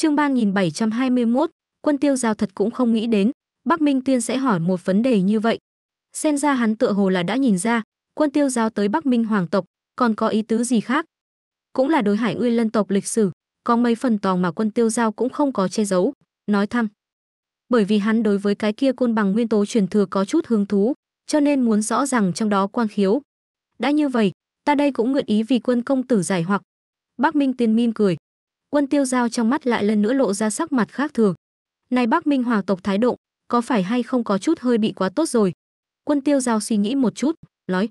Chương 3721, quân tiêu giao thật cũng không nghĩ đến, Bắc Minh tiên sẽ hỏi một vấn đề như vậy. Xem ra hắn tựa hồ là đã nhìn ra, quân tiêu giao tới Bắc Minh hoàng tộc, còn có ý tứ gì khác. Cũng là đối hải uy lân tộc lịch sử, có mấy phần tòng mà quân tiêu giao cũng không có che giấu, nói thăm. Bởi vì hắn đối với cái kia côn bằng nguyên tố truyền thừa có chút hứng thú, cho nên muốn rõ ràng trong đó quan khiếu. Đã như vậy, ta đây cũng nguyện ý vì quân công tử giải hoặc. Bắc Minh Tiên mỉm cười, quân tiêu giao trong mắt lại lần nữa lộ ra sắc mặt khác thường này bắc minh hoàng tộc thái độ có phải hay không có chút hơi bị quá tốt rồi quân tiêu giao suy nghĩ một chút nói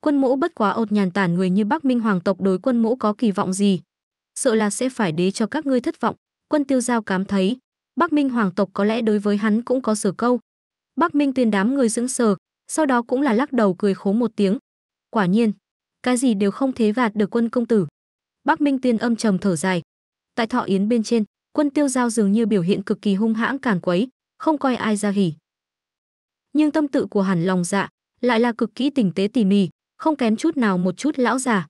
quân mũ bất quá ột nhàn tản người như bắc minh hoàng tộc đối quân mũ có kỳ vọng gì sợ là sẽ phải đế cho các ngươi thất vọng quân tiêu giao cảm thấy bắc minh hoàng tộc có lẽ đối với hắn cũng có sở câu bắc minh tuyên đám người sững sờ sau đó cũng là lắc đầu cười khố một tiếng quả nhiên cái gì đều không thế gạt được quân công tử bắc minh tuyên âm trầm thở dài Tại thọ yến bên trên, quân tiêu giao dường như biểu hiện cực kỳ hung hãng càn quấy, không coi ai ra hỉ. Nhưng tâm tự của hẳn lòng dạ lại là cực kỹ tình tế tỉ mỉ, không kém chút nào một chút lão già.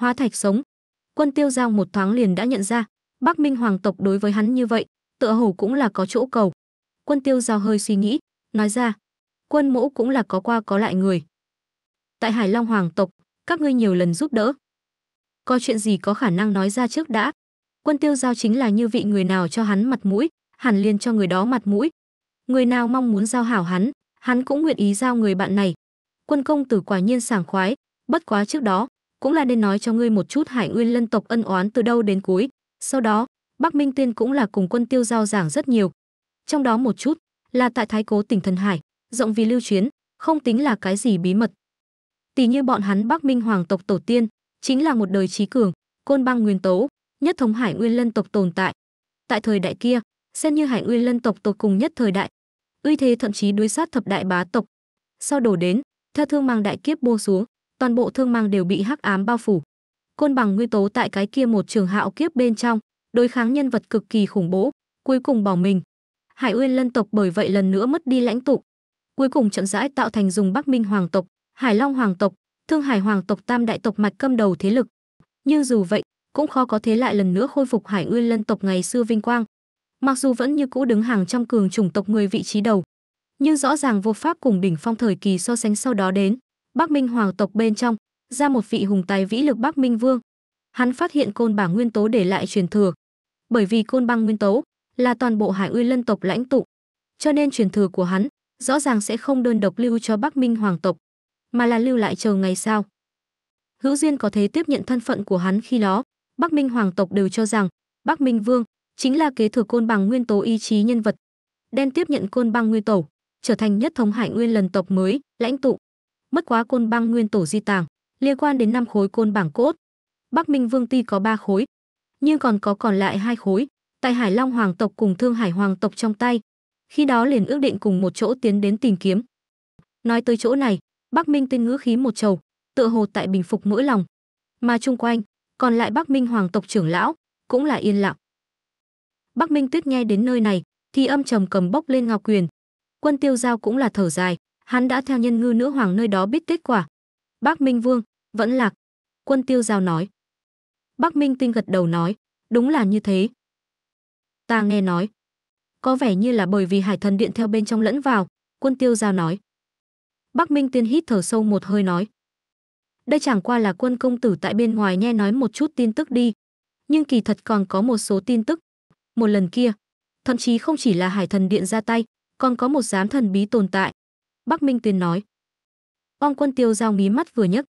Hóa thạch sống, quân tiêu giao một thoáng liền đã nhận ra, Bắc Minh hoàng tộc đối với hắn như vậy, tựa hồ cũng là có chỗ cầu. Quân tiêu giao hơi suy nghĩ, nói ra, quân mũ cũng là có qua có lại người. Tại Hải Long hoàng tộc, các ngươi nhiều lần giúp đỡ. Có chuyện gì có khả năng nói ra trước đã, quân tiêu giao chính là như vị người nào cho hắn mặt mũi hẳn liền cho người đó mặt mũi người nào mong muốn giao hảo hắn hắn cũng nguyện ý giao người bạn này quân công tử quả nhiên sảng khoái bất quá trước đó cũng là nên nói cho ngươi một chút hải nguyên lân tộc ân oán từ đâu đến cuối sau đó bắc minh Tiên cũng là cùng quân tiêu giao giảng rất nhiều trong đó một chút là tại thái cố tỉnh thần hải rộng vì lưu chuyến không tính là cái gì bí mật tỷ như bọn hắn bắc minh hoàng tộc tổ tiên chính là một đời trí cường côn băng nguyên tố nhất thống hải nguyên lân tộc tồn tại. Tại thời đại kia, xem như hải nguyên lân tộc tột cùng nhất thời đại, uy thế thậm chí đối sát thập đại bá tộc. Sau đổ đến, theo thương mang đại kiếp bô xuống, toàn bộ thương mang đều bị hắc ám bao phủ. Côn bằng nguyên tố tại cái kia một trường hạo kiếp bên trong, đối kháng nhân vật cực kỳ khủng bố, cuối cùng bỏ mình. Hải Uyên Lân tộc bởi vậy lần nữa mất đi lãnh tụ. Cuối cùng chậm rãi tạo thành dùng Bắc Minh hoàng tộc, Hải Long hoàng tộc, Thương Hải hoàng tộc tam đại tộc mạch cầm đầu thế lực. Nhưng dù vậy, cũng khó có thế lại lần nữa khôi phục Hải Uyên Lân tộc ngày xưa vinh quang. Mặc dù vẫn như cũ đứng hàng trong cường chủng tộc người vị trí đầu, nhưng rõ ràng vô pháp cùng đỉnh phong thời kỳ so sánh sau đó đến, Bắc Minh hoàng tộc bên trong, ra một vị hùng tài vĩ lực Bắc Minh Vương. Hắn phát hiện côn bảng nguyên tố để lại truyền thừa, bởi vì côn băng nguyên tố là toàn bộ Hải Uyên Lân tộc lãnh tụ, cho nên truyền thừa của hắn rõ ràng sẽ không đơn độc lưu cho Bắc Minh hoàng tộc, mà là lưu lại chờ ngày sau. Hữu duyên có thể tiếp nhận thân phận của hắn khi đó, Bắc Minh hoàng tộc đều cho rằng Bắc Minh Vương chính là kế thừa côn bằng nguyên tố ý chí nhân vật. Đen tiếp nhận côn bằng nguyên tổ, trở thành nhất thống hải nguyên lần tộc mới, lãnh tụ. Mất quá côn bằng nguyên tổ di tàng, liên quan đến năm khối côn bảng cốt. Bắc Minh Vương Ti có 3 khối, nhưng còn có còn lại hai khối, tại Hải Long Hoàng tộc cùng Thương Hải Hoàng tộc trong tay. Khi đó liền ước định cùng một chỗ tiến đến tìm kiếm. Nói tới chỗ này, Bắc Minh tinh ngữ khí một trầu, tựa hồ tại bình phục mỗi lòng. Mà chung quanh, còn lại Bắc Minh hoàng tộc trưởng lão cũng là yên lặng. Bắc Minh Tuyết nghe đến nơi này, thì âm trầm cầm bốc lên ngọc quyền. Quân Tiêu Giao cũng là thở dài, hắn đã theo nhân ngư nữ hoàng nơi đó biết kết quả. Bắc Minh Vương vẫn lạc. Quân Tiêu Giao nói. Bắc Minh Tinh gật đầu nói, đúng là như thế. Ta nghe nói, có vẻ như là bởi vì Hải Thần Điện theo bên trong lẫn vào, Quân Tiêu Giao nói. Bắc Minh Tiên hít thở sâu một hơi nói, đây chẳng qua là quân công tử tại bên ngoài nghe nói một chút tin tức đi nhưng kỳ thật còn có một số tin tức một lần kia thậm chí không chỉ là hải thần điện ra tay còn có một giám thần bí tồn tại bắc minh tuyền nói ong quân tiêu giao mí mắt vừa nhấc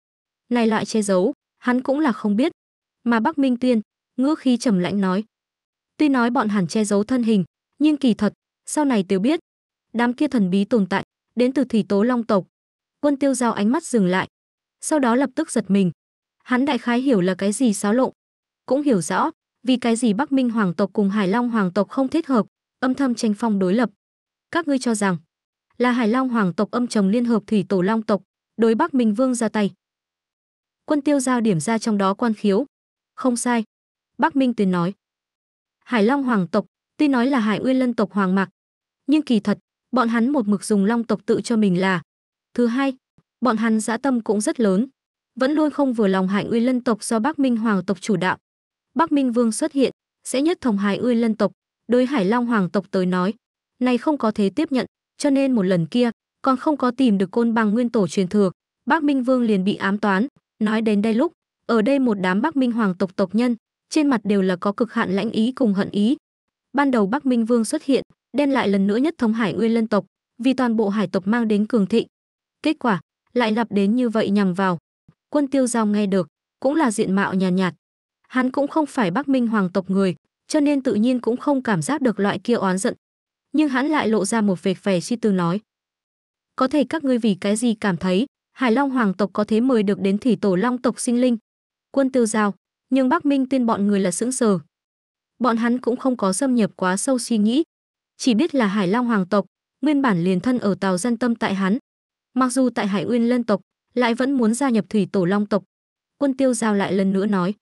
này loại che giấu hắn cũng là không biết mà bắc minh tuyên ngữ khí trầm lạnh nói tuy nói bọn hẳn che giấu thân hình nhưng kỳ thật sau này tiêu biết đám kia thần bí tồn tại đến từ thủy tố long tộc quân tiêu giao ánh mắt dừng lại sau đó lập tức giật mình. Hắn đại khái hiểu là cái gì xáo lộn, cũng hiểu rõ vì cái gì Bắc Minh hoàng tộc cùng Hải Long hoàng tộc không thích hợp, âm thầm tranh phong đối lập. Các ngươi cho rằng là Hải Long hoàng tộc âm chồng liên hợp thủy tổ long tộc, đối Bắc Minh vương ra tay. Quân Tiêu giao điểm ra trong đó quan khiếu. Không sai, Bắc Minh tuyên nói. Hải Long hoàng tộc, tuy nói là Hải Uyên Lân tộc hoàng mạc, nhưng kỳ thật, bọn hắn một mực dùng long tộc tự cho mình là thứ hai, bọn hắn dã tâm cũng rất lớn, vẫn luôn không vừa lòng Hải Uy Lân tộc do Bắc Minh Hoàng tộc chủ đạo. Bắc Minh Vương xuất hiện, sẽ nhất thống Hải Uy Lân tộc, đối Hải Long Hoàng tộc tới nói, này không có thế tiếp nhận, cho nên một lần kia, còn không có tìm được côn bằng nguyên tổ truyền thừa, Bắc Minh Vương liền bị ám toán, nói đến đây lúc, ở đây một đám Bắc Minh Hoàng tộc tộc nhân, trên mặt đều là có cực hạn lãnh ý cùng hận ý. Ban đầu Bắc Minh Vương xuất hiện, đem lại lần nữa nhất thống Hải Uy Lân tộc, vì toàn bộ hải tộc mang đến cường thịnh. Kết quả, lại lập đến như vậy nhằm vào. Quân tiêu giao nghe được, cũng là diện mạo nhàn nhạt, nhạt. Hắn cũng không phải Bắc Minh hoàng tộc người, cho nên tự nhiên cũng không cảm giác được loại kia oán giận. Nhưng hắn lại lộ ra một vệt vẻ suy tư nói. Có thể các ngươi vì cái gì cảm thấy, Hải Long hoàng tộc có thế mời được đến thủy tổ long tộc sinh linh. Quân tiêu giao, nhưng Bắc Minh tuyên bọn người là sững sờ. Bọn hắn cũng không có xâm nhập quá sâu suy nghĩ, chỉ biết là Hải Long hoàng tộc, nguyên bản liền thân ở tàu dân tâm tại hắn, Mặc dù tại Hải Uyên Lân tộc, lại vẫn muốn gia nhập Thủy Tổ Long tộc. Quân Tiêu Giao lại lần nữa nói,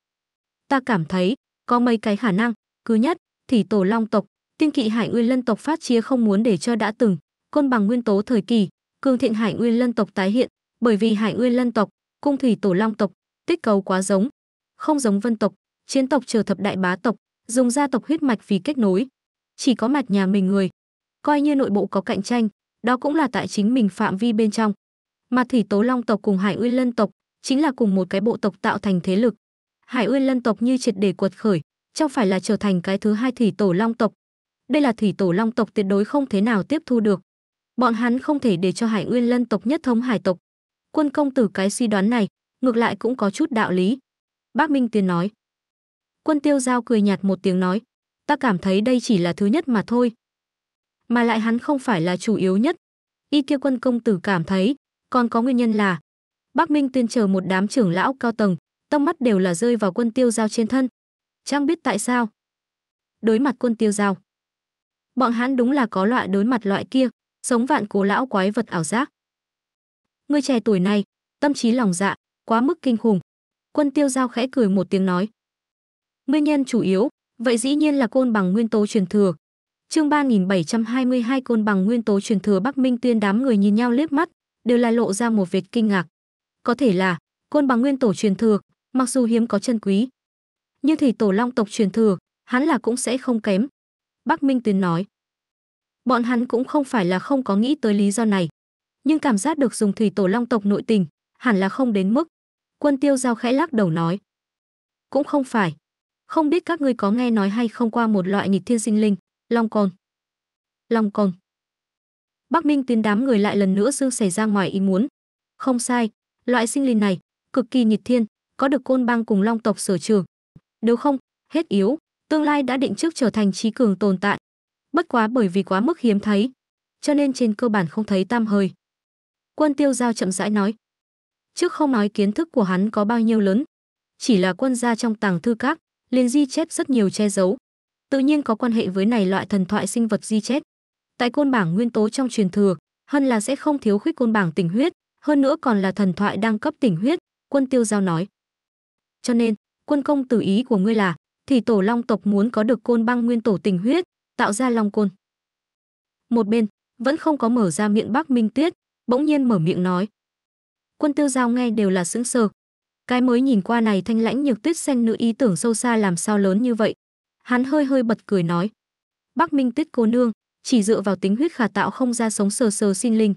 ta cảm thấy có mấy cái khả năng, cứ nhất, Thủy Tổ Long tộc, tiên kỵ Hải Uyên Lân tộc phát chia không muốn để cho đã từng côn bằng nguyên tố thời kỳ, cường thiện Hải Uyên Lân tộc tái hiện, bởi vì Hải Uyên Lân tộc, cung Thủy Tổ Long tộc, tích cấu quá giống, không giống Vân tộc, chiến tộc chờ thập đại bá tộc, dùng gia tộc huyết mạch vì kết nối, chỉ có mạch nhà mình người, coi như nội bộ có cạnh tranh, đó cũng là tại chính mình phạm vi bên trong. Mà Thủy Tố Long tộc cùng Hải Uy Lân tộc chính là cùng một cái bộ tộc tạo thành thế lực. Hải Uy Lân tộc như triệt để quật khởi, trong phải là trở thành cái thứ hai Thủy Tổ Long tộc. Đây là Thủy Tổ Long tộc tuyệt đối không thế nào tiếp thu được. Bọn hắn không thể để cho Hải Uyên Lân tộc nhất thống hải tộc. Quân công tử cái suy đoán này, ngược lại cũng có chút đạo lý. Bác Minh Tiến nói. Quân tiêu giao cười nhạt một tiếng nói, ta cảm thấy đây chỉ là thứ nhất mà thôi, mà lại hắn không phải là chủ yếu nhất. Y kia quân công tử cảm thấy, còn có nguyên nhân là Bắc Minh tuyên chờ một đám trưởng lão cao tầng, tông mắt đều là rơi vào quân tiêu giao trên thân. chẳng biết tại sao? Đối mặt quân tiêu giao. Bọn hắn đúng là có loại đối mặt loại kia, sống vạn cố lão quái vật ảo giác. Người trẻ tuổi này, tâm trí lòng dạ, quá mức kinh khủng. Quân tiêu giao khẽ cười một tiếng nói. Nguyên nhân chủ yếu, vậy dĩ nhiên là côn bằng nguyên tố truyền thừa, Chương 3722 côn bằng nguyên tố truyền thừa Bắc Minh Tuyên đám người nhìn nhau liếc mắt, đều là lộ ra một vệt kinh ngạc. Có thể là côn bằng nguyên tổ truyền thừa, mặc dù hiếm có chân quý, nhưng thì tổ long tộc truyền thừa, hắn là cũng sẽ không kém. Bắc Minh Tuyên nói. Bọn hắn cũng không phải là không có nghĩ tới lý do này, nhưng cảm giác được dùng thủy tổ long tộc nội tình, hẳn là không đến mức. Quân Tiêu Giao khẽ lắc đầu nói. Cũng không phải. Không biết các ngươi có nghe nói hay không qua một loại nghịch thiên sinh linh, Long côn, Long côn. Bắc Minh Tuyến đám người lại lần nữa xương xảy ra ngoài ý muốn. Không sai, loại sinh linh này cực kỳ nhiệt thiên, có được côn băng cùng long tộc sở trường. Nếu không, hết yếu, tương lai đã định trước trở thành trí cường tồn tại. Bất quá bởi vì quá mức hiếm thấy, cho nên trên cơ bản không thấy tam hơi. Quân tiêu giao chậm rãi nói. Trước không nói kiến thức của hắn có bao nhiêu lớn, chỉ là quân gia trong tàng thư các, liền di chép rất nhiều che giấu, tự nhiên có quan hệ với này loại thần thoại sinh vật di chết. Tại côn bảng nguyên tố trong truyền thừa, hơn là sẽ không thiếu khuyết côn bảng tình huyết, hơn nữa còn là thần thoại đang cấp tình huyết, quân tiêu giao nói. Cho nên, quân công tử ý của ngươi là, thì tổ long tộc muốn có được côn băng nguyên tổ tình huyết, tạo ra long côn. Một bên, vẫn không có mở ra miệng bác Minh Tuyết, bỗng nhiên mở miệng nói. Quân tiêu giao nghe đều là sững sờ. Cái mới nhìn qua này thanh lãnh nhược tuyết xanh nữ ý tưởng sâu xa làm sao lớn như vậy, hắn hơi hơi bật cười nói bắc minh tuyết cô nương chỉ dựa vào tính huyết khả tạo không ra sống sờ sờ sinh linh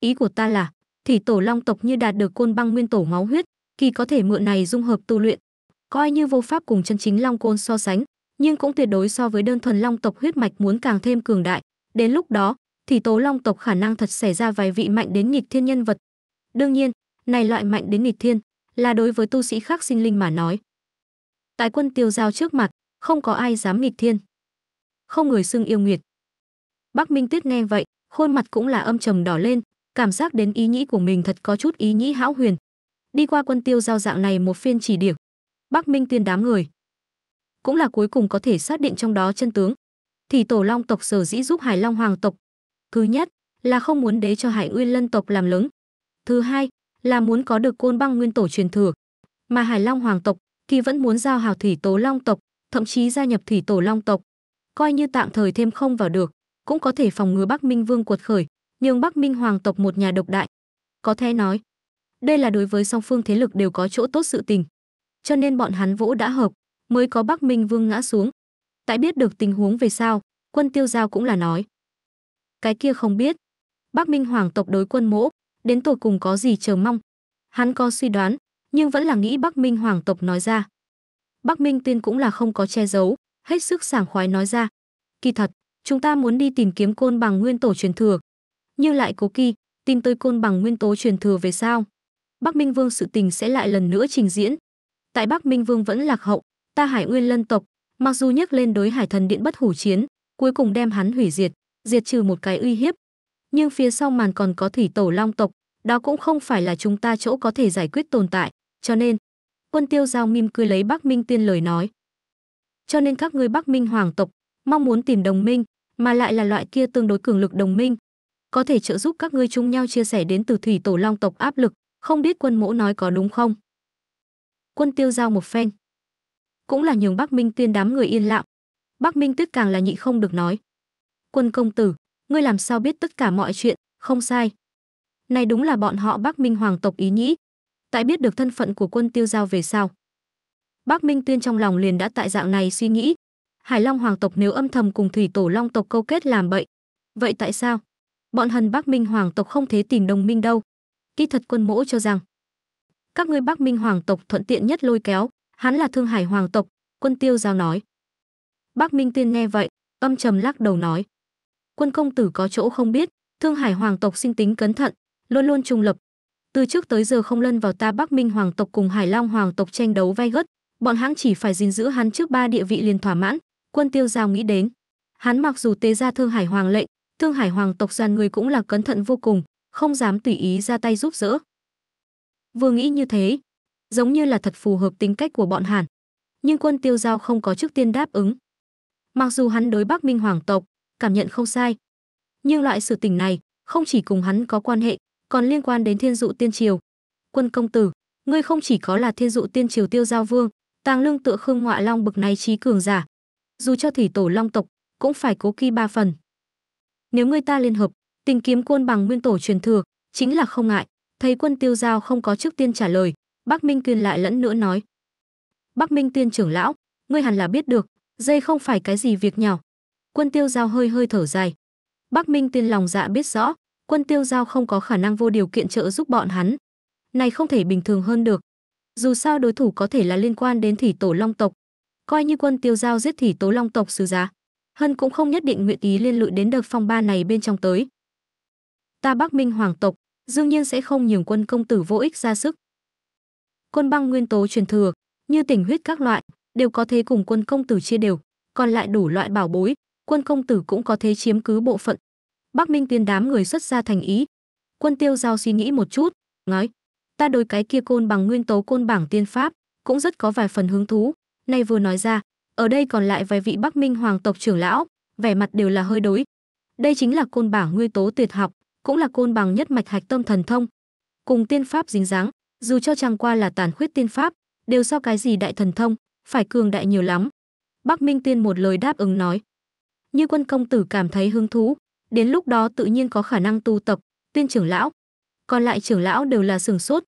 ý của ta là thì tổ long tộc như đạt được côn băng nguyên tổ máu huyết kỳ có thể mượn này dung hợp tu luyện coi như vô pháp cùng chân chính long côn so sánh nhưng cũng tuyệt đối so với đơn thuần long tộc huyết mạch muốn càng thêm cường đại đến lúc đó thì tố long tộc khả năng thật xảy ra vài vị mạnh đến nghịch thiên nhân vật đương nhiên này loại mạnh đến nghịch thiên là đối với tu sĩ khác sinh linh mà nói tại quân tiêu giao trước mặt không có ai dám nghịch thiên. Không người xưng yêu nguyệt. Bắc Minh Tuyết nghe vậy, khuôn mặt cũng là âm trầm đỏ lên, cảm giác đến ý nghĩ của mình thật có chút ý nghĩ hão huyền. Đi qua quân tiêu giao dạng này một phiên chỉ điểm, Bắc Minh Tiên đám người cũng là cuối cùng có thể xác định trong đó chân tướng. Thì tổ Long tộc sở dĩ giúp Hải Long hoàng tộc, thứ nhất là không muốn đế cho Hải Nguyên Lân tộc làm lớn. Thứ hai là muốn có được côn băng nguyên tổ truyền thừa, mà Hải Long hoàng tộc thì vẫn muốn giao hào thủy tố Long tộc thậm chí gia nhập thủy tổ long tộc coi như tạm thời thêm không vào được cũng có thể phòng ngừa bắc minh vương cuột khởi nhưng bắc minh hoàng tộc một nhà độc đại có thể nói đây là đối với song phương thế lực đều có chỗ tốt sự tình cho nên bọn hắn vỗ đã hợp mới có bắc minh vương ngã xuống tại biết được tình huống về sao quân tiêu giao cũng là nói cái kia không biết bắc minh hoàng tộc đối quân mỗ đến tột cùng có gì chờ mong hắn có suy đoán nhưng vẫn là nghĩ bắc minh hoàng tộc nói ra Bắc Minh Tiên cũng là không có che giấu, hết sức sảng khoái nói ra. Kỳ thật, chúng ta muốn đi tìm kiếm côn bằng nguyên tổ truyền thừa. Nhưng lại cố kỳ, tìm tới côn bằng nguyên tố truyền thừa về sao? Bắc Minh Vương sự tình sẽ lại lần nữa trình diễn. Tại Bắc Minh Vương vẫn lạc hậu, ta Hải Nguyên Lân tộc, mặc dù nhắc lên đối Hải Thần Điện bất hủ chiến, cuối cùng đem hắn hủy diệt, diệt trừ một cái uy hiếp. Nhưng phía sau màn còn có Thủy Tổ Long tộc, đó cũng không phải là chúng ta chỗ có thể giải quyết tồn tại, cho nên quân tiêu giao mỉm cười lấy bắc minh tiên lời nói cho nên các ngươi bắc minh hoàng tộc mong muốn tìm đồng minh mà lại là loại kia tương đối cường lực đồng minh có thể trợ giúp các ngươi chung nhau chia sẻ đến từ thủy tổ long tộc áp lực không biết quân mỗ nói có đúng không quân tiêu giao một phen cũng là nhường bắc minh tiên đám người yên lặng bắc minh tuyết càng là nhị không được nói quân công tử ngươi làm sao biết tất cả mọi chuyện không sai này đúng là bọn họ bắc minh hoàng tộc ý nghĩ tại biết được thân phận của quân tiêu giao về sau bác minh tuyên trong lòng liền đã tại dạng này suy nghĩ hải long hoàng tộc nếu âm thầm cùng thủy tổ long tộc câu kết làm bậy vậy tại sao bọn hần bắc minh hoàng tộc không thế tìm đồng minh đâu kỹ thật quân mỗ cho rằng các ngươi bắc minh hoàng tộc thuận tiện nhất lôi kéo hắn là thương hải hoàng tộc quân tiêu giao nói bắc minh tuyên nghe vậy âm trầm lắc đầu nói quân công tử có chỗ không biết thương hải hoàng tộc sinh tính cẩn thận luôn luôn trùng lập từ trước tới giờ không lân vào ta Bắc Minh hoàng tộc cùng Hải Long hoàng tộc tranh đấu vay gất, bọn hãng chỉ phải gìn giữ hắn trước ba địa vị liền thỏa mãn, quân tiêu giao nghĩ đến. Hắn mặc dù tế ra Thương Hải hoàng lệnh, Thương Hải hoàng tộc gian người cũng là cẩn thận vô cùng, không dám tùy ý ra tay giúp đỡ. Vừa nghĩ như thế, giống như là thật phù hợp tính cách của bọn hàn. Nhưng quân tiêu giao không có trước tiên đáp ứng. Mặc dù hắn đối Bắc Minh hoàng tộc, cảm nhận không sai. Nhưng loại sự tình này, không chỉ cùng hắn có quan hệ, còn liên quan đến thiên dụ tiên triều quân công tử ngươi không chỉ có là thiên dụ tiên triều tiêu giao vương tàng lương tựa khương ngoại long bực này trí cường giả dù cho thủy tổ long tộc cũng phải cố kỳ ba phần nếu ngươi ta liên hợp tình kiếm quân bằng nguyên tổ truyền thừa chính là không ngại thấy quân tiêu giao không có trước tiên trả lời bắc minh tuyên lại lẫn nữa nói bắc minh tiên trưởng lão ngươi hẳn là biết được dây không phải cái gì việc nhỏ quân tiêu giao hơi hơi thở dài bắc minh tiên lòng dạ biết rõ quân tiêu giao không có khả năng vô điều kiện trợ giúp bọn hắn. Này không thể bình thường hơn được. Dù sao đối thủ có thể là liên quan đến thủy tổ long tộc. Coi như quân tiêu giao giết thủy Tổ long tộc sứ giá. Hân cũng không nhất định nguyện ý liên lụy đến đợt phong ba này bên trong tới. Ta Bắc Minh hoàng tộc, dương nhiên sẽ không nhường quân công tử vô ích ra sức. Quân băng nguyên tố truyền thừa, như tỉnh huyết các loại, đều có thế cùng quân công tử chia đều, còn lại đủ loại bảo bối, quân công tử cũng có thế chiếm cứ bộ phận, Bắc Minh Tiên đám người xuất ra thành ý. Quân Tiêu Giao suy nghĩ một chút, nói: "Ta đối cái kia côn bằng nguyên tố côn bảng tiên pháp cũng rất có vài phần hứng thú." Nay vừa nói ra, ở đây còn lại vài vị Bắc Minh hoàng tộc trưởng lão, vẻ mặt đều là hơi đối. Đây chính là côn bảng nguyên tố tuyệt học, cũng là côn bằng nhất mạch hạch tâm thần thông. Cùng tiên pháp dính dáng, dù cho chẳng qua là tàn khuyết tiên pháp, đều do cái gì đại thần thông, phải cường đại nhiều lắm. Bắc Minh Tiên một lời đáp ứng nói. Như quân công tử cảm thấy hứng thú, Đến lúc đó tự nhiên có khả năng tu tập, tuyên trưởng lão. Còn lại trưởng lão đều là sừng sốt.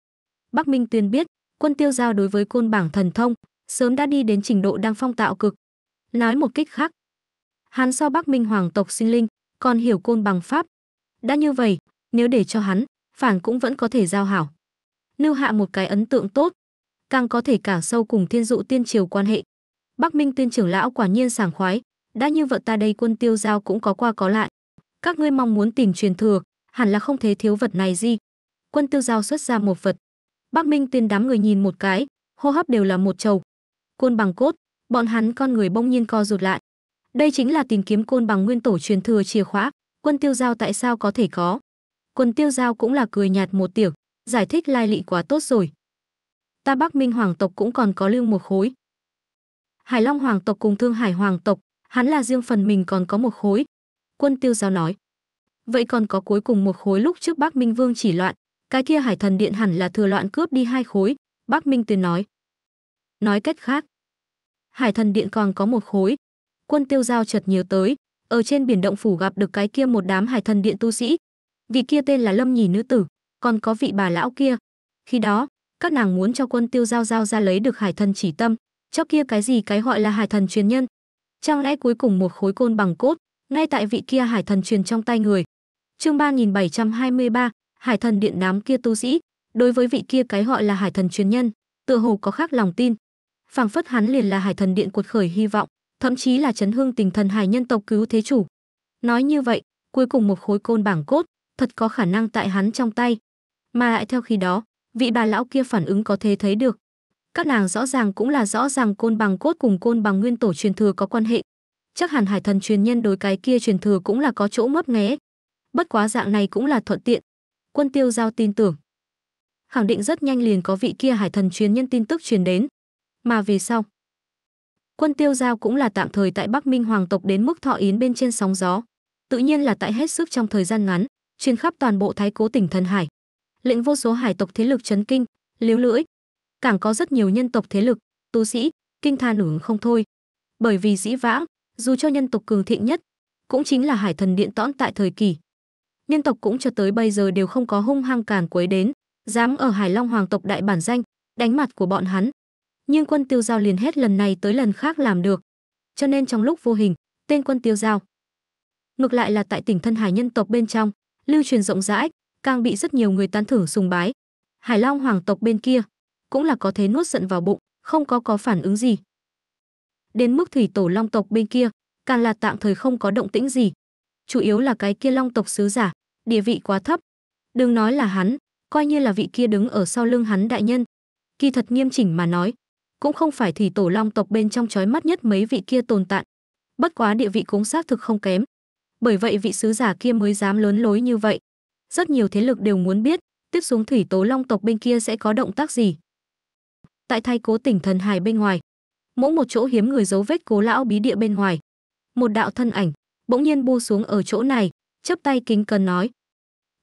Bắc Minh tuyên biết, quân tiêu giao đối với côn bảng thần thông, sớm đã đi đến trình độ đang phong tạo cực. Nói một cách khác, hắn so Bắc Minh hoàng tộc sinh linh, còn hiểu côn bằng pháp. Đã như vậy, nếu để cho hắn, phản cũng vẫn có thể giao hảo. Nưu hạ một cái ấn tượng tốt, càng có thể cả sâu cùng thiên dụ tiên triều quan hệ. Bắc Minh tuyên trưởng lão quả nhiên sảng khoái, đã như vậy ta đây quân tiêu giao cũng có qua có lại các ngươi mong muốn tìm truyền thừa, hẳn là không thể thiếu vật này gì. Quân tiêu giao xuất ra một vật. bắc Minh tuyên đám người nhìn một cái, hô hấp đều là một trầu. Côn bằng cốt, bọn hắn con người bỗng nhiên co rụt lại. Đây chính là tìm kiếm côn bằng nguyên tổ truyền thừa chìa khóa, quân tiêu giao tại sao có thể có. Quân tiêu giao cũng là cười nhạt một tiểu, giải thích lai lị quá tốt rồi. Ta Bắc Minh hoàng tộc cũng còn có lưu một khối. Hải Long hoàng tộc cùng Thương Hải hoàng tộc, hắn là riêng phần mình còn có một khối, quân tiêu Giao nói vậy còn có cuối cùng một khối lúc trước Bác minh vương chỉ loạn cái kia hải thần điện hẳn là thừa loạn cướp đi hai khối Bác minh tuyền nói nói cách khác hải thần điện còn có một khối quân tiêu giao chợt nhớ tới ở trên biển động phủ gặp được cái kia một đám hải thần điện tu sĩ vị kia tên là lâm nhì nữ tử còn có vị bà lão kia khi đó các nàng muốn cho quân tiêu giao giao ra lấy được hải thần chỉ tâm cho kia cái gì cái gọi là hải thần truyền nhân chẳng lẽ cuối cùng một khối côn bằng cốt ngay tại vị kia hải thần truyền trong tay người. Chương 3723, Hải thần điện đám kia tu sĩ, đối với vị kia cái gọi là hải thần truyền nhân, tựa hồ có khác lòng tin. Phảng phất hắn liền là hải thần điện cuột khởi hy vọng, thậm chí là chấn hương tình thần hải nhân tộc cứu thế chủ. Nói như vậy, cuối cùng một khối côn bảng cốt, thật có khả năng tại hắn trong tay. Mà lại theo khi đó, vị bà lão kia phản ứng có thể thấy được. Các nàng rõ ràng cũng là rõ ràng côn bằng cốt cùng côn bằng nguyên tổ truyền thừa có quan hệ, chắc hẳn hải thần truyền nhân đối cái kia truyền thừa cũng là có chỗ mấp nghé. Bất quá dạng này cũng là thuận tiện. Quân tiêu giao tin tưởng. Khẳng định rất nhanh liền có vị kia hải thần truyền nhân tin tức truyền đến. Mà vì sau, quân tiêu giao cũng là tạm thời tại Bắc Minh Hoàng tộc đến mức thọ yến bên trên sóng gió. Tự nhiên là tại hết sức trong thời gian ngắn, truyền khắp toàn bộ thái cố tỉnh thần hải. Lệnh vô số hải tộc thế lực chấn kinh, liếu lưỡi. Càng có rất nhiều nhân tộc thế lực, tu sĩ, kinh than ủng không thôi. Bởi vì dĩ vãng, dù cho nhân tộc cường thịnh nhất, cũng chính là Hải Thần Điện tõn tại thời kỳ. Nhân tộc cũng cho tới bây giờ đều không có hung hăng càn quấy đến, dám ở Hải Long hoàng tộc đại bản danh, đánh mặt của bọn hắn. Nhưng quân Tiêu Giao liền hết lần này tới lần khác làm được. Cho nên trong lúc vô hình, tên quân Tiêu Giao ngược lại là tại tỉnh Thân Hải nhân tộc bên trong, lưu truyền rộng rãi, càng bị rất nhiều người tán thưởng sùng bái. Hải Long hoàng tộc bên kia cũng là có thế nuốt giận vào bụng, không có có phản ứng gì đến mức thủy tổ long tộc bên kia càng là tạm thời không có động tĩnh gì chủ yếu là cái kia long tộc sứ giả địa vị quá thấp đừng nói là hắn coi như là vị kia đứng ở sau lưng hắn đại nhân kỳ thật nghiêm chỉnh mà nói cũng không phải thủy tổ long tộc bên trong chói mắt nhất mấy vị kia tồn tại bất quá địa vị cũng xác thực không kém bởi vậy vị sứ giả kia mới dám lớn lối như vậy rất nhiều thế lực đều muốn biết tiếp xuống thủy tố long tộc bên kia sẽ có động tác gì tại thay cố tỉnh thần hải bên ngoài mỗi một chỗ hiếm người dấu vết cố lão bí địa bên ngoài một đạo thân ảnh bỗng nhiên bu xuống ở chỗ này chấp tay kính cần nói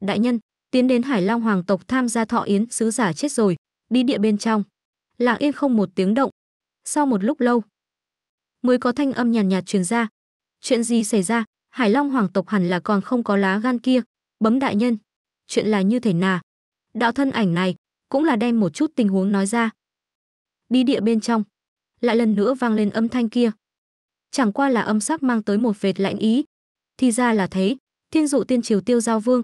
đại nhân tiến đến hải long hoàng tộc tham gia thọ yến sứ giả chết rồi đi địa bên trong lặng yên không một tiếng động sau một lúc lâu mới có thanh âm nhàn nhạt truyền ra chuyện gì xảy ra hải long hoàng tộc hẳn là còn không có lá gan kia bấm đại nhân chuyện là như thế nào đạo thân ảnh này cũng là đem một chút tình huống nói ra đi địa bên trong lại lần nữa vang lên âm thanh kia chẳng qua là âm sắc mang tới một vệt lạnh ý thì ra là thế thiên dụ tiên triều tiêu giao vương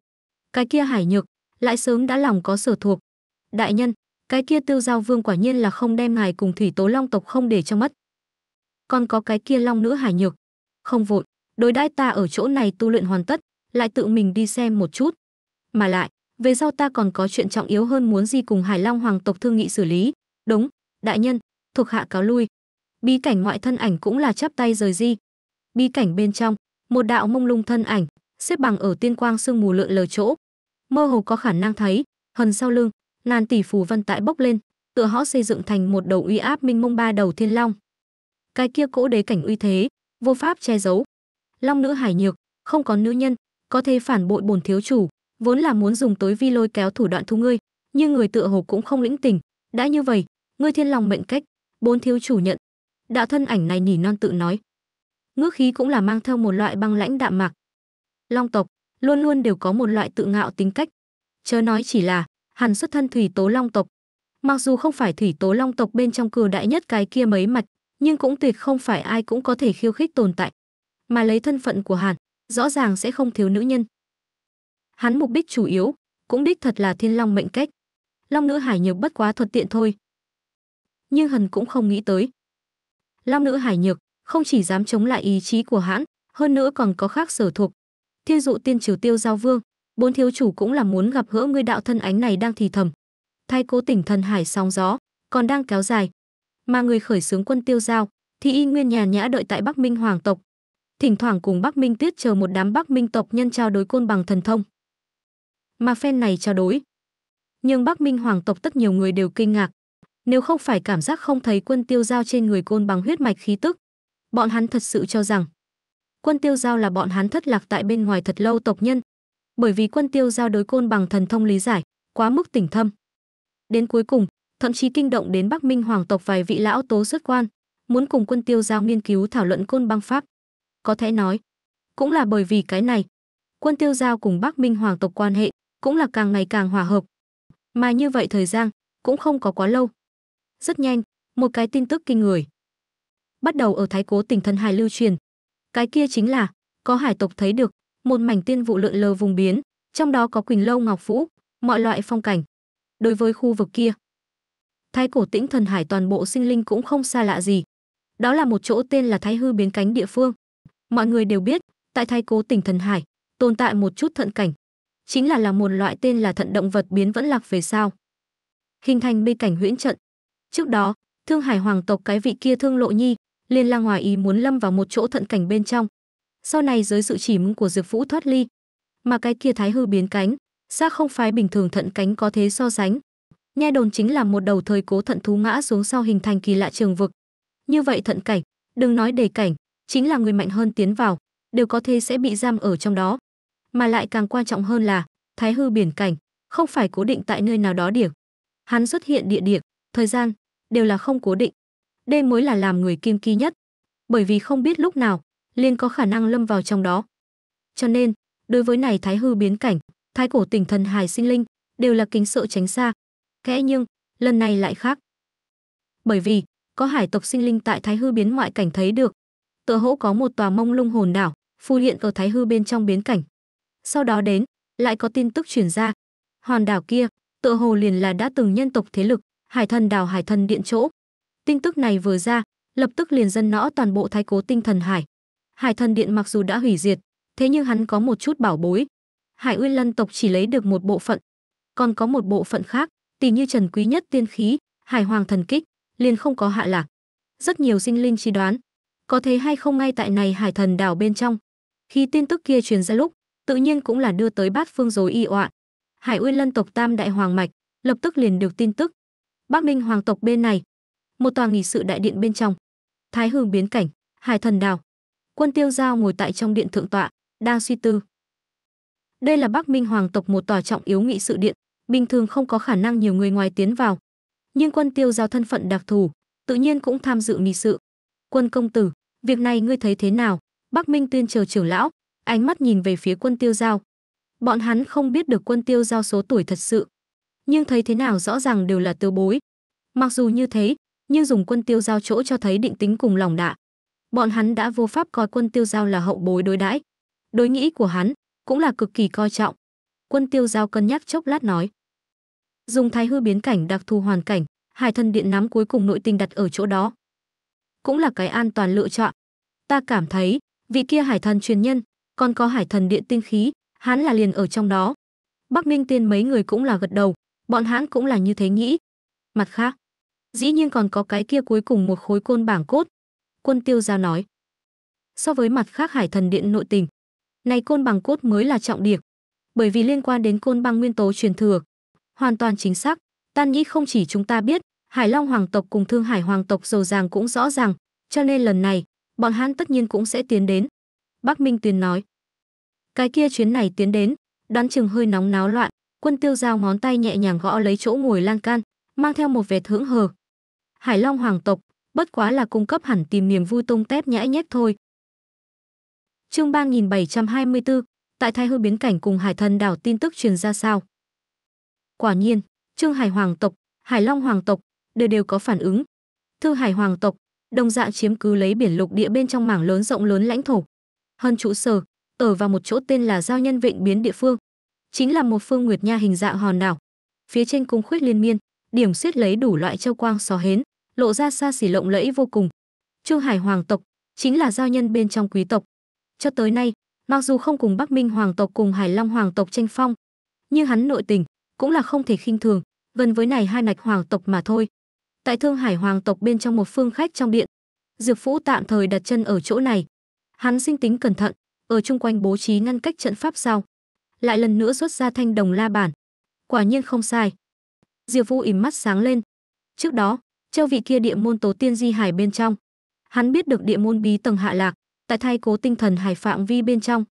cái kia hải nhược lại sớm đã lòng có sở thuộc đại nhân cái kia tiêu giao vương quả nhiên là không đem ngài cùng thủy tố long tộc không để trong mắt còn có cái kia long nữ hải nhược không vội đối đãi ta ở chỗ này tu luyện hoàn tất lại tự mình đi xem một chút mà lại về sau ta còn có chuyện trọng yếu hơn muốn gì cùng hải long hoàng tộc thương nghị xử lý đúng đại nhân thuộc hạ cáo lui. Bí cảnh ngoại thân ảnh cũng là chắp tay rời di. Bí cảnh bên trong, một đạo mông lung thân ảnh, xếp bằng ở tiên quang sương mù lượn lờ chỗ. Mơ hồ có khả năng thấy, hần sau lưng, ngàn tỷ phù văn tại bốc lên, tựa họ xây dựng thành một đầu uy áp minh mông ba đầu thiên long. Cái kia cỗ đế cảnh uy thế, vô pháp che giấu. Long nữ hải nhược, không có nữ nhân, có thể phản bội bổn thiếu chủ, vốn là muốn dùng tối vi lôi kéo thủ đoạn thu ngươi, nhưng người tựa hồ cũng không lĩnh tình, đã như vậy, ngươi thiên long mệnh cách, bốn thiếu chủ nhận. Đạo thân ảnh này nỉ non tự nói. Ngước khí cũng là mang theo một loại băng lãnh đạm mạc. Long tộc luôn luôn đều có một loại tự ngạo tính cách. Chớ nói chỉ là hàn xuất thân thủy tố long tộc. Mặc dù không phải thủy tố long tộc bên trong cường đại nhất cái kia mấy mạch, nhưng cũng tuyệt không phải ai cũng có thể khiêu khích tồn tại. Mà lấy thân phận của hàn, rõ ràng sẽ không thiếu nữ nhân. Hắn mục đích chủ yếu, cũng đích thật là thiên long mệnh cách. Long nữ hải nhiều bất quá thuật tiện thôi, nhưng hần cũng không nghĩ tới long nữ hải nhược không chỉ dám chống lại ý chí của hãn hơn nữa còn có khác sở thuộc thiên dụ tiên triều tiêu giao vương bốn thiếu chủ cũng là muốn gặp gỡ người đạo thân ánh này đang thì thầm thay cố tỉnh thần hải sóng gió còn đang kéo dài mà người khởi xướng quân tiêu giao thì y nguyên nhà nhã đợi tại bắc minh hoàng tộc thỉnh thoảng cùng bắc minh tiết chờ một đám bắc minh tộc nhân trao đối côn bằng thần thông mà phen này trao đối nhưng bắc minh hoàng tộc tất nhiều người đều kinh ngạc nếu không phải cảm giác không thấy quân tiêu giao trên người côn bằng huyết mạch khí tức, bọn hắn thật sự cho rằng quân tiêu giao là bọn hắn thất lạc tại bên ngoài thật lâu tộc nhân. Bởi vì quân tiêu giao đối côn bằng thần thông lý giải, quá mức tỉnh thâm. Đến cuối cùng, thậm chí kinh động đến Bắc Minh hoàng tộc vài vị lão tố xuất quan, muốn cùng quân tiêu giao nghiên cứu thảo luận côn băng pháp. Có thể nói, cũng là bởi vì cái này, quân tiêu giao cùng Bắc Minh hoàng tộc quan hệ cũng là càng ngày càng hòa hợp. Mà như vậy thời gian cũng không có quá lâu, rất nhanh, một cái tin tức kinh người. Bắt đầu ở Thái Cố tỉnh Thần Hải lưu truyền. Cái kia chính là, có hải tộc thấy được, một mảnh tiên vụ lượn lờ vùng biến, trong đó có Quỳnh Lâu Ngọc Vũ, mọi loại phong cảnh. Đối với khu vực kia, Thái Cổ Tĩnh Thần Hải toàn bộ sinh linh cũng không xa lạ gì. Đó là một chỗ tên là Thái Hư biến cánh địa phương. Mọi người đều biết, tại Thái Cố tỉnh Thần Hải, tồn tại một chút thận cảnh. Chính là là một loại tên là thận động vật biến vẫn lạc về sao Hình thành bi cảnh huyễn trận, Trước đó, Thương Hải hoàng tộc cái vị kia Thương Lộ Nhi, liền lang ngoài ý muốn lâm vào một chỗ thận cảnh bên trong. Sau này dưới sự chỉ mưu của Diệp Vũ thoát ly, mà cái kia Thái Hư biến cánh, xác không phải bình thường thận cánh có thế so sánh. Nghe đồn chính là một đầu thời cố thận thú ngã xuống sau hình thành kỳ lạ trường vực. Như vậy thận cảnh, đừng nói đề cảnh, chính là người mạnh hơn tiến vào, đều có thể sẽ bị giam ở trong đó. Mà lại càng quan trọng hơn là, Thái Hư biển cảnh, không phải cố định tại nơi nào đó điểm. Hắn xuất hiện địa điểm, thời gian, đều là không cố định. Đây mới là làm người kim ki nhất, bởi vì không biết lúc nào liên có khả năng lâm vào trong đó. Cho nên, đối với này thái hư biến cảnh, thái cổ tỉnh thần hài sinh linh đều là kính sợ tránh xa. Kẽ nhưng, lần này lại khác. Bởi vì, có hải tộc sinh linh tại thái hư biến ngoại cảnh thấy được, tựa hỗ có một tòa mông lung hồn đảo, phù hiện ở thái hư bên trong biến cảnh. Sau đó đến, lại có tin tức truyền ra, hòn đảo kia tựa hồ liền là đã từng nhân tộc thế lực hải thần đào hải thần điện chỗ. Tin tức này vừa ra, lập tức liền dân nõ toàn bộ thái cố tinh thần hải. Hải thần điện mặc dù đã hủy diệt, thế nhưng hắn có một chút bảo bối. Hải Uyên Lân tộc chỉ lấy được một bộ phận, còn có một bộ phận khác, tỷ như Trần Quý nhất tiên khí, Hải Hoàng thần kích, liền không có hạ lạc. Rất nhiều sinh linh chi đoán, có thế hay không ngay tại này Hải thần đảo bên trong. Khi tin tức kia truyền ra lúc, tự nhiên cũng là đưa tới bát phương rối y oạn. Hải Uyên Lân tộc Tam Đại Hoàng mạch lập tức liền được tin tức, Bắc Minh hoàng tộc bên này, một tòa nghị sự đại điện bên trong. Thái Hương biến cảnh, Hải Thần Đào. Quân Tiêu Giao ngồi tại trong điện thượng tọa, đang suy tư. Đây là Bắc Minh hoàng tộc một tòa trọng yếu nghị sự điện, bình thường không có khả năng nhiều người ngoài tiến vào. Nhưng Quân Tiêu Giao thân phận đặc thù, tự nhiên cũng tham dự nghị sự. Quân công tử, việc này ngươi thấy thế nào? Bắc Minh Tuyên chờ trưởng lão, ánh mắt nhìn về phía Quân Tiêu Giao. Bọn hắn không biết được Quân Tiêu Giao số tuổi thật sự, nhưng thấy thế nào rõ ràng đều là tiêu bối. Mặc dù như thế, nhưng dùng quân tiêu giao chỗ cho thấy định tính cùng lòng đạ. Bọn hắn đã vô pháp coi quân tiêu giao là hậu bối đối đãi. Đối nghĩ của hắn cũng là cực kỳ coi trọng. Quân tiêu giao cân nhắc chốc lát nói. Dùng thái hư biến cảnh đặc thù hoàn cảnh, hải thân điện nắm cuối cùng nội tình đặt ở chỗ đó. Cũng là cái an toàn lựa chọn. Ta cảm thấy, vị kia hải thần truyền nhân, còn có hải thần điện tinh khí, hắn là liền ở trong đó. Bắc Minh Tiên mấy người cũng là gật đầu, bọn hắn cũng là như thế nghĩ mặt khác dĩ nhiên còn có cái kia cuối cùng một khối côn bảng cốt quân tiêu giao nói so với mặt khác hải thần điện nội tình này côn bằng cốt mới là trọng điểm bởi vì liên quan đến côn băng nguyên tố truyền thừa hoàn toàn chính xác tan nghĩ không chỉ chúng ta biết hải long hoàng tộc cùng thương hải hoàng tộc dầu dàng cũng rõ ràng cho nên lần này bọn hắn tất nhiên cũng sẽ tiến đến bắc minh tuyền nói cái kia chuyến này tiến đến đoán chừng hơi nóng náo loạn quân tiêu giao ngón tay nhẹ nhàng gõ lấy chỗ ngồi lan can mang theo một vệt hững hờ hải long hoàng tộc bất quá là cung cấp hẳn tìm niềm vui tung tép nhãi nhép thôi chương bốn, tại thái hư biến cảnh cùng hải thần đảo tin tức truyền ra sao quả nhiên trương hải hoàng tộc hải long hoàng tộc đều đều có phản ứng thư hải hoàng tộc đồng dạng chiếm cứ lấy biển lục địa bên trong mảng lớn rộng lớn lãnh thổ hơn trụ sở ở vào một chỗ tên là giao nhân vịnh biến địa phương chính là một phương nguyệt nha hình dạng hòn đảo phía trên cung khuyết liên miên điểm xiết lấy đủ loại châu quang xò hến lộ ra xa xỉ lộng lẫy vô cùng trương hải hoàng tộc chính là giao nhân bên trong quý tộc cho tới nay mặc dù không cùng bắc minh hoàng tộc cùng hải long hoàng tộc tranh phong nhưng hắn nội tình cũng là không thể khinh thường gần với này hai nạch hoàng tộc mà thôi tại thương hải hoàng tộc bên trong một phương khách trong điện dược phũ tạm thời đặt chân ở chỗ này hắn sinh tính cẩn thận ở chung quanh bố trí ngăn cách trận pháp sau lại lần nữa xuất ra thanh đồng la bản. Quả nhiên không sai. Diệp Vũ ỉm mắt sáng lên. Trước đó, châu vị kia địa môn tố tiên di hải bên trong, hắn biết được địa môn bí tầng hạ lạc, tại thay cố tinh thần hải phạm vi bên trong.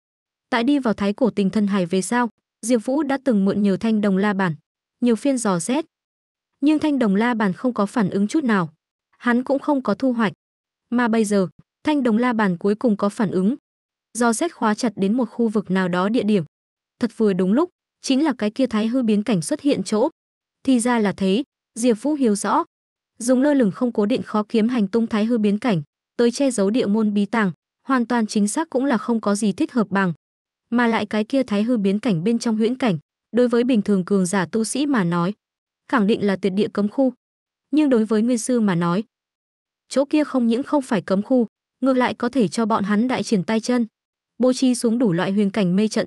Tại đi vào thái cổ tình thân hải về sau, Diệp Vũ đã từng mượn nhiều thanh đồng la bản, nhiều phiên dò xét. Nhưng thanh đồng la bản không có phản ứng chút nào, hắn cũng không có thu hoạch. Mà bây giờ, thanh đồng la bản cuối cùng có phản ứng. Do xét khóa chặt đến một khu vực nào đó địa điểm, thật vừa đúng lúc chính là cái kia thái hư biến cảnh xuất hiện chỗ thì ra là thế diệp vũ hiểu rõ dùng lơ lửng không cố định khó kiếm hành tung thái hư biến cảnh tới che giấu địa môn bí tàng hoàn toàn chính xác cũng là không có gì thích hợp bằng mà lại cái kia thái hư biến cảnh bên trong huyễn cảnh đối với bình thường cường giả tu sĩ mà nói khẳng định là tuyệt địa cấm khu nhưng đối với nguyên sư mà nói chỗ kia không những không phải cấm khu ngược lại có thể cho bọn hắn đại triển tay chân bố trí xuống đủ loại huyền cảnh mê trận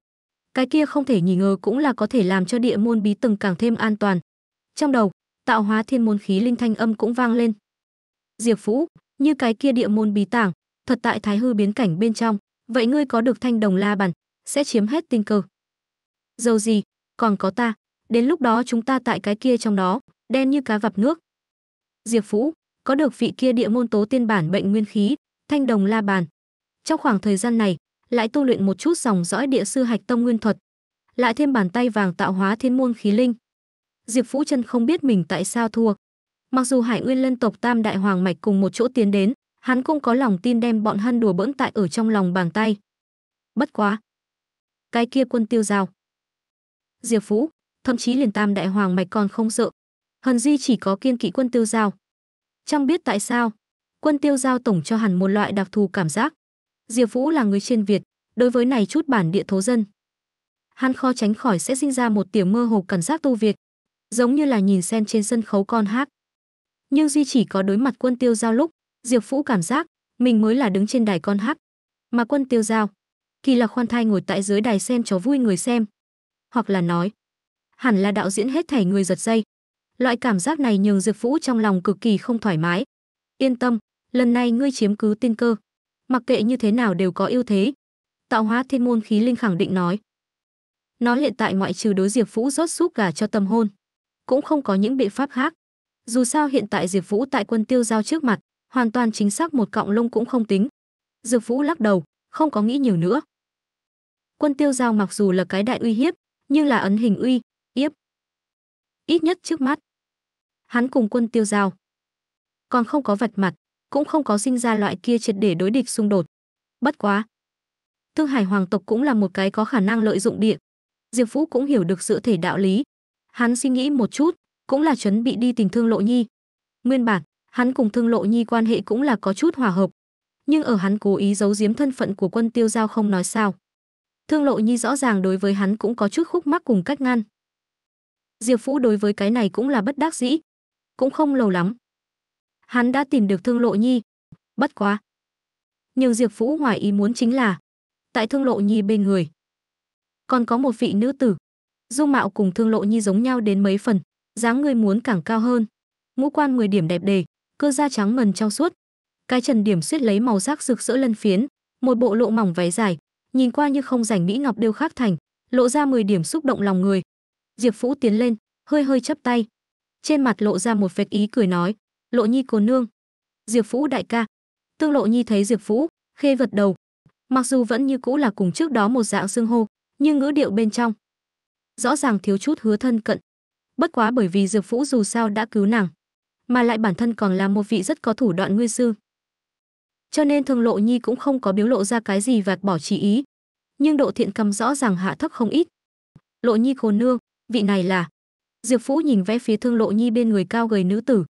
cái kia không thể nghi ngờ cũng là có thể làm cho địa môn bí từng càng thêm an toàn. Trong đầu, tạo hóa thiên môn khí linh thanh âm cũng vang lên. Diệp Phú, như cái kia địa môn bí tảng, thật tại thái hư biến cảnh bên trong, vậy ngươi có được thanh đồng la bàn, sẽ chiếm hết tinh cơ. Dầu gì, còn có ta, đến lúc đó chúng ta tại cái kia trong đó, đen như cá vập nước. Diệp Phú, có được vị kia địa môn tố tiên bản bệnh nguyên khí, thanh đồng la bàn. Trong khoảng thời gian này, lại tu luyện một chút dòng dõi địa sư hạch tông nguyên thuật, lại thêm bàn tay vàng tạo hóa thiên môn khí linh. Diệp Phú Chân không biết mình tại sao thua. Mặc dù Hải Nguyên Lân tộc Tam Đại Hoàng mạch cùng một chỗ tiến đến, hắn cũng có lòng tin đem bọn hân đùa bỡn tại ở trong lòng bàn tay. Bất quá, cái kia quân tiêu giao. Diệp Phú, thậm chí liền Tam Đại Hoàng mạch còn không sợ. Hần Di chỉ có kiên kỵ quân tiêu giao. Chẳng biết tại sao, quân tiêu giao tổng cho hẳn một loại đặc thù cảm giác. Diệp Vũ là người trên Việt, đối với này chút bản địa thố dân. Hắn khó tránh khỏi sẽ sinh ra một tiểu mơ hồ cảm giác tu Việt, giống như là nhìn xem trên sân khấu con hát. Nhưng duy chỉ có đối mặt quân tiêu giao lúc, Diệp Vũ cảm giác mình mới là đứng trên đài con hát, mà quân tiêu giao kỳ là khoan thai ngồi tại dưới đài xem cho vui người xem. Hoặc là nói, hẳn là đạo diễn hết thảy người giật dây. Loại cảm giác này nhường Diệp Vũ trong lòng cực kỳ không thoải mái. Yên tâm, lần này ngươi chiếm cứ tiên cơ, mặc kệ như thế nào đều có ưu thế. Tạo hóa thiên môn khí linh khẳng định nói. Nó hiện tại ngoại trừ đối Diệp Vũ rót súp gà cho tâm hôn, cũng không có những biện pháp khác. Dù sao hiện tại Diệp Vũ tại quân tiêu giao trước mặt, hoàn toàn chính xác một cọng lông cũng không tính. Diệp Vũ lắc đầu, không có nghĩ nhiều nữa. Quân tiêu giao mặc dù là cái đại uy hiếp, nhưng là ấn hình uy, yếp. Ít nhất trước mắt. Hắn cùng quân tiêu giao. Còn không có vạch mặt, cũng không có sinh ra loại kia triệt để đối địch xung đột. Bất quá, Thương Hải hoàng tộc cũng là một cái có khả năng lợi dụng địa. Diệp Vũ cũng hiểu được sự thể đạo lý. Hắn suy nghĩ một chút, cũng là chuẩn bị đi tình Thương Lộ Nhi. Nguyên bản, hắn cùng Thương Lộ Nhi quan hệ cũng là có chút hòa hợp, nhưng ở hắn cố ý giấu giếm thân phận của quân Tiêu Giao không nói sao. Thương Lộ Nhi rõ ràng đối với hắn cũng có chút khúc mắc cùng cách ngăn. Diệp Vũ đối với cái này cũng là bất đắc dĩ, cũng không lâu lắm, hắn đã tìm được Thương Lộ Nhi. Bất quá, nhưng Diệp Vũ ngoài ý muốn chính là tại Thương Lộ Nhi bên người còn có một vị nữ tử, dung mạo cùng Thương Lộ Nhi giống nhau đến mấy phần, dáng người muốn càng cao hơn, ngũ quan 10 điểm đẹp đề, cơ da trắng mần trong suốt, cái trần điểm xuyết lấy màu sắc rực rỡ lân phiến, một bộ lộ mỏng váy dài, nhìn qua như không rảnh mỹ ngọc đều khắc thành, lộ ra 10 điểm xúc động lòng người. Diệp Vũ tiến lên, hơi hơi chắp tay, trên mặt lộ ra một vệt ý cười nói: lộ nhi cô nương diệp phũ đại ca tương lộ nhi thấy diệp phũ khê vật đầu mặc dù vẫn như cũ là cùng trước đó một dạng xương hô nhưng ngữ điệu bên trong rõ ràng thiếu chút hứa thân cận bất quá bởi vì diệp phũ dù sao đã cứu nàng mà lại bản thân còn là một vị rất có thủ đoạn nguyên sư cho nên thương lộ nhi cũng không có biểu lộ ra cái gì vạt bỏ chỉ ý nhưng độ thiện cầm rõ ràng hạ thấp không ít lộ nhi cô nương vị này là diệp phũ nhìn vẽ phía thương lộ nhi bên người cao gầy nữ tử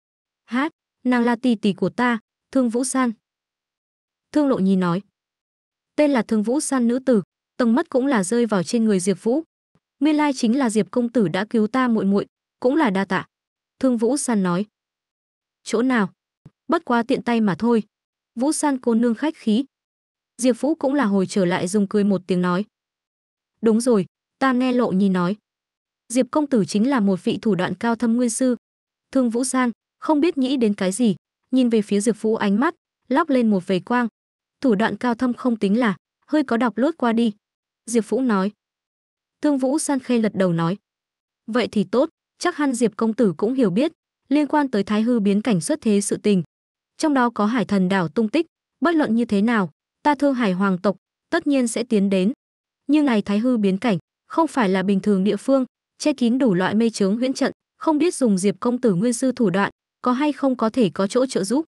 Hát, nàng là tỷ tỷ của ta, Thương Vũ San. Thương Lộ Nhi nói. Tên là Thương Vũ San nữ tử, tầng mắt cũng là rơi vào trên người Diệp Vũ. Nguyên lai chính là Diệp công tử đã cứu ta muội muội, cũng là đa tạ. Thương Vũ San nói. Chỗ nào? Bất quá tiện tay mà thôi. Vũ San cô nương khách khí. Diệp Vũ cũng là hồi trở lại dùng cười một tiếng nói. Đúng rồi, ta nghe Lộ Nhi nói. Diệp công tử chính là một vị thủ đoạn cao thâm nguyên sư. Thương Vũ San, không biết nghĩ đến cái gì, nhìn về phía Diệp Vũ ánh mắt lóc lên một vầy quang. Thủ đoạn cao thâm không tính là, hơi có đọc lướt qua đi. Diệp Vũ nói. Thương Vũ san khê lật đầu nói. Vậy thì tốt, chắc hăn Diệp công tử cũng hiểu biết, liên quan tới thái hư biến cảnh xuất thế sự tình. Trong đó có hải thần đảo tung tích, bất luận như thế nào, ta thương hải hoàng tộc, tất nhiên sẽ tiến đến. Nhưng này thái hư biến cảnh, không phải là bình thường địa phương, che kín đủ loại mây chướng huyễn trận, không biết dùng Diệp công tử nguyên sư thủ đoạn, có hay không có thể có chỗ trợ giúp.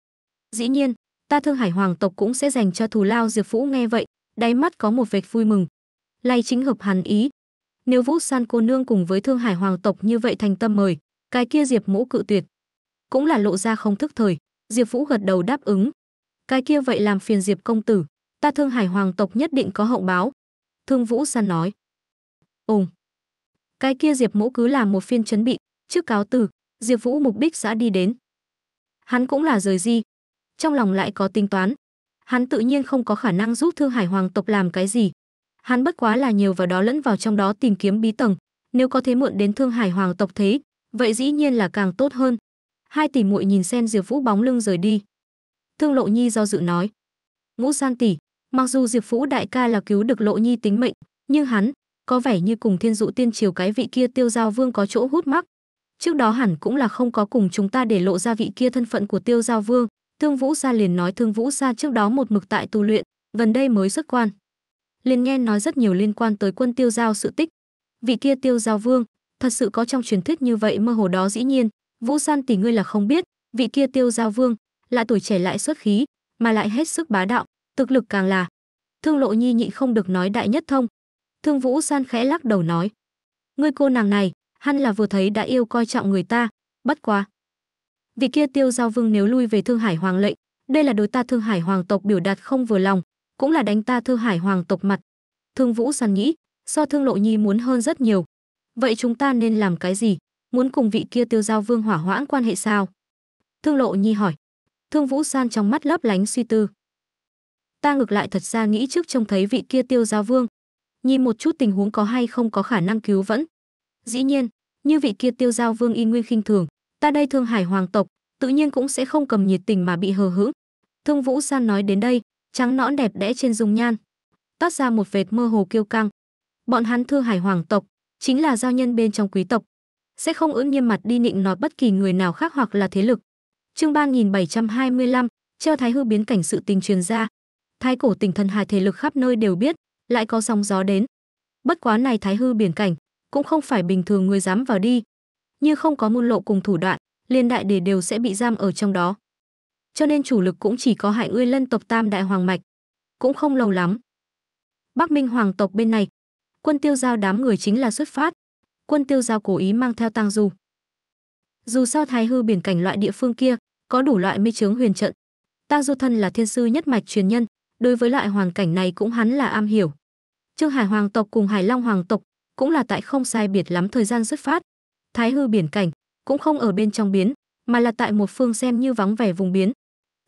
Dĩ nhiên, ta thương hải hoàng tộc cũng sẽ dành cho thù lao Diệp Vũ nghe vậy, đáy mắt có một vệt vui mừng. Lay chính hợp hàn ý. Nếu Vũ San cô nương cùng với thương hải hoàng tộc như vậy thành tâm mời, cái kia Diệp Mũ cự tuyệt. Cũng là lộ ra không thức thời, Diệp Vũ gật đầu đáp ứng. Cái kia vậy làm phiền Diệp công tử, ta thương hải hoàng tộc nhất định có hậu báo. Thương Vũ San nói. Ồm. Cái kia Diệp Mũ cứ làm một phiên chuẩn bị, trước cáo từ, Diệp Vũ mục đích đã đi đến hắn cũng là rời di. Trong lòng lại có tính toán, hắn tự nhiên không có khả năng giúp Thương Hải Hoàng tộc làm cái gì. Hắn bất quá là nhiều vào đó lẫn vào trong đó tìm kiếm bí tầng, nếu có thế mượn đến Thương Hải Hoàng tộc thế, vậy dĩ nhiên là càng tốt hơn. Hai tỷ muội nhìn sen Diệp Vũ bóng lưng rời đi. Thương Lộ Nhi do dự nói: "Ngũ gian tỷ, mặc dù Diệp Vũ đại ca là cứu được Lộ Nhi tính mệnh, nhưng hắn có vẻ như cùng Thiên Dụ Tiên Triều cái vị kia Tiêu Giao Vương có chỗ hút mắc, trước đó hẳn cũng là không có cùng chúng ta để lộ ra vị kia thân phận của tiêu giao vương thương vũ gia liền nói thương vũ gia trước đó một mực tại tu luyện gần đây mới xuất quan liền nghe nói rất nhiều liên quan tới quân tiêu giao sự tích vị kia tiêu giao vương thật sự có trong truyền thuyết như vậy mơ hồ đó dĩ nhiên vũ san tỷ ngươi là không biết vị kia tiêu giao vương là tuổi trẻ lại xuất khí mà lại hết sức bá đạo thực lực càng là thương lộ nhi nhị không được nói đại nhất thông thương vũ san khẽ lắc đầu nói ngươi cô nàng này hắn là vừa thấy đã yêu coi trọng người ta bất quá vị kia tiêu giao vương nếu lui về thương hải hoàng lệnh đây là đối ta thương hải hoàng tộc biểu đạt không vừa lòng cũng là đánh ta thương hải hoàng tộc mặt thương vũ săn nghĩ so thương lộ nhi muốn hơn rất nhiều vậy chúng ta nên làm cái gì muốn cùng vị kia tiêu giao vương hỏa hoãn quan hệ sao thương lộ nhi hỏi thương vũ san trong mắt lấp lánh suy tư ta ngược lại thật ra nghĩ trước trông thấy vị kia tiêu giao vương nhìn một chút tình huống có hay không có khả năng cứu vẫn Dĩ nhiên, như vị kia tiêu giao vương y nguyên khinh thường, ta đây thương hải hoàng tộc, tự nhiên cũng sẽ không cầm nhiệt tình mà bị hờ hững. Thương Vũ San nói đến đây, trắng nõn đẹp đẽ trên dung nhan, toát ra một vệt mơ hồ kiêu căng. Bọn hắn thương hải hoàng tộc, chính là giao nhân bên trong quý tộc, sẽ không ưỡn nghiêm mặt đi nịnh nói bất kỳ người nào khác hoặc là thế lực. Chương lăm treo thái hư biến cảnh sự tình truyền ra. Thái cổ tỉnh thần hải thể lực khắp nơi đều biết, lại có sóng gió đến. Bất quá này thái hư biển cảnh, cũng không phải bình thường người dám vào đi. Như không có môn lộ cùng thủ đoạn, liên đại đề đều sẽ bị giam ở trong đó. Cho nên chủ lực cũng chỉ có hại Uy Lân tộc Tam Đại Hoàng mạch, cũng không lâu lắm. Bắc Minh Hoàng tộc bên này, quân tiêu giao đám người chính là xuất phát. Quân tiêu giao cố ý mang theo tăng Du. Dù sao Thái Hư biển cảnh loại địa phương kia có đủ loại mê chướng huyền trận. tăng Du thân là thiên sư nhất mạch truyền nhân, đối với loại hoàn cảnh này cũng hắn là am hiểu. Trương Hải Hoàng tộc cùng Hải Long Hoàng tộc cũng là tại không sai biệt lắm thời gian xuất phát. Thái hư biển cảnh cũng không ở bên trong biến, mà là tại một phương xem như vắng vẻ vùng biến.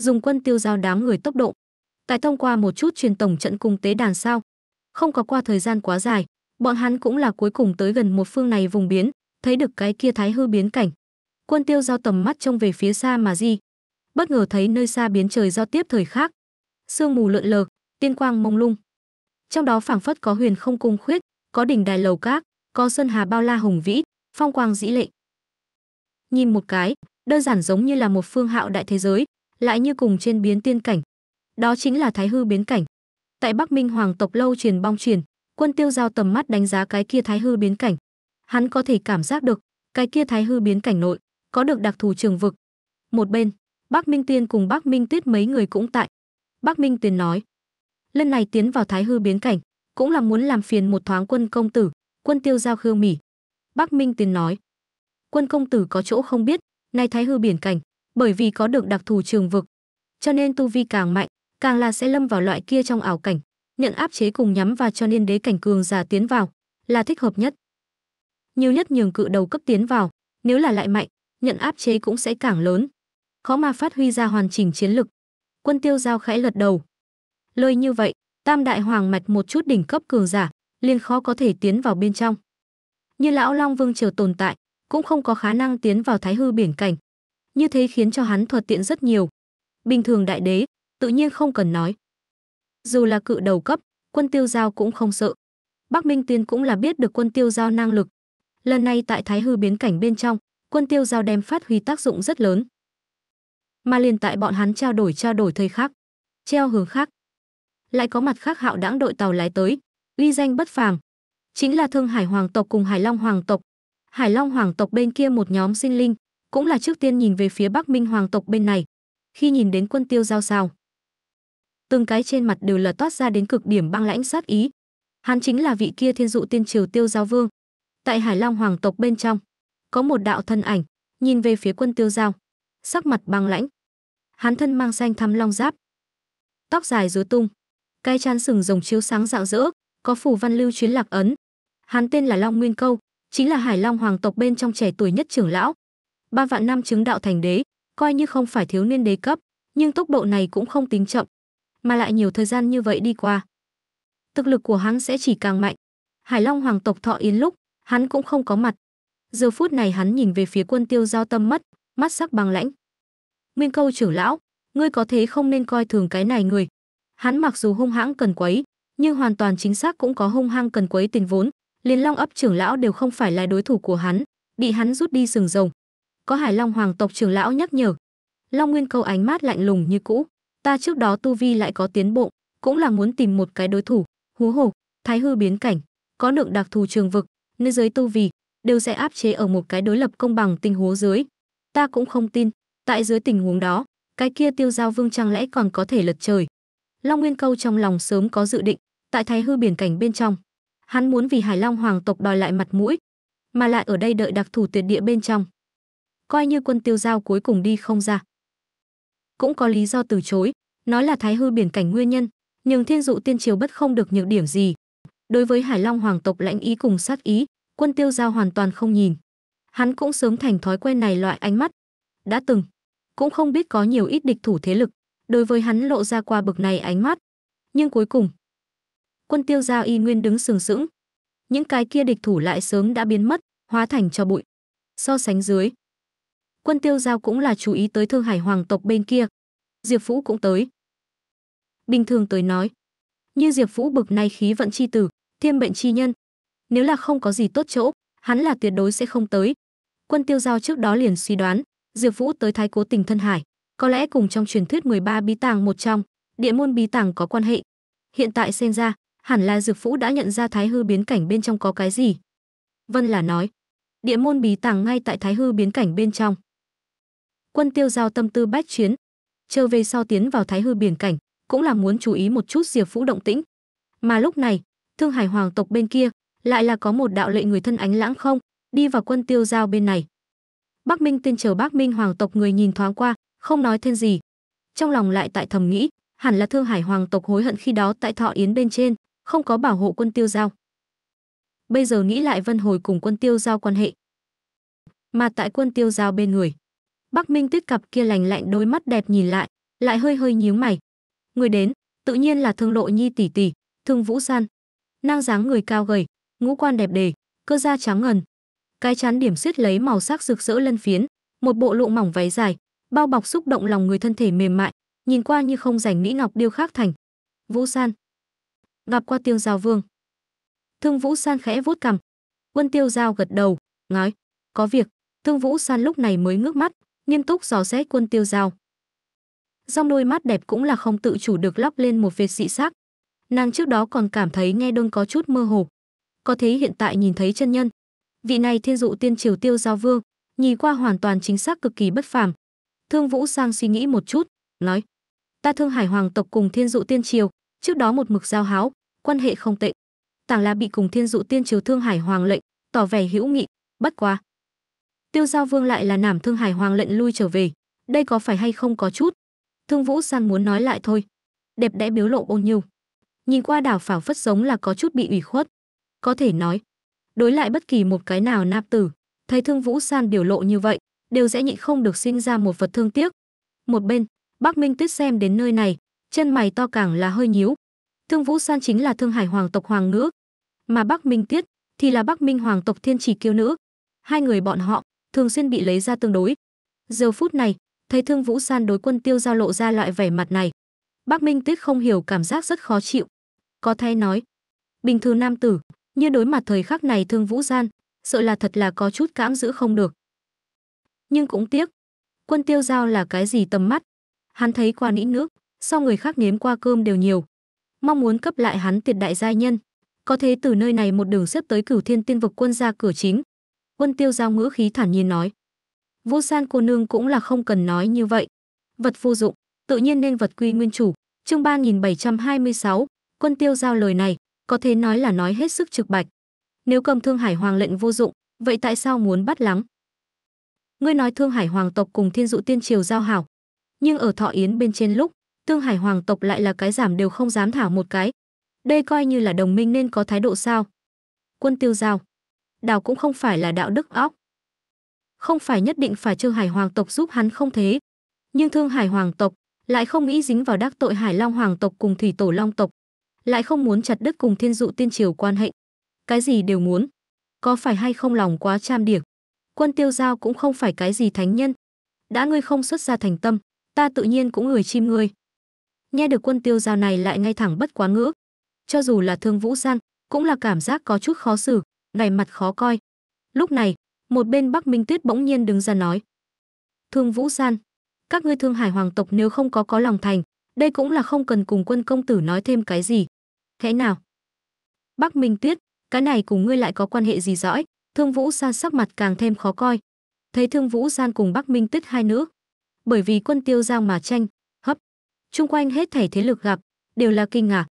Dùng quân tiêu giao đám người tốc độ, tại thông qua một chút truyền tổng trận cung tế đàn sao, không có qua thời gian quá dài, bọn hắn cũng là cuối cùng tới gần một phương này vùng biến, thấy được cái kia thái hư biến cảnh. Quân tiêu giao tầm mắt trông về phía xa mà di, bất ngờ thấy nơi xa biến trời giao tiếp thời khác, sương mù lượn lờ, tiên quang mông lung. Trong đó phảng phất có huyền không cung khuyết, có đỉnh đài lầu cát, có sơn hà bao la hùng vĩ, phong quang dĩ lệ. Nhìn một cái, đơn giản giống như là một phương hạo đại thế giới, lại như cùng trên biến tiên cảnh. Đó chính là Thái hư biến cảnh. Tại Bắc Minh hoàng tộc lâu truyền bong truyền, Quân Tiêu giao tầm mắt đánh giá cái kia Thái hư biến cảnh. Hắn có thể cảm giác được, cái kia Thái hư biến cảnh nội có được đặc thù trường vực. Một bên, Bắc Minh Tiên cùng Bắc Minh Tuyết mấy người cũng tại. Bắc Minh Tuyên nói, lần này tiến vào Thái hư biến cảnh, cũng là muốn làm phiền một thoáng quân công tử, quân tiêu giao khương mỉ. bắc Minh Tiến nói, quân công tử có chỗ không biết, nay thái hư biển cảnh, bởi vì có được đặc thù trường vực, cho nên tu vi càng mạnh, càng là sẽ lâm vào loại kia trong ảo cảnh, nhận áp chế cùng nhắm và cho nên đế cảnh cường giả tiến vào, là thích hợp nhất. Nhiều nhất nhường cự đầu cấp tiến vào, nếu là lại mạnh, nhận áp chế cũng sẽ càng lớn. Khó mà phát huy ra hoàn chỉnh chiến lực. Quân tiêu giao khẽ lật đầu. Lời như vậy, tam đại hoàng mạch một chút đỉnh cấp cường giả, liền khó có thể tiến vào bên trong. Như lão Long Vương chờ tồn tại, cũng không có khả năng tiến vào thái hư biển cảnh. Như thế khiến cho hắn thuật tiện rất nhiều. Bình thường đại đế, tự nhiên không cần nói. Dù là cự đầu cấp, quân tiêu giao cũng không sợ. Bắc Minh Tiên cũng là biết được quân tiêu giao năng lực. Lần này tại thái hư biến cảnh bên trong, quân tiêu giao đem phát huy tác dụng rất lớn. Mà liền tại bọn hắn trao đổi trao đổi thời khắc treo hướng khác, lại có mặt khác hạo đãng đội tàu lái tới, uy danh bất phàm. Chính là Thương Hải Hoàng tộc cùng Hải Long Hoàng tộc. Hải Long Hoàng tộc bên kia một nhóm sinh linh, cũng là trước tiên nhìn về phía Bắc Minh Hoàng tộc bên này. Khi nhìn đến quân tiêu giao sao, từng cái trên mặt đều là toát ra đến cực điểm băng lãnh sát ý. Hắn chính là vị kia thiên dụ tiên triều tiêu giao vương. Tại Hải Long Hoàng tộc bên trong, có một đạo thân ảnh, nhìn về phía quân tiêu giao, sắc mặt băng lãnh. Hắn thân mang xanh thắm long giáp, tóc dài rối tung, cái chán sừng rồng chiếu sáng rạng rỡ có phủ văn lưu chuyến lạc ấn hắn tên là long nguyên câu chính là hải long hoàng tộc bên trong trẻ tuổi nhất trưởng lão ba vạn năm chứng đạo thành đế coi như không phải thiếu niên đế cấp nhưng tốc độ này cũng không tính chậm mà lại nhiều thời gian như vậy đi qua thực lực của hắn sẽ chỉ càng mạnh hải long hoàng tộc thọ yến lúc hắn cũng không có mặt giờ phút này hắn nhìn về phía quân tiêu giao tâm mất mắt sắc bằng lãnh nguyên câu trưởng lão ngươi có thế không nên coi thường cái này người Hắn mặc dù hung hãng cần quấy, nhưng hoàn toàn chính xác cũng có hung hăng cần quấy tiền vốn, liền long ấp trưởng lão đều không phải là đối thủ của hắn, bị hắn rút đi sừng rồng. Có Hải Long hoàng tộc trưởng lão nhắc nhở. Long Nguyên câu ánh mắt lạnh lùng như cũ, ta trước đó tu vi lại có tiến bộ, cũng là muốn tìm một cái đối thủ, hú hồ, thái hư biến cảnh, có lượng đặc thù trường vực, nơi dưới tu vi đều sẽ áp chế ở một cái đối lập công bằng tình huống dưới. Ta cũng không tin, tại dưới tình huống đó, cái kia tiêu giao vương chẳng lẽ còn có thể lật trời. Long Nguyên Câu trong lòng sớm có dự định, tại Thái Hư biển cảnh bên trong, hắn muốn vì Hải Long hoàng tộc đòi lại mặt mũi, mà lại ở đây đợi đặc thù tuyệt địa bên trong. Coi như quân tiêu giao cuối cùng đi không ra. Cũng có lý do từ chối, nói là Thái Hư biển cảnh nguyên nhân, nhưng Thiên dụ tiên triều bất không được nhược điểm gì. Đối với Hải Long hoàng tộc lãnh ý cùng sát ý, quân tiêu giao hoàn toàn không nhìn. Hắn cũng sớm thành thói quen này loại ánh mắt. Đã từng, cũng không biết có nhiều ít địch thủ thế lực đối với hắn lộ ra qua bực này ánh mắt. Nhưng cuối cùng, quân tiêu giao y nguyên đứng sừng sững. Những cái kia địch thủ lại sớm đã biến mất, hóa thành cho bụi. So sánh dưới, quân tiêu giao cũng là chú ý tới thương hải hoàng tộc bên kia. Diệp Phũ cũng tới. Bình thường tới nói, như Diệp Phũ bực này khí vận chi tử, thiên bệnh chi nhân. Nếu là không có gì tốt chỗ, hắn là tuyệt đối sẽ không tới. Quân tiêu giao trước đó liền suy đoán, Diệp Vũ tới thái cố tình thân hải, có lẽ cùng trong truyền thuyết 13 bí tàng một trong, địa môn bí tàng có quan hệ. Hiện tại xem ra, hẳn là Dược Phũ đã nhận ra Thái Hư biến cảnh bên trong có cái gì. Vân là nói, địa môn bí tàng ngay tại Thái Hư biến cảnh bên trong. Quân Tiêu giao tâm tư bách chuyến, trở về sau tiến vào Thái Hư biển cảnh, cũng là muốn chú ý một chút Diệp Phũ động tĩnh. Mà lúc này, Thương Hải hoàng tộc bên kia lại là có một đạo lệ người thân ánh lãng không, đi vào quân Tiêu giao bên này. Bắc Minh tiên chờ Bắc Minh hoàng tộc người nhìn thoáng qua, không nói thêm gì trong lòng lại tại thầm nghĩ hẳn là thương hải hoàng tộc hối hận khi đó tại thọ yến bên trên không có bảo hộ quân tiêu giao bây giờ nghĩ lại vân hồi cùng quân tiêu giao quan hệ mà tại quân tiêu giao bên người bắc minh tuyết cặp kia lành lạnh đôi mắt đẹp nhìn lại lại hơi hơi nhíu mày người đến tự nhiên là thương lộ nhi tỷ tỷ thương vũ san nang dáng người cao gầy ngũ quan đẹp đề cơ da trắng ngần cái chán điểm xiết lấy màu sắc rực rỡ lân phiến một bộ lụa mỏng váy dài bao bọc xúc động lòng người thân thể mềm mại, nhìn qua như không rảnh nghĩ ngọc điêu khắc thành. Vũ San, gặp qua Tiêu Giao Vương. Thương Vũ San khẽ vuốt cằm, Quân Tiêu Giao gật đầu, nói, có việc. Thương Vũ San lúc này mới ngước mắt, nghiêm túc dò xét Quân Tiêu Giao. Trong đôi mắt đẹp cũng là không tự chủ được lóc lên một vệt dị sắc. Nàng trước đó còn cảm thấy nghe đơn có chút mơ hồ, có thế hiện tại nhìn thấy chân nhân. Vị này thiên dụ tiên triều Tiêu Giao Vương, nhìn qua hoàn toàn chính xác cực kỳ bất phàm, Thương Vũ Sang suy nghĩ một chút, nói: "Ta Thương Hải Hoàng tộc cùng Thiên Dụ Tiên Triều, trước đó một mực giao háo, quan hệ không tệ. Tảng là bị cùng Thiên Dụ Tiên Triều Thương Hải Hoàng lệnh, tỏ vẻ hữu nghị, bất qua Tiêu Giao Vương lại là nảm Thương Hải Hoàng lệnh lui trở về, đây có phải hay không có chút?" Thương Vũ Sang muốn nói lại thôi. Đẹp đẽ biếu lộ ôn nhu. Nhìn qua đảo phảo phất giống là có chút bị ủy khuất. Có thể nói, đối lại bất kỳ một cái nào nam tử, thấy Thương Vũ San biểu lộ như vậy, đều sẽ nhịn không được sinh ra một vật thương tiếc. Một bên, Bắc Minh Tuyết xem đến nơi này, chân mày to càng là hơi nhíu. Thương Vũ San chính là Thương Hải hoàng tộc hoàng nữ, mà Bắc Minh Tuyết thì là Bắc Minh hoàng tộc thiên chỉ kiêu nữ. Hai người bọn họ thường xuyên bị lấy ra tương đối. Giờ phút này, thấy Thương Vũ San đối quân Tiêu giao lộ ra loại vẻ mặt này, Bắc Minh Tuyết không hiểu cảm giác rất khó chịu. Có thay nói, bình thường nam tử, như đối mặt thời khắc này Thương Vũ San, sợ là thật là có chút cảm giữ không được. Nhưng cũng tiếc, quân tiêu giao là cái gì tầm mắt. Hắn thấy qua nĩ nước, sau người khác nếm qua cơm đều nhiều. Mong muốn cấp lại hắn tiệt đại giai nhân. Có thế từ nơi này một đường xếp tới cửu thiên tiên vực quân ra cửa chính. Quân tiêu giao ngữ khí thản nhiên nói. Vô san cô nương cũng là không cần nói như vậy. Vật vô dụng, tự nhiên nên vật quy nguyên chủ. Chương 3726, quân tiêu giao lời này, có thể nói là nói hết sức trực bạch. Nếu cầm thương hải hoàng lệnh vô dụng, vậy tại sao muốn bắt lắng? ngươi nói Thương Hải Hoàng tộc cùng Thiên Dụ Tiên Triều giao hảo. Nhưng ở Thọ Yến bên trên lúc, Thương Hải Hoàng tộc lại là cái giảm đều không dám thảo một cái. Đây coi như là đồng minh nên có thái độ sao? Quân Tiêu Giao, đào cũng không phải là đạo đức óc. Không phải nhất định phải Trương Hải Hoàng tộc giúp hắn không thế. Nhưng Thương Hải Hoàng tộc lại không nghĩ dính vào đắc tội Hải Long Hoàng tộc cùng Thủy Tổ Long tộc, lại không muốn chặt đứt cùng Thiên Dụ Tiên Triều quan hệ. Cái gì đều muốn, có phải hay không lòng quá cham điệp quân tiêu giao cũng không phải cái gì thánh nhân. Đã ngươi không xuất ra thành tâm, ta tự nhiên cũng người chim ngươi. Nghe được quân tiêu giao này lại ngay thẳng bất quá ngữ. Cho dù là thương vũ gian, cũng là cảm giác có chút khó xử, ngày mặt khó coi. Lúc này, một bên Bắc Minh Tuyết bỗng nhiên đứng ra nói. Thương vũ gian, các ngươi thương hải hoàng tộc nếu không có có lòng thành, đây cũng là không cần cùng quân công tử nói thêm cái gì. Thế nào? Bắc Minh Tuyết, cái này cùng ngươi lại có quan hệ gì dõi? Thương Vũ San sắc mặt càng thêm khó coi. Thấy Thương Vũ San cùng Bắc Minh Tích hai nữ, bởi vì quân Tiêu Giang mà tranh, hấp, chung quanh hết thảy thế lực gặp, đều là kinh ngạc.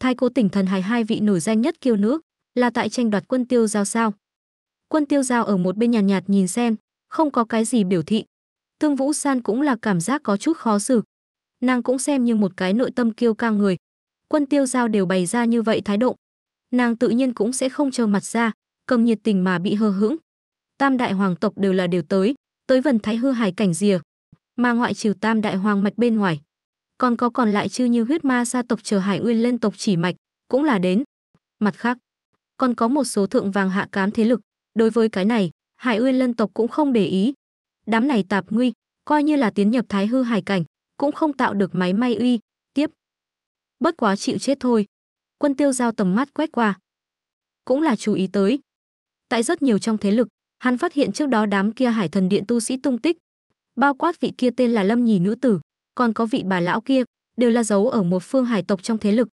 Thái Cố Tỉnh Thần hài hai vị nổi danh nhất kiêu nữ, là tại tranh đoạt quân Tiêu Giao sao? Quân Tiêu Giao ở một bên nhàn nhạt, nhạt nhìn xem, không có cái gì biểu thị. Thương Vũ San cũng là cảm giác có chút khó xử. Nàng cũng xem như một cái nội tâm kiêu căng người. Quân Tiêu Giao đều bày ra như vậy thái độ. Nàng tự nhiên cũng sẽ không trơ mặt ra, Cầm nhiệt tình mà bị hờ hững. Tam đại hoàng tộc đều là đều tới, tới vần thái hư hải cảnh rìa, mà ngoại trừ tam đại hoàng mạch bên ngoài. Còn có còn lại chư như huyết ma gia tộc chờ hải uyên lên tộc chỉ mạch, cũng là đến. Mặt khác, còn có một số thượng vàng hạ cám thế lực. Đối với cái này, hải uyên lân tộc cũng không để ý. Đám này tạp nguy, coi như là tiến nhập thái hư hải cảnh, cũng không tạo được máy may uy. Tiếp. Bất quá chịu chết thôi. Quân tiêu giao tầm mắt quét qua. Cũng là chú ý tới, tại rất nhiều trong thế lực hắn phát hiện trước đó đám kia hải thần điện tu sĩ tung tích bao quát vị kia tên là lâm nhì nữ tử còn có vị bà lão kia đều là giấu ở một phương hải tộc trong thế lực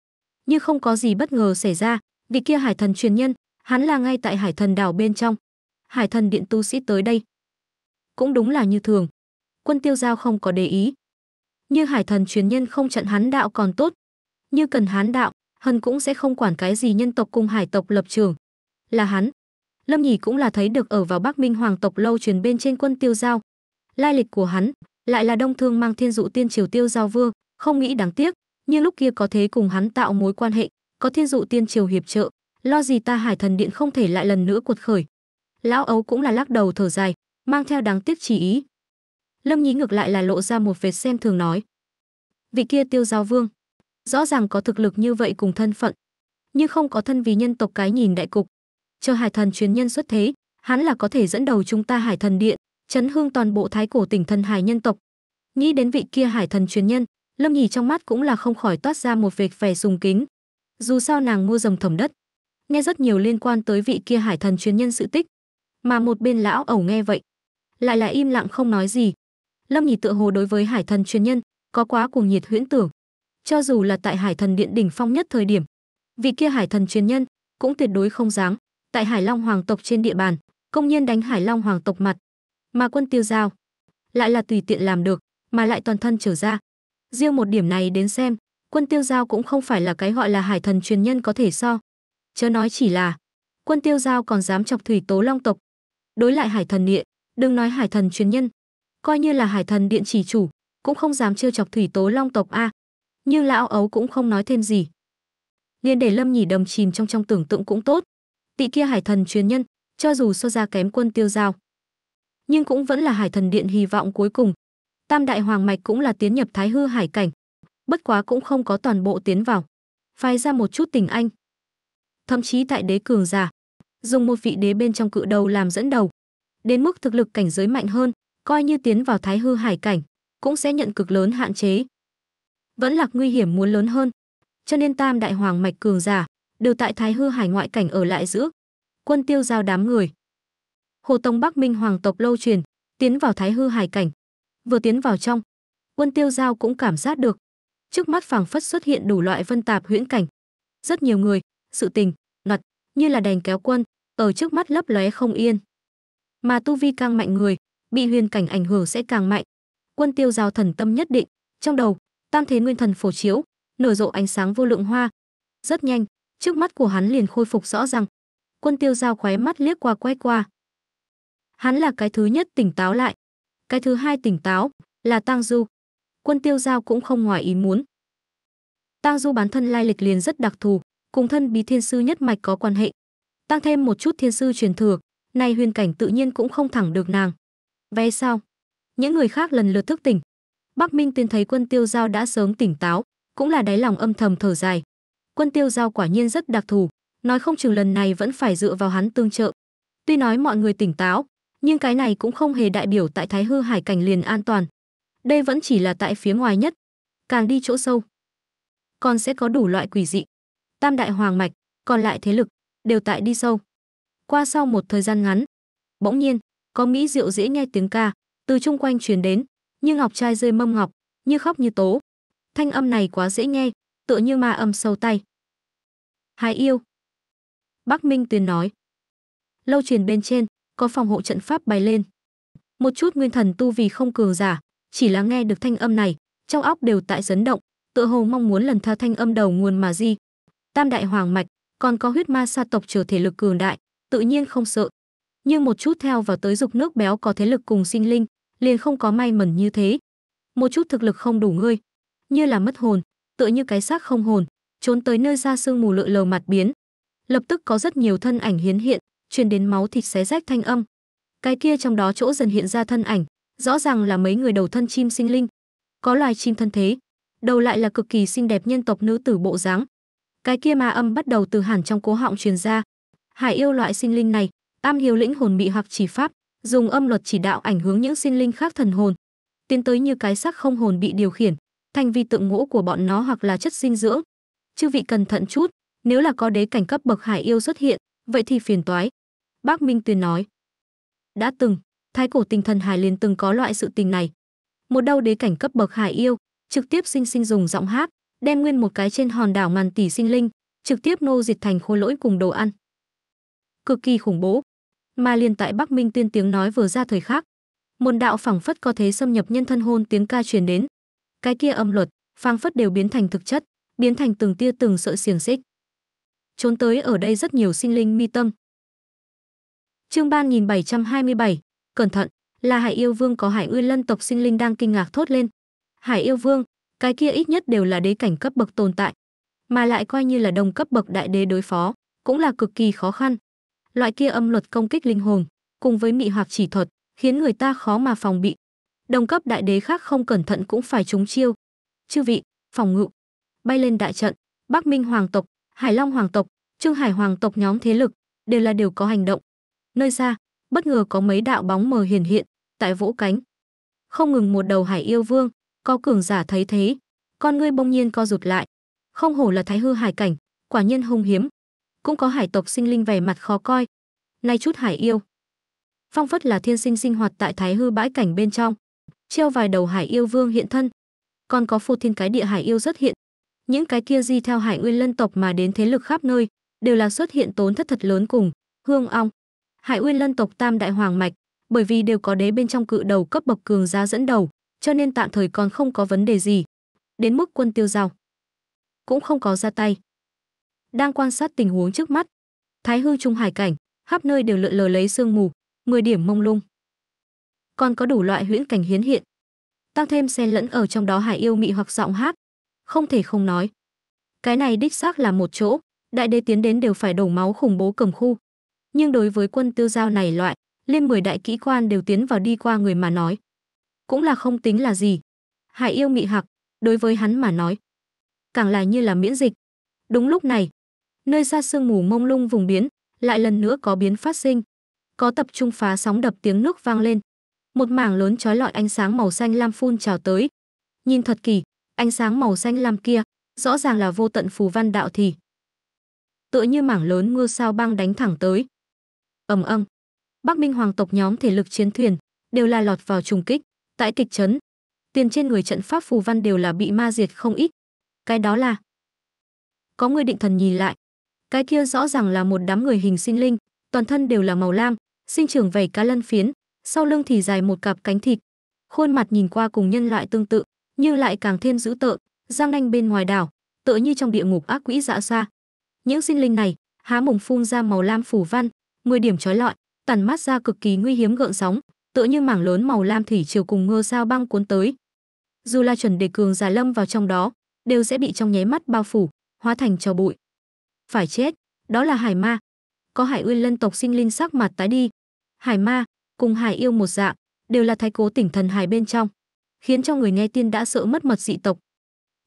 nhưng không có gì bất ngờ xảy ra vị kia hải thần truyền nhân hắn là ngay tại hải thần đảo bên trong hải thần điện tu sĩ tới đây cũng đúng là như thường quân tiêu giao không có để ý như hải thần truyền nhân không chặn hắn đạo còn tốt như cần hắn đạo hân cũng sẽ không quản cái gì nhân tộc cùng hải tộc lập trường là hắn Lâm Nhỉ cũng là thấy được ở vào Bắc Minh hoàng tộc lâu truyền bên trên quân Tiêu Giao. Lai lịch của hắn lại là Đông Thương mang Thiên Dụ Tiên Triều Tiêu Giao Vương, không nghĩ đáng tiếc, nhưng lúc kia có thế cùng hắn tạo mối quan hệ, có Thiên Dụ Tiên Triều hiệp trợ, lo gì ta Hải Thần Điện không thể lại lần nữa cuột khởi. Lão ấu cũng là lắc đầu thở dài, mang theo đáng tiếc chỉ ý. Lâm Nhí ngược lại là lộ ra một vệt xem thường nói. Vị kia Tiêu Giao Vương, rõ ràng có thực lực như vậy cùng thân phận, nhưng không có thân vì nhân tộc cái nhìn đại cục, chờ hải thần truyền nhân xuất thế hắn là có thể dẫn đầu chúng ta hải thần điện chấn hương toàn bộ thái cổ tỉnh thần hải nhân tộc nghĩ đến vị kia hải thần truyền nhân lâm nhì trong mắt cũng là không khỏi toát ra một vệt vẻ sùng kính dù sao nàng mua rồng thẩm đất nghe rất nhiều liên quan tới vị kia hải thần truyền nhân sự tích mà một bên lão ẩu nghe vậy lại là im lặng không nói gì lâm nhì tựa hồ đối với hải thần truyền nhân có quá cuồng nhiệt huyễn tưởng cho dù là tại hải thần điện đỉnh phong nhất thời điểm vị kia hải thần truyền nhân cũng tuyệt đối không dáng tại Hải Long hoàng tộc trên địa bàn, công nhân đánh Hải Long hoàng tộc mặt, mà quân Tiêu Giao lại là tùy tiện làm được, mà lại toàn thân trở ra. Riêng một điểm này đến xem, quân Tiêu Giao cũng không phải là cái gọi là hải thần truyền nhân có thể so. Chớ nói chỉ là, quân Tiêu Giao còn dám chọc thủy tố Long tộc. Đối lại hải thần địa, đừng nói hải thần truyền nhân, coi như là hải thần điện chỉ chủ, cũng không dám trêu chọc thủy tố Long tộc a. Nhưng lão ấu cũng không nói thêm gì. Liên để Lâm Nhỉ đầm chìm trong trong tưởng tượng cũng tốt, tị kia hải thần truyền nhân, cho dù so ra kém quân tiêu giao. Nhưng cũng vẫn là hải thần điện hy vọng cuối cùng. Tam đại hoàng mạch cũng là tiến nhập thái hư hải cảnh, bất quá cũng không có toàn bộ tiến vào. phai ra một chút tình anh. Thậm chí tại đế cường giả, dùng một vị đế bên trong cự đầu làm dẫn đầu. Đến mức thực lực cảnh giới mạnh hơn, coi như tiến vào thái hư hải cảnh, cũng sẽ nhận cực lớn hạn chế. Vẫn lạc nguy hiểm muốn lớn hơn. Cho nên tam đại hoàng mạch cường giả, đều tại Thái Hư Hải ngoại cảnh ở lại giữa quân tiêu giao đám người. Hồ Tông Bắc Minh hoàng tộc lâu truyền, tiến vào Thái Hư Hải cảnh. Vừa tiến vào trong, quân tiêu giao cũng cảm giác được, trước mắt phảng phất xuất hiện đủ loại vân tạp huyễn cảnh. Rất nhiều người, sự tình, ngặt, như là đèn kéo quân, ở trước mắt lấp lóe không yên. Mà tu vi càng mạnh người, bị huyền cảnh ảnh hưởng sẽ càng mạnh. Quân tiêu giao thần tâm nhất định, trong đầu, tam thế nguyên thần phổ chiếu, nở rộ ánh sáng vô lượng hoa. Rất nhanh, trước mắt của hắn liền khôi phục rõ ràng. Quân tiêu giao khóe mắt liếc qua quay qua. Hắn là cái thứ nhất tỉnh táo lại. Cái thứ hai tỉnh táo là Tang Du. Quân tiêu giao cũng không ngoài ý muốn. Tang Du bản thân lai lịch liền rất đặc thù, cùng thân bí thiên sư nhất mạch có quan hệ. Tăng thêm một chút thiên sư truyền thừa, nay huyền cảnh tự nhiên cũng không thẳng được nàng. về sao? Những người khác lần lượt thức tỉnh. Bắc Minh tuyên thấy quân tiêu giao đã sớm tỉnh táo, cũng là đáy lòng âm thầm thở dài quân tiêu giao quả nhiên rất đặc thù, nói không chừng lần này vẫn phải dựa vào hắn tương trợ. Tuy nói mọi người tỉnh táo, nhưng cái này cũng không hề đại biểu tại Thái Hư Hải cảnh liền an toàn. Đây vẫn chỉ là tại phía ngoài nhất, càng đi chỗ sâu, còn sẽ có đủ loại quỷ dị. Tam đại hoàng mạch, còn lại thế lực đều tại đi sâu. Qua sau một thời gian ngắn, bỗng nhiên, có mỹ diệu dễ nghe tiếng ca từ chung quanh truyền đến, như ngọc trai rơi mâm ngọc, như khóc như tố. Thanh âm này quá dễ nghe, tựa như ma âm sâu tay. Hái yêu. Bắc Minh Tuyền nói. Lâu truyền bên trên, có phòng hộ trận pháp bay lên. Một chút nguyên thần tu vì không cường giả, chỉ là nghe được thanh âm này, trong óc đều tại chấn động, tựa hồ mong muốn lần theo thanh âm đầu nguồn mà di. Tam đại hoàng mạch, còn có huyết ma sa tộc trở thể lực cường đại, tự nhiên không sợ. Nhưng một chút theo vào tới dục nước béo có thế lực cùng sinh linh, liền không có may mẩn như thế. Một chút thực lực không đủ ngươi, như là mất hồn, tựa như cái xác không hồn, trốn tới nơi ra sương mù lượn lờ mặt biến. Lập tức có rất nhiều thân ảnh hiến hiện, truyền đến máu thịt xé rách thanh âm. Cái kia trong đó chỗ dần hiện ra thân ảnh, rõ ràng là mấy người đầu thân chim sinh linh. Có loài chim thân thế, đầu lại là cực kỳ xinh đẹp nhân tộc nữ tử bộ dáng. Cái kia ma âm bắt đầu từ hẳn trong cố họng truyền ra. Hải yêu loại sinh linh này, tam hiếu lĩnh hồn bị hoặc chỉ pháp, dùng âm luật chỉ đạo ảnh hưởng những sinh linh khác thần hồn, tiến tới như cái xác không hồn bị điều khiển, thanh vi tượng gỗ của bọn nó hoặc là chất dinh dưỡng. Chư vị cẩn thận chút, nếu là có đế cảnh cấp bậc hải yêu xuất hiện, vậy thì phiền toái. Bác Minh Tuyền nói. Đã từng, thái cổ tinh thần hải liền từng có loại sự tình này. Một đầu đế cảnh cấp bậc hải yêu, trực tiếp sinh sinh dùng giọng hát, đem nguyên một cái trên hòn đảo ngàn tỷ sinh linh, trực tiếp nô diệt thành khối lỗi cùng đồ ăn. Cực kỳ khủng bố. Mà liền tại Bắc Minh Tiên tiếng nói vừa ra thời khắc, một đạo phảng phất có thế xâm nhập nhân thân hồn tiếng ca truyền đến, cái kia âm luật, phang phất đều biến thành thực chất, biến thành từng tia từng sợi xiềng xích. Trốn tới ở đây rất nhiều sinh linh mi tâm. Chương bảy cẩn thận, là Hải Yêu Vương có Hải Uy Lân tộc sinh linh đang kinh ngạc thốt lên. Hải Yêu Vương, cái kia ít nhất đều là đế cảnh cấp bậc tồn tại, mà lại coi như là đồng cấp bậc đại đế đối phó, cũng là cực kỳ khó khăn. Loại kia âm luật công kích linh hồn, cùng với mị hoặc chỉ thuật, khiến người ta khó mà phòng bị, đồng cấp đại đế khác không cẩn thận cũng phải trúng chiêu. Chư vị, phòng ngự, bay lên đại trận, Bắc Minh hoàng tộc, Hải Long hoàng tộc, Trương Hải hoàng tộc nhóm thế lực đều là đều có hành động. Nơi xa, bất ngờ có mấy đạo bóng mờ hiển hiện, tại vỗ cánh. Không ngừng một đầu Hải Yêu Vương, có cường giả thấy thế, con ngươi bỗng nhiên co rụt lại. Không hổ là Thái hư hải cảnh, quả nhiên hung hiếm. Cũng có hải tộc sinh linh vẻ mặt khó coi. Nay chút Hải Yêu, Phong Phất là thiên sinh sinh hoạt tại Thái hư bãi cảnh bên trong, treo vài đầu hải yêu vương hiện thân còn có phù thiên cái địa hải yêu rất hiện những cái kia di theo hải nguyên lân tộc mà đến thế lực khắp nơi đều là xuất hiện tốn thất thật lớn cùng hương ong hải uyên lân tộc tam đại hoàng mạch bởi vì đều có đế bên trong cự đầu cấp bậc cường giá dẫn đầu cho nên tạm thời còn không có vấn đề gì đến mức quân tiêu giao cũng không có ra tay đang quan sát tình huống trước mắt thái hư trung hải cảnh khắp nơi đều lượn lờ lấy sương mù mười điểm mông lung còn có đủ loại huyễn cảnh hiến hiện. Tăng thêm xen lẫn ở trong đó hải yêu mị hoặc giọng hát, không thể không nói. Cái này đích xác là một chỗ, đại đế tiến đến đều phải đổ máu khủng bố cầm khu. Nhưng đối với quân tiêu giao này loại, liên 10 đại kỹ quan đều tiến vào đi qua người mà nói. Cũng là không tính là gì. Hải yêu mị hạc, đối với hắn mà nói. Càng là như là miễn dịch. Đúng lúc này, nơi xa sương mù mông lung vùng biến, lại lần nữa có biến phát sinh. Có tập trung phá sóng đập tiếng nước vang lên một mảng lớn trói lọi ánh sáng màu xanh lam phun trào tới. Nhìn thật kỳ, ánh sáng màu xanh lam kia, rõ ràng là vô tận phù văn đạo thì. Tựa như mảng lớn mưa sao băng đánh thẳng tới. Ầm ầm. Bắc Minh hoàng tộc nhóm thể lực chiến thuyền đều là lọt vào trùng kích, tại kịch trấn, Tiền trên người trận pháp phù văn đều là bị ma diệt không ít. Cái đó là Có người định thần nhìn lại, cái kia rõ ràng là một đám người hình sinh linh, toàn thân đều là màu lam, sinh trưởng vảy cá lân phiến, sau lưng thì dài một cặp cánh thịt. Khuôn mặt nhìn qua cùng nhân loại tương tự, nhưng lại càng thêm dữ tợn, giang nanh bên ngoài đảo, tựa như trong địa ngục ác quỷ dạ xa. Những sinh linh này, há mồm phun ra màu lam phủ văn, 10 điểm trói lọi, tản mát ra cực kỳ nguy hiểm gợn sóng, tựa như mảng lớn màu lam thủy chiều cùng mưa sao băng cuốn tới. Dù là chuẩn đề cường giả lâm vào trong đó, đều sẽ bị trong nháy mắt bao phủ, hóa thành trò bụi. Phải chết, đó là hải ma. Có hải uyên lân tộc sinh linh sắc mặt tái đi. Hải ma, cùng hải yêu một dạng, đều là thái cố tỉnh thần hải bên trong, khiến cho người nghe tiên đã sợ mất mật dị tộc.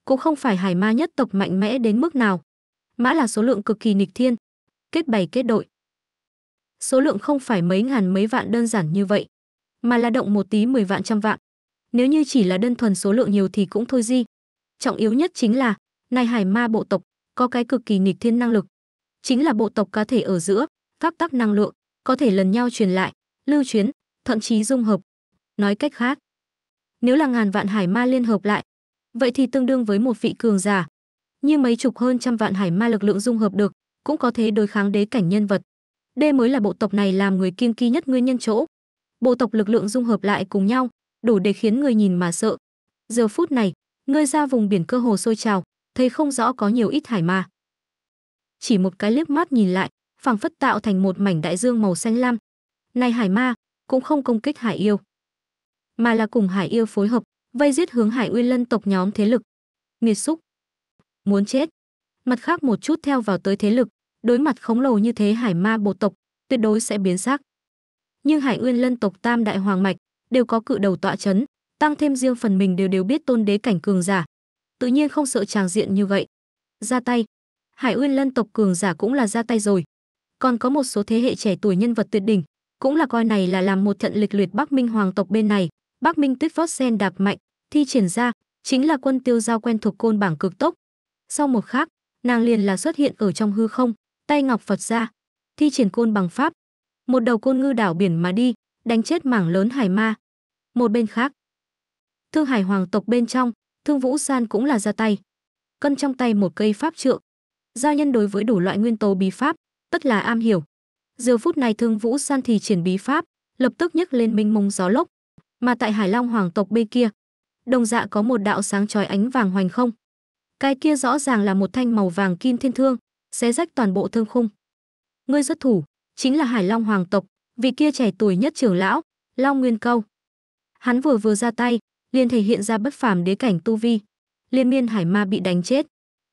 Cũng không phải hải ma nhất tộc mạnh mẽ đến mức nào, mã là số lượng cực kỳ nghịch thiên, kết bày kết đội. Số lượng không phải mấy ngàn mấy vạn đơn giản như vậy, mà là động một tí mười vạn trăm vạn. Nếu như chỉ là đơn thuần số lượng nhiều thì cũng thôi di Trọng yếu nhất chính là, này hải ma bộ tộc có cái cực kỳ nghịch thiên năng lực, chính là bộ tộc cá thể ở giữa, pháp tắc năng lượng có thể lần nhau truyền lại, lưu chuyến, thậm chí dung hợp. Nói cách khác, nếu là ngàn vạn hải ma liên hợp lại, vậy thì tương đương với một vị cường giả. Như mấy chục hơn trăm vạn hải ma lực lượng dung hợp được, cũng có thể đối kháng đế cảnh nhân vật. Đây mới là bộ tộc này làm người kiêng kỳ nhất nguyên nhân chỗ. Bộ tộc lực lượng dung hợp lại cùng nhau, đủ để khiến người nhìn mà sợ. Giờ phút này, ngươi ra vùng biển cơ hồ sôi trào, thấy không rõ có nhiều ít hải ma. Chỉ một cái liếc mắt nhìn lại, phảng phất tạo thành một mảnh đại dương màu xanh lam, này Hải Ma, cũng không công kích Hải Yêu, mà là cùng Hải Yêu phối hợp, vây giết hướng Hải Uy Lân tộc nhóm thế lực. Nghiệt xúc, muốn chết. Mặt khác một chút theo vào tới thế lực, đối mặt khổng lồ như thế Hải Ma bộ tộc, tuyệt đối sẽ biến sắc. Nhưng Hải Uyên Lân tộc Tam Đại Hoàng mạch đều có cự đầu tọa chấn, tăng thêm riêng phần mình đều đều biết tôn đế cảnh cường giả, tự nhiên không sợ tràng diện như vậy. Ra tay, Hải Uyên Lân tộc cường giả cũng là ra tay rồi. Còn có một số thế hệ trẻ tuổi nhân vật tuyệt đỉnh, cũng là coi này là làm một trận lịch luyện Bắc Minh hoàng tộc bên này. Bắc Minh Tuyết Vót Sen đạp mạnh, thi triển ra, chính là quân tiêu giao quen thuộc côn bảng cực tốc. Sau một khắc, nàng liền là xuất hiện ở trong hư không, tay ngọc Phật ra, thi triển côn bằng pháp. Một đầu côn ngư đảo biển mà đi, đánh chết mảng lớn hải ma. Một bên khác, Thương Hải hoàng tộc bên trong, Thương Vũ San cũng là ra tay. Cân trong tay một cây pháp trượng. Giao nhân đối với đủ loại nguyên tố bí pháp, tất là am hiểu. Giờ phút này Thương Vũ San thì triển bí pháp, lập tức nhấc lên minh mông gió lốc. Mà tại Hải Long hoàng tộc bên kia, đồng dạ có một đạo sáng chói ánh vàng hoành không. Cái kia rõ ràng là một thanh màu vàng kim thiên thương, xé rách toàn bộ thương khung. Ngươi xuất thủ, chính là Hải Long hoàng tộc, vị kia trẻ tuổi nhất trưởng lão, Long Nguyên Câu. Hắn vừa vừa ra tay, liền thể hiện ra bất phàm đế cảnh tu vi. Liên miên hải ma bị đánh chết.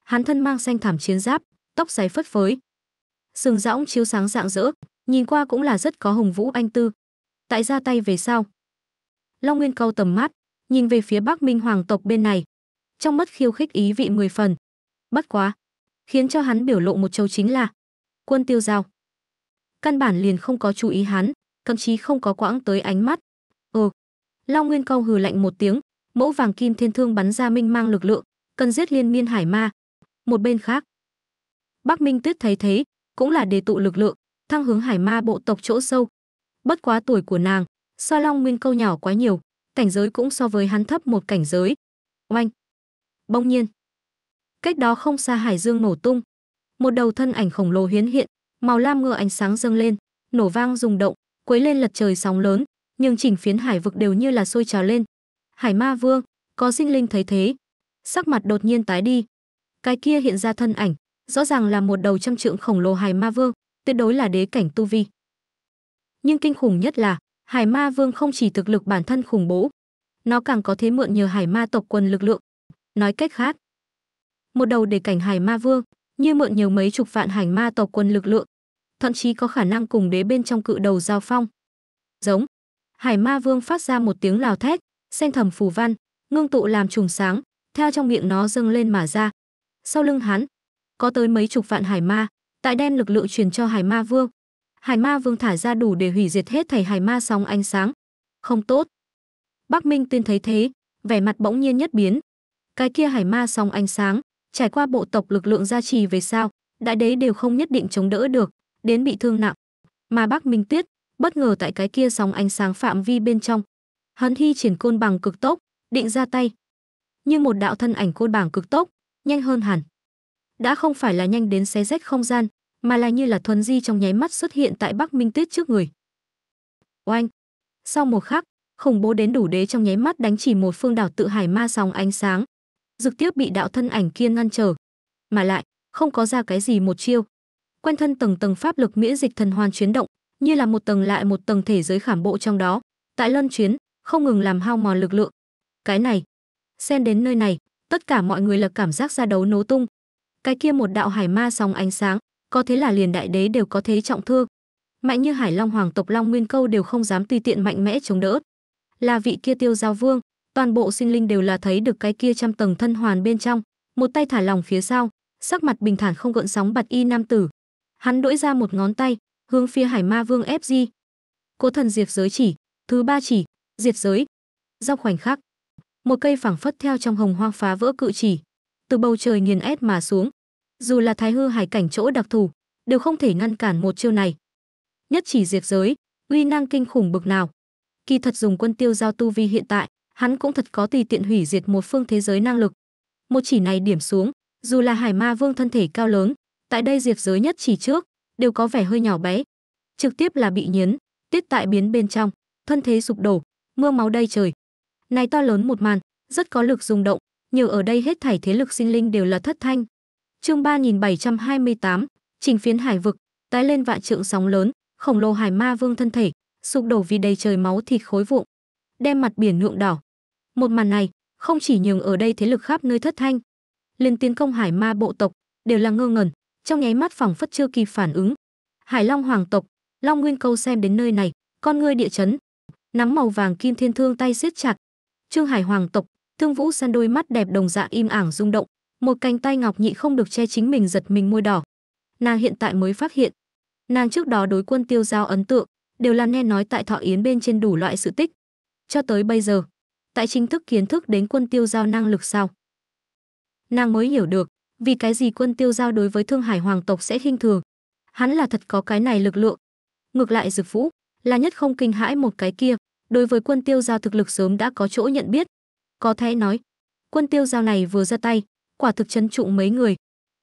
Hắn thân mang xanh thảm chiến giáp, tóc dài phất phới, sừng rõng chiếu sáng rạng rỡ, nhìn qua cũng là rất có hùng vũ anh tư. Tại ra tay về sau, Long Nguyên cau tầm mắt, nhìn về phía Bắc Minh hoàng tộc bên này. Trong mắt khiêu khích ý vị mười phần. Bất quá, khiến cho hắn biểu lộ một châu chính là quân tiêu giao. Căn bản liền không có chú ý hắn, thậm chí không có quãng tới ánh mắt. Ừ. Long Nguyên cau hừ lạnh một tiếng, mẫu vàng kim thiên thương bắn ra minh mang lực lượng, cần giết liên miên hải ma. Một bên khác, Bắc Minh Tuyết thấy thế, cũng là để tụ lực lượng, thăng hướng hải ma bộ tộc chỗ sâu. Bất quá tuổi của nàng, so Long Nguyên câu nhỏ quá nhiều, cảnh giới cũng so với hắn thấp một cảnh giới. Oanh! Bỗng nhiên! Cách đó không xa hải dương nổ tung. Một đầu thân ảnh khổng lồ hiến hiện, màu lam ngựa ánh sáng dâng lên, nổ vang rung động, quấy lên lật trời sóng lớn, nhưng chỉnh phiến hải vực đều như là sôi trào lên. Hải ma vương, có sinh linh thấy thế, sắc mặt đột nhiên tái đi. Cái kia hiện ra thân ảnh, rõ ràng là một đầu trăm trượng khổng lồ hải ma vương, tuyệt đối là đế cảnh tu vi. Nhưng kinh khủng nhất là, hải ma vương không chỉ thực lực bản thân khủng bố, nó càng có thế mượn nhờ hải ma tộc quần lực lượng. Nói cách khác, một đầu đế cảnh hải ma vương, như mượn nhiều mấy chục vạn hải ma tộc quân lực lượng, thậm chí có khả năng cùng đế bên trong cự đầu giao phong. Giống, hải ma vương phát ra một tiếng lào thét, xen thầm phù văn, ngưng tụ làm trùng sáng, theo trong miệng nó dâng lên mà ra. Sau lưng hắn, có tới mấy chục vạn hải ma, tại đem lực lượng truyền cho hải ma vương. Hải ma vương thả ra đủ để hủy diệt hết thầy hải ma sóng ánh sáng. Không tốt. Bắc Minh tuyên thấy thế, vẻ mặt bỗng nhiên nhất biến. Cái kia hải ma sóng ánh sáng, trải qua bộ tộc lực lượng gia trì về sao đại đế đều không nhất định chống đỡ được, đến bị thương nặng. Mà Bắc Minh Tuyết, bất ngờ tại cái kia sóng ánh sáng phạm vi bên trong, hắn thi triển côn bằng cực tốc, định ra tay. Nhưng một đạo thân ảnh côn bằng cực tốc, nhanh hơn hẳn, đã không phải là nhanh đến xé rách không gian, mà là như là thuần di trong nháy mắt xuất hiện tại Bắc Minh Tuyết trước người. Oanh! Sau một khắc, khủng bố đến đủ đế trong nháy mắt đánh chỉ một phương đảo tự hải ma sóng ánh sáng, dực tiếp bị đạo thân ảnh kia ngăn trở, mà lại không có ra cái gì một chiêu. Quanh thân tầng tầng pháp lực miễn dịch thần hoàn chuyển động, như là một tầng lại một tầng thể giới khảm bộ trong đó, tại lân chuyến, không ngừng làm hao mòn lực lượng. Cái này, xen đến nơi này, tất cả mọi người là cảm giác ra đấu nổ tung, cái kia một đạo hải ma sóng ánh sáng có thế là liền đại đế đều có thế trọng thương mạnh như hải long hoàng tộc long nguyên câu đều không dám tùy tiện mạnh mẽ chống đỡ là vị kia tiêu giao vương toàn bộ sinh linh đều là thấy được cái kia trăm tầng thân hoàn bên trong một tay thả lòng phía sau sắc mặt bình thản không gợn sóng bật y nam tử hắn đỗi ra một ngón tay hướng phía hải ma vương ép di cố thần diệt giới chỉ thứ ba chỉ diệt giới do khoảnh khắc một cây phảng phất theo trong hồng hoang phá vỡ cự chỉ từ bầu trời nghiền ép mà xuống dù là thái hư hải cảnh chỗ đặc thù, đều không thể ngăn cản một chiêu này. Nhất chỉ diệt giới, uy năng kinh khủng bực nào. Kỳ thật dùng quân tiêu giao tu vi hiện tại, hắn cũng thật có tùy tiện hủy diệt một phương thế giới năng lực. Một chỉ này điểm xuống, dù là hải ma vương thân thể cao lớn, tại đây diệt giới nhất chỉ trước, đều có vẻ hơi nhỏ bé. Trực tiếp là bị nhiến, tiết tại biến bên trong, thân thế sụp đổ, mưa máu đầy trời. Này to lớn một màn, rất có lực rung động, nhiều ở đây hết thảy thế lực sinh linh đều là thất thanh, Chương 3728, Trình phiến hải vực, tái lên vạn trượng sóng lớn, khổng lồ hải ma vương thân thể, sụp đổ vì đầy trời máu thịt khối vụn, đem mặt biển nhuộm đỏ. Một màn này, không chỉ nhường ở đây thế lực khắp nơi thất thanh, liền tiến công hải ma bộ tộc đều là ngơ ngẩn, trong nháy mắt phòng phất chưa kịp phản ứng. Hải Long hoàng tộc, Long Nguyên Câu xem đến nơi này, con ngươi địa chấn, nắm màu vàng kim thiên thương tay siết chặt. Trương Hải hoàng tộc, Thương Vũ San đôi mắt đẹp đồng dạng im ảng rung động, một cánh tay ngọc nhị không được che chính mình giật mình môi đỏ nàng hiện tại mới phát hiện nàng trước đó đối quân tiêu giao ấn tượng đều là nghe nói tại thọ yến bên trên đủ loại sự tích cho tới bây giờ tại chính thức kiến thức đến quân tiêu giao năng lực sao nàng mới hiểu được vì cái gì quân tiêu giao đối với thương hải hoàng tộc sẽ khinh thường hắn là thật có cái này lực lượng ngược lại dực vũ là nhất không kinh hãi một cái kia đối với quân tiêu giao thực lực sớm đã có chỗ nhận biết có thể nói quân tiêu giao này vừa ra tay quả thực chấn trụng mấy người.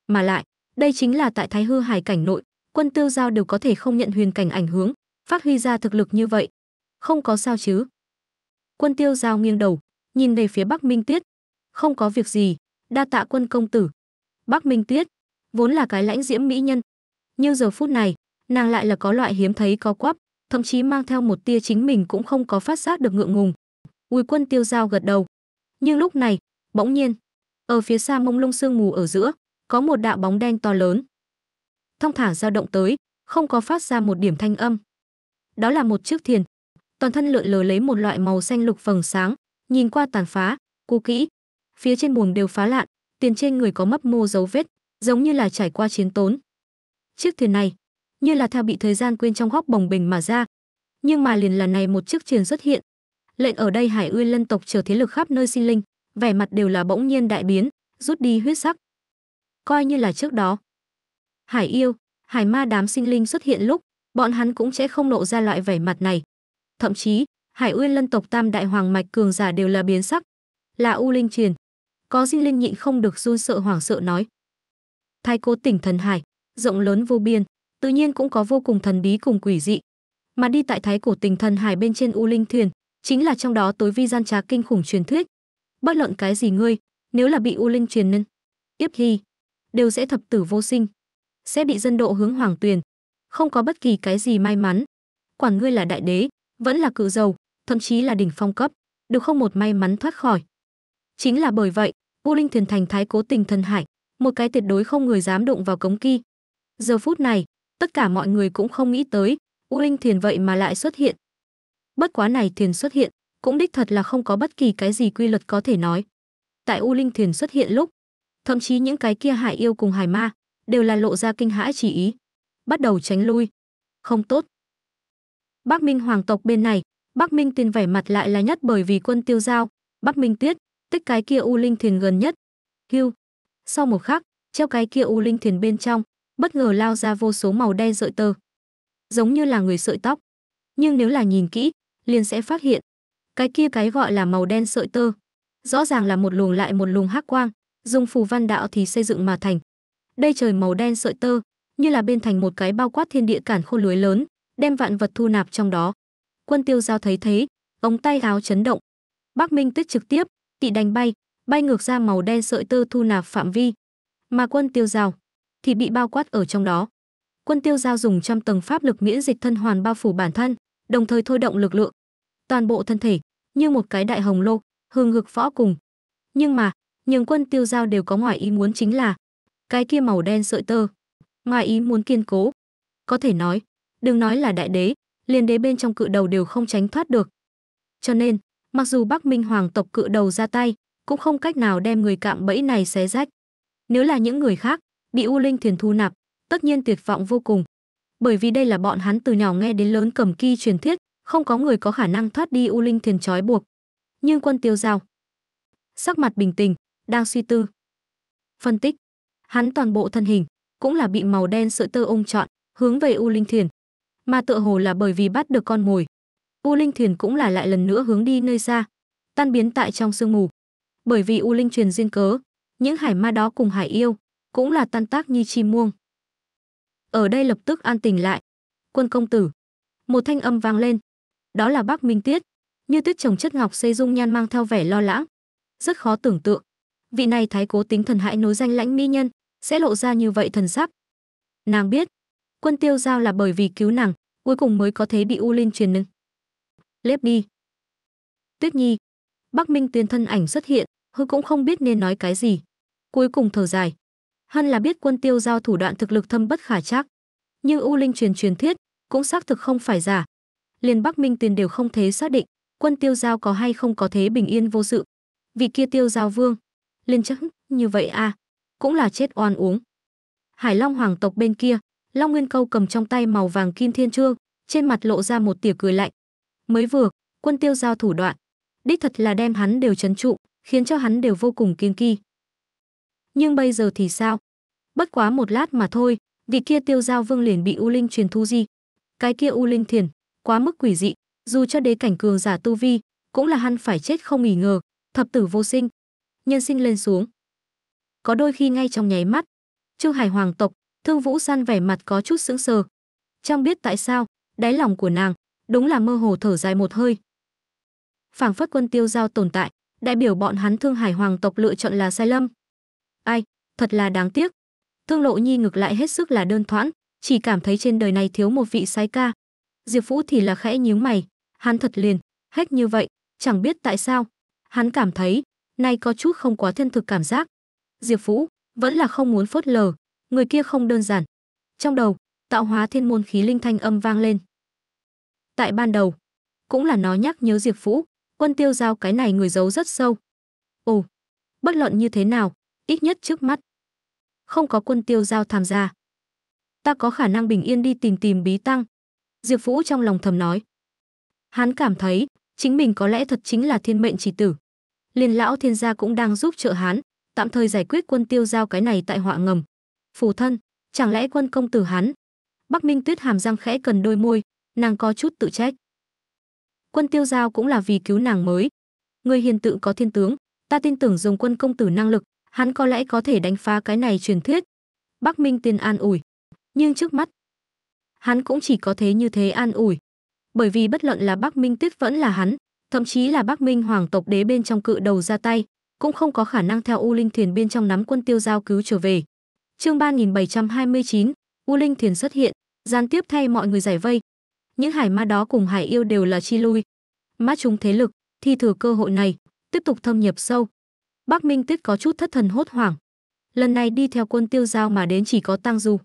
Mà lại, đây chính là tại Thái Hư Hải cảnh nội, quân tiêu giao đều có thể không nhận huyền cảnh ảnh hưởng, phát huy ra thực lực như vậy. Không có sao chứ? Quân tiêu giao nghiêng đầu, nhìn về phía Bắc Minh Tuyết, Không có việc gì, đa tạ quân công tử. Bắc Minh Tuyết vốn là cái lãnh diễm mỹ nhân. Nhưng giờ phút này, nàng lại là có loại hiếm thấy có quắp, thậm chí mang theo một tia chính mình cũng không có phát giác được ngượng ngùng. Bùi quân tiêu giao gật đầu. Nhưng lúc này, bỗng nhiên, ở phía xa mông lung sương mù ở giữa, có một đạo bóng đen to lớn. thong thả dao động tới, không có phát ra một điểm thanh âm. Đó là một chiếc thiền, toàn thân lượn lờ lấy một loại màu xanh lục phầng sáng, nhìn qua tàn phá, cũ kỹ. Phía trên buồng đều phá lạn, tiền trên người có mấp mô dấu vết, giống như là trải qua chiến tốn. Chiếc thuyền này, như là theo bị thời gian quên trong góc bồng bềnh mà ra. Nhưng mà liền là này một chiếc thuyền xuất hiện. Lệnh ở đây Hải Uy Lân tộc trở thế lực khắp nơi sinh linh, vẻ mặt đều là bỗng nhiên đại biến, rút đi huyết sắc. Coi như là trước đó. Hải yêu, hải ma đám sinh linh xuất hiện lúc, bọn hắn cũng sẽ không lộ ra loại vẻ mặt này. Thậm chí, hải uyên lân tộc tam đại hoàng mạch cường giả đều là biến sắc, là u linh truyền. Có sinh linh nhịn không được run sợ hoảng sợ nói. Thái cô tỉnh thần hải, rộng lớn vô biên, tự nhiên cũng có vô cùng thần bí cùng quỷ dị. Mà đi tại thái cổ tình thần hải bên trên u linh thuyền, chính là trong đó tối vi gian trá kinh khủng truyền thuyết, bất luận cái gì ngươi nếu là bị u linh truyền nhân tiếp hy đều sẽ thập tử vô sinh sẽ bị dân độ hướng hoàng tuyền không có bất kỳ cái gì may mắn quản ngươi là đại đế vẫn là cự giàu thậm chí là đỉnh phong cấp đều không một may mắn thoát khỏi chính là bởi vậy u linh thuyền thành thái cố tình thần hải một cái tuyệt đối không người dám đụng vào cống kỳ giờ phút này tất cả mọi người cũng không nghĩ tới u linh thuyền vậy mà lại xuất hiện bất quá này thuyền xuất hiện cũng đích thật là không có bất kỳ cái gì quy luật có thể nói. Tại U Linh Thuyền xuất hiện lúc, thậm chí những cái kia hải yêu cùng hải ma đều là lộ ra kinh hãi chỉ ý, bắt đầu tránh lui. Không tốt. Bắc Minh hoàng tộc bên này, Bắc Minh Tiên vẻ mặt lại là nhất bởi vì quân tiêu giao, Bắc Minh tuyết tích cái kia U Linh Thuyền gần nhất. Hưu. Sau một khắc, treo cái kia U Linh Thuyền bên trong, bất ngờ lao ra vô số màu đen sợi tơ, giống như là người sợi tóc. Nhưng nếu là nhìn kỹ, liền sẽ phát hiện cái kia cái gọi là màu đen sợi tơ. Rõ ràng là một luồng lại một luồng hắc quang, dùng phù văn đạo thì xây dựng mà thành. Đây trời màu đen sợi tơ, như là bên thành một cái bao quát thiên địa cản khôn lưới lớn, đem vạn vật thu nạp trong đó. Quân Tiêu Giao thấy thế, ống tay áo chấn động. Bắc Minh tuyết trực tiếp, tị đánh bay, bay ngược ra màu đen sợi tơ thu nạp phạm vi. Mà Quân Tiêu Giao thì bị bao quát ở trong đó. Quân Tiêu Giao dùng trăm tầng pháp lực miễn dịch thân hoàn bao phủ bản thân, đồng thời thôi động lực lượng, toàn bộ thân thể như một cái đại hồng lô hừng hực võ cùng nhưng mà nhường quân tiêu giao đều có ngoài ý muốn chính là cái kia màu đen sợi tơ ngoài ý muốn kiên cố có thể nói đừng nói là đại đế liền đế bên trong cự đầu đều không tránh thoát được cho nên mặc dù bắc minh hoàng tộc cự đầu ra tay cũng không cách nào đem người cạm bẫy này xé rách nếu là những người khác bị u linh thuyền thu nạp tất nhiên tuyệt vọng vô cùng bởi vì đây là bọn hắn từ nhỏ nghe đến lớn cầm kỳ truyền thuyết không có người có khả năng thoát đi u linh thiền trói buộc. Nhưng quân tiêu giao, sắc mặt bình tĩnh, đang suy tư. Phân tích, hắn toàn bộ thân hình cũng là bị màu đen sợi tơ ôm trọn, hướng về u linh thiền. Mà tựa hồ là bởi vì bắt được con mồi, u linh thiền cũng là lại lần nữa hướng đi nơi xa, tan biến tại trong sương mù. Bởi vì u linh truyền duyên cớ, những hải ma đó cùng hải yêu cũng là tan tác như chim muông. Ở đây lập tức an tình lại. Quân công tử, một thanh âm vang lên, đó là Bắc Minh Tiết. Như tuyết trồng chất ngọc xây dung nhan mang theo vẻ lo lãng, rất khó tưởng tượng. Vị này thái cố tính thần hãi nối danh lãnh mỹ nhân, sẽ lộ ra như vậy thần sắc. Nàng biết, quân tiêu giao là bởi vì cứu nàng, cuối cùng mới có thế bị U Linh truyền nâng. Lép đi. Tuyết Nhi, Bắc Minh tuyên thân ảnh xuất hiện, hư cũng không biết nên nói cái gì. Cuối cùng thở dài. Hân là biết quân tiêu giao thủ đoạn thực lực thâm bất khả chắc Nhưng U Linh truyền truyền thuyết, cũng xác thực không phải giả, liền Bắc Minh Tuyền đều không thế xác định, quân Tiêu Giao có hay không có thế bình yên vô sự. vì kia Tiêu Giao Vương, liền chắc như vậy à, cũng là chết oan uống. Hải Long hoàng tộc bên kia, Long Nguyên Câu cầm trong tay màu vàng kim thiên trương, trên mặt lộ ra một tia cười lạnh. Mới vừa, quân Tiêu Giao thủ đoạn, đích thật là đem hắn đều chấn trụ, khiến cho hắn đều vô cùng kiên kỳ. Nhưng bây giờ thì sao? Bất quá một lát mà thôi, vị kia tiêu giao vương liền bị U Linh truyền thu di. Cái kia U Linh thiền, quá mức quỷ dị, dù cho đế cảnh cường giả tu vi, cũng là hắn phải chết không nghỉ ngờ, thập tử vô sinh, nhân sinh lên xuống. Có đôi khi ngay trong nháy mắt, Trương Hải hoàng tộc, Thương Vũ San vẻ mặt có chút sững sờ. Chẳng biết tại sao, đáy lòng của nàng đúng là mơ hồ thở dài một hơi. Phảng phất quân tiêu giao tồn tại, đại biểu bọn hắn Thương Hải hoàng tộc lựa chọn là sai lâm, Ai, thật là đáng tiếc. Thương Lộ Nhi ngược lại hết sức là đơn thoãn, chỉ cảm thấy trên đời này thiếu một vị sai ca, Diệp Vũ thì là khẽ nhíu mày, hắn thật liền, hết như vậy, chẳng biết tại sao, hắn cảm thấy, nay có chút không quá thân thực cảm giác. Diệp Vũ vẫn là không muốn phớt lờ, người kia không đơn giản. Trong đầu, tạo hóa thiên môn khí linh thanh âm vang lên. Tại ban đầu, cũng là nó nhắc nhớ Diệp Vũ, Quân Tiêu giao cái này người giấu rất sâu. Ồ, bất luận như thế nào, ít nhất trước mắt không có Quân Tiêu giao tham gia. Ta có khả năng bình yên đi tìm tìm Bí Tăng, Diệp Vũ trong lòng thầm nói. Hắn cảm thấy, chính mình có lẽ thật chính là thiên mệnh chỉ tử. Liên lão thiên gia cũng đang giúp trợ hắn, tạm thời giải quyết quân tiêu giao cái này tại họa ngầm. Phù thân, chẳng lẽ quân công tử hắn? Bắc Minh Tuyết hàm răng khẽ cần đôi môi, nàng có chút tự trách. Quân tiêu giao cũng là vì cứu nàng mới. Người hiền tự có thiên tướng, ta tin tưởng dùng quân công tử năng lực, hắn có lẽ có thể đánh phá cái này truyền thuyết. Bắc Minh Tiên an ủi. Nhưng trước mắt, hắn cũng chỉ có thế như thế an ủi. Bởi vì bất luận là Bắc Minh Tuyết vẫn là hắn, thậm chí là Bắc Minh hoàng tộc đế bên trong cự đầu ra tay, cũng không có khả năng theo U Linh Thuyền bên trong nắm quân tiêu giao cứu trở về. Chương 3729, U Linh Thuyền xuất hiện, gián tiếp thay mọi người giải vây. Những hải ma đó cùng hải yêu đều là chi lui. Mã chúng thế lực, thi thử cơ hội này, tiếp tục thâm nhập sâu. Bắc Minh Tuyết có chút thất thần hốt hoảng. Lần này đi theo quân tiêu giao mà đến chỉ có Tăng Du.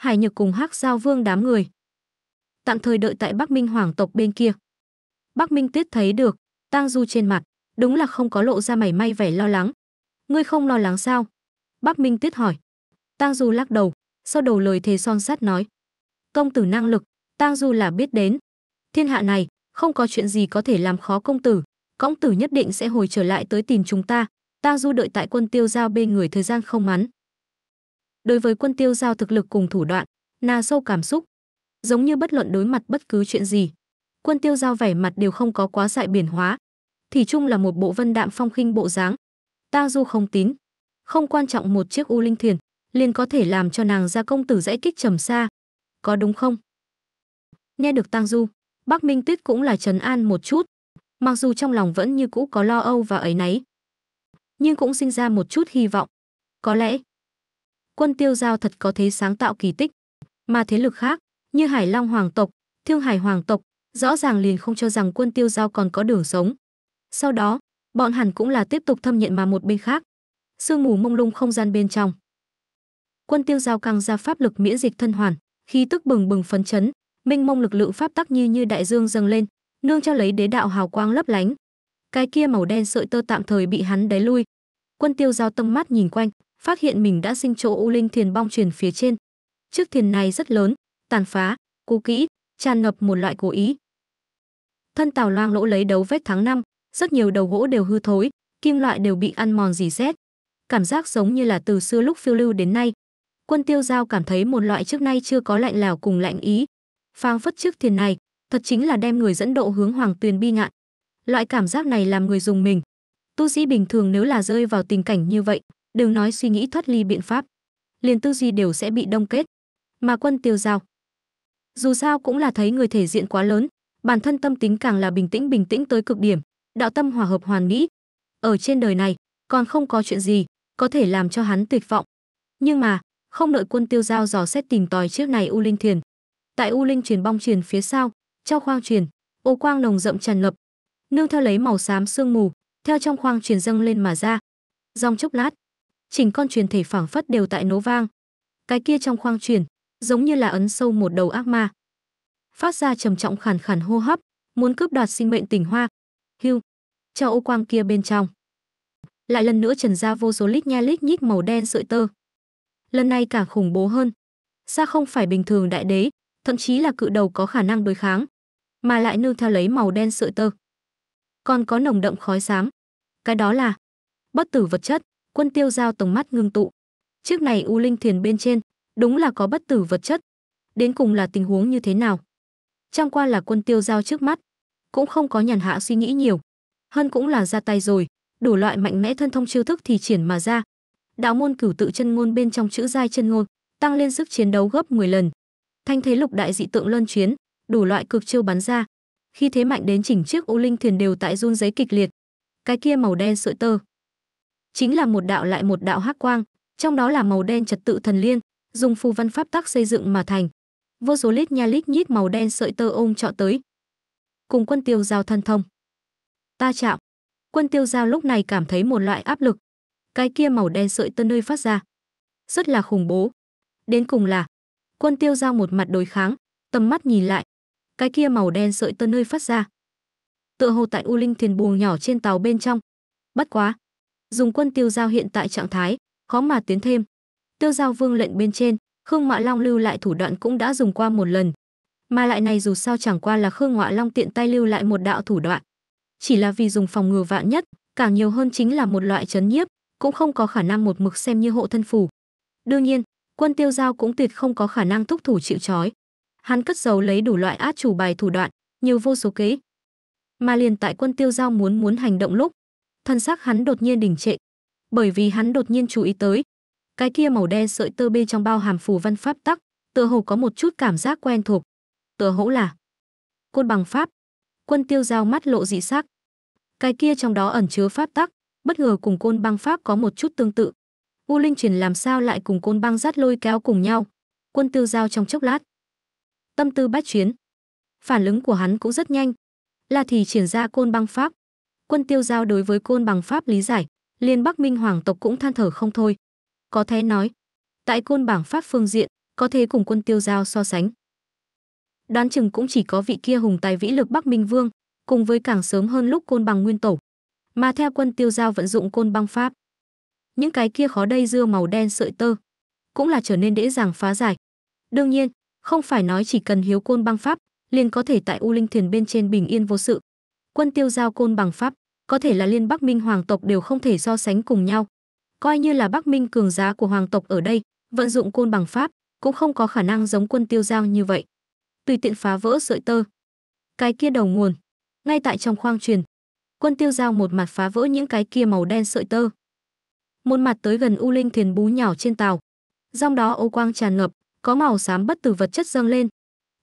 Hải Nhược cùng Hắc Giao Vương đám người. Tạm thời đợi tại Bắc Minh hoàng tộc bên kia. Bắc Minh Tuyết thấy được, tang du trên mặt, đúng là không có lộ ra mảy may vẻ lo lắng. Ngươi không lo lắng sao? Bắc Minh Tuyết hỏi. Tang Du lắc đầu, sau đầu lời thề son sắt nói. Công tử năng lực, Tang Du là biết đến. Thiên hạ này, không có chuyện gì có thể làm khó công tử. Công tử nhất định sẽ hồi trở lại tới tìm chúng ta. Tang Du đợi tại quân tiêu giao bên người thời gian không ngắn. Đối với quân tiêu giao thực lực cùng thủ đoạn, nà sâu cảm xúc. Giống như bất luận đối mặt bất cứ chuyện gì, quân tiêu giao vẻ mặt đều không có quá dại biển hóa. Thì chung là một bộ vân đạm phong khinh bộ dáng. Ta du không tín. Không quan trọng một chiếc u linh thuyền liền có thể làm cho nàng ra công tử dãy kích trầm xa. Có đúng không? Nghe được Tang Du, Bắc Minh Tuyết cũng là trấn an một chút, mặc dù trong lòng vẫn như cũ có lo âu và ấy nấy nhưng cũng sinh ra một chút hy vọng. Có lẽ, quân tiêu giao thật có thế sáng tạo kỳ tích. Mà thế lực khác, như Hải Long Hoàng tộc, Thương Hải Hoàng tộc, rõ ràng liền không cho rằng quân tiêu giao còn có đường sống. Sau đó, bọn hẳn cũng là tiếp tục thâm nhận mà một bên khác. Sương mù mông lung không gian bên trong. Quân tiêu giao căng ra pháp lực miễn dịch thân hoàn, khi tức bừng bừng phấn chấn, minh mông lực lượng pháp tắc như như đại dương dâng lên, nương cho lấy đế đạo hào quang lấp lánh. Cái kia màu đen sợi tơ tạm thời bị hắn đẩy lui. Quân tiêu giao tâm mắt nhìn quanh, phát hiện mình đã sinh chỗ u linh thiền bong truyền phía trên. Chiếc thiền này rất lớn, tàn phá, cũ kỹ, tràn ngập một loại cố ý. Thân tàu loang lỗ lấy đấu vết tháng năm, rất nhiều đầu gỗ đều hư thối, kim loại đều bị ăn mòn dì xét. Cảm giác giống như là từ xưa lúc phiêu lưu đến nay. Quân tiêu giao cảm thấy một loại trước nay chưa có lạnh lào cùng lạnh ý. Phang phất trước thiền này, thật chính là đem người dẫn độ hướng hoàng tuyền bi ngạn. Loại cảm giác này làm người dùng mình. Tu sĩ bình thường nếu là rơi vào tình cảnh như vậy, đừng nói suy nghĩ thoát ly biện pháp liền tư duy đều sẽ bị đông kết mà quân tiêu giao dù sao cũng là thấy người thể diện quá lớn bản thân tâm tính càng là bình tĩnh bình tĩnh tới cực điểm đạo tâm hòa hợp hoàn mỹ ở trên đời này còn không có chuyện gì có thể làm cho hắn tuyệt vọng nhưng mà không đợi quân tiêu giao dò xét tìm tòi chiếc này u linh thiền tại u linh truyền bong truyền phía sau trong khoang truyền ô quang nồng rậm tràn ngập nương theo lấy màu xám sương mù theo trong khoang truyền dâng lên mà ra dòng chốc lát chỉnh con truyền thể phảng phất đều tại nố vang. Cái kia trong khoang truyền, giống như là ấn sâu một đầu ác ma. Phát ra trầm trọng khàn khàn hô hấp, muốn cướp đoạt sinh mệnh tình hoa. Hưu, cho ô quang kia bên trong. Lại lần nữa trần ra vô số lít nha lít nhít màu đen sợi tơ. Lần này càng khủng bố hơn. Xa không phải bình thường đại đế, thậm chí là cự đầu có khả năng đối kháng, mà lại nương theo lấy màu đen sợi tơ. Còn có nồng đậm khói xám. Cái đó là bất tử vật chất quân tiêu giao tầm mắt ngưng tụ. trước này U Linh thuyền bên trên, đúng là có bất tử vật chất. Đến cùng là tình huống như thế nào? Trong qua là quân tiêu giao trước mắt, cũng không có nhàn hạ suy nghĩ nhiều. Hơn cũng là ra tay rồi, đủ loại mạnh mẽ thân thông chiêu thức thì triển mà ra. Đạo môn cửu tự chân ngôn bên trong chữ giai chân ngôn, tăng lên sức chiến đấu gấp 10 lần. Thanh thế lục đại dị tượng luân chuyến, đủ loại cực chiêu bắn ra. Khi thế mạnh đến chỉnh chiếc U Linh thuyền đều tại run giấy kịch liệt. Cái kia màu đen sợi tơ, chính là một đạo lại một đạo hắc quang, trong đó là màu đen trật tự thần liên, dùng phù văn pháp tắc xây dựng mà thành. Vô số lít nha lít nhít màu đen sợi tơ ôm trọ tới. Cùng quân tiêu giao thân thông. Ta chạm. Quân tiêu giao lúc này cảm thấy một loại áp lực. Cái kia màu đen sợi tơ nơi phát ra. Rất là khủng bố. Đến cùng là, quân tiêu giao một mặt đối kháng, tầm mắt nhìn lại. Cái kia màu đen sợi tơ nơi phát ra. Tựa hồ tại U Linh thuyền buồng nhỏ trên tàu bên trong. Bất quá, dùng quân tiêu giao hiện tại trạng thái khó mà tiến thêm tiêu giao vương lệnh bên trên khương ngọa long lưu lại thủ đoạn cũng đã dùng qua một lần mà lại này dù sao chẳng qua là khương ngọa long tiện tay lưu lại một đạo thủ đoạn chỉ là vì dùng phòng ngừa vạn nhất càng nhiều hơn chính là một loại chấn nhiếp cũng không có khả năng một mực xem như hộ thân phù đương nhiên quân tiêu giao cũng tuyệt không có khả năng thúc thủ chịu trói hắn cất giấu lấy đủ loại át chủ bài thủ đoạn nhiều vô số kế mà liền tại quân tiêu giao muốn muốn hành động lúc thân xác hắn đột nhiên đình trệ, bởi vì hắn đột nhiên chú ý tới, cái kia màu đen sợi tơ bên trong bao hàm phù văn pháp tắc, tựa hồ có một chút cảm giác quen thuộc. Tựa hỗ là côn bằng pháp. Quân Tiêu giao mắt lộ dị sắc. Cái kia trong đó ẩn chứa pháp tắc, bất ngờ cùng côn băng pháp có một chút tương tự. U Linh truyền làm sao lại cùng côn băng dắt lôi kéo cùng nhau? Quân Tiêu giao trong chốc lát, tâm tư bát chuyến. Phản ứng của hắn cũng rất nhanh, là thì triển ra côn băng pháp, quân tiêu giao đối với côn bằng pháp lý giải liên bắc minh hoàng tộc cũng than thở không thôi có thể nói tại côn bằng pháp phương diện có thể cùng quân tiêu giao so sánh đoán chừng cũng chỉ có vị kia hùng tài vĩ lực bắc minh vương cùng với càng sớm hơn lúc côn bằng nguyên tổ mà theo quân tiêu giao vận dụng côn băng pháp những cái kia khó đây dưa màu đen sợi tơ cũng là trở nên dễ dàng phá giải đương nhiên không phải nói chỉ cần hiếu côn băng pháp liền có thể tại u linh thiền bên trên bình yên vô sự quân tiêu giao côn bằng pháp có thể là liên bắc minh hoàng tộc đều không thể so sánh cùng nhau coi như là bắc minh cường giá của hoàng tộc ở đây vận dụng côn bằng pháp cũng không có khả năng giống quân tiêu giao như vậy tùy tiện phá vỡ sợi tơ cái kia đầu nguồn ngay tại trong khoang truyền quân tiêu giao một mặt phá vỡ những cái kia màu đen sợi tơ một mặt tới gần u linh thuyền bú nhỏ trên tàu trong đó ô quang tràn ngập có màu xám bất tử vật chất dâng lên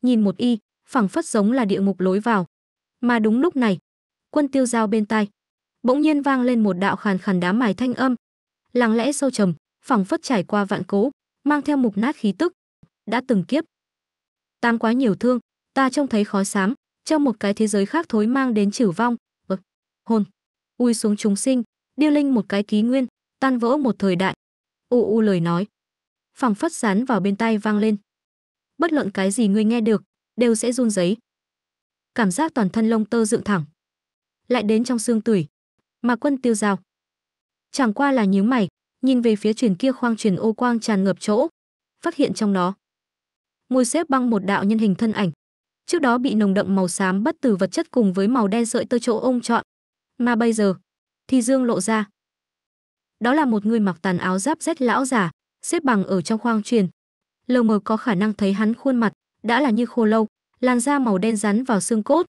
nhìn một y phẳng phất giống là địa ngục lối vào mà đúng lúc này, quân tiêu dao bên tai, bỗng nhiên vang lên một đạo khàn khàn đá mài thanh âm, lặng lẽ sâu trầm, phẳng phất trải qua vạn cố, mang theo mục nát khí tức, đã từng kiếp. Tăng quá nhiều thương, ta trông thấy khó xám, trong một cái thế giới khác thối mang đến chử vong, ực, hồn, ui xuống chúng sinh, điêu linh một cái ký nguyên, tan vỡ một thời đại. U u lời nói, phẳng phất dán vào bên tai vang lên. Bất luận cái gì ngươi nghe được, đều sẽ run giấy cảm giác toàn thân lông tơ dựng thẳng lại đến trong xương tủy mà quân tiêu dao chẳng qua là nhíu mày nhìn về phía truyền kia khoang truyền ô quang tràn ngập chỗ phát hiện trong nó ngồi xếp băng một đạo nhân hình thân ảnh trước đó bị nồng đậm màu xám bất tử vật chất cùng với màu đen sợi tơ chỗ ông chọn mà bây giờ thì dương lộ ra đó là một người mặc tàn áo giáp rét lão giả xếp bằng ở trong khoang truyền lờ mờ có khả năng thấy hắn khuôn mặt đã là như khô lâu làn da màu đen rắn vào xương cốt,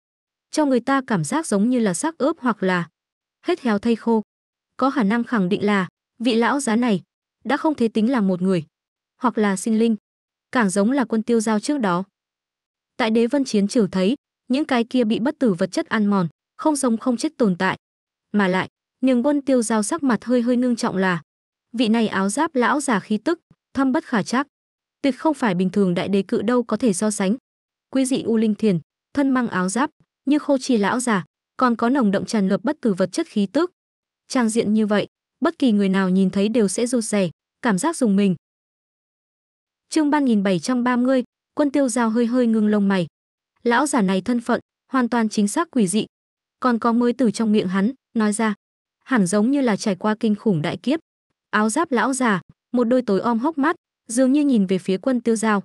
cho người ta cảm giác giống như là xác ướp hoặc là hết héo thây khô. Có khả năng khẳng định là vị lão giá này đã không thể tính là một người, hoặc là sinh linh, càng giống là quân tiêu giao trước đó. Tại đế vân chiến trường thấy, những cái kia bị bất tử vật chất ăn mòn, không sống không chết tồn tại. Mà lại, nhường quân tiêu giao sắc mặt hơi hơi ngưng trọng là vị này áo giáp lão già khí tức, thâm bất khả chắc, Tuyệt không phải bình thường đại đế cự đâu có thể so sánh quý dị u linh thiền thân mang áo giáp như khô chi lão già còn có nồng động tràn ngập bất tử vật chất khí tức trang diện như vậy bất kỳ người nào nhìn thấy đều sẽ rụt rè cảm giác dùng mình chương mươi, quân tiêu giao hơi hơi ngưng lông mày lão giả này thân phận hoàn toàn chính xác quỷ dị còn có mới từ trong miệng hắn nói ra hẳn giống như là trải qua kinh khủng đại kiếp áo giáp lão già một đôi tối om hốc mắt dường như nhìn về phía quân tiêu giao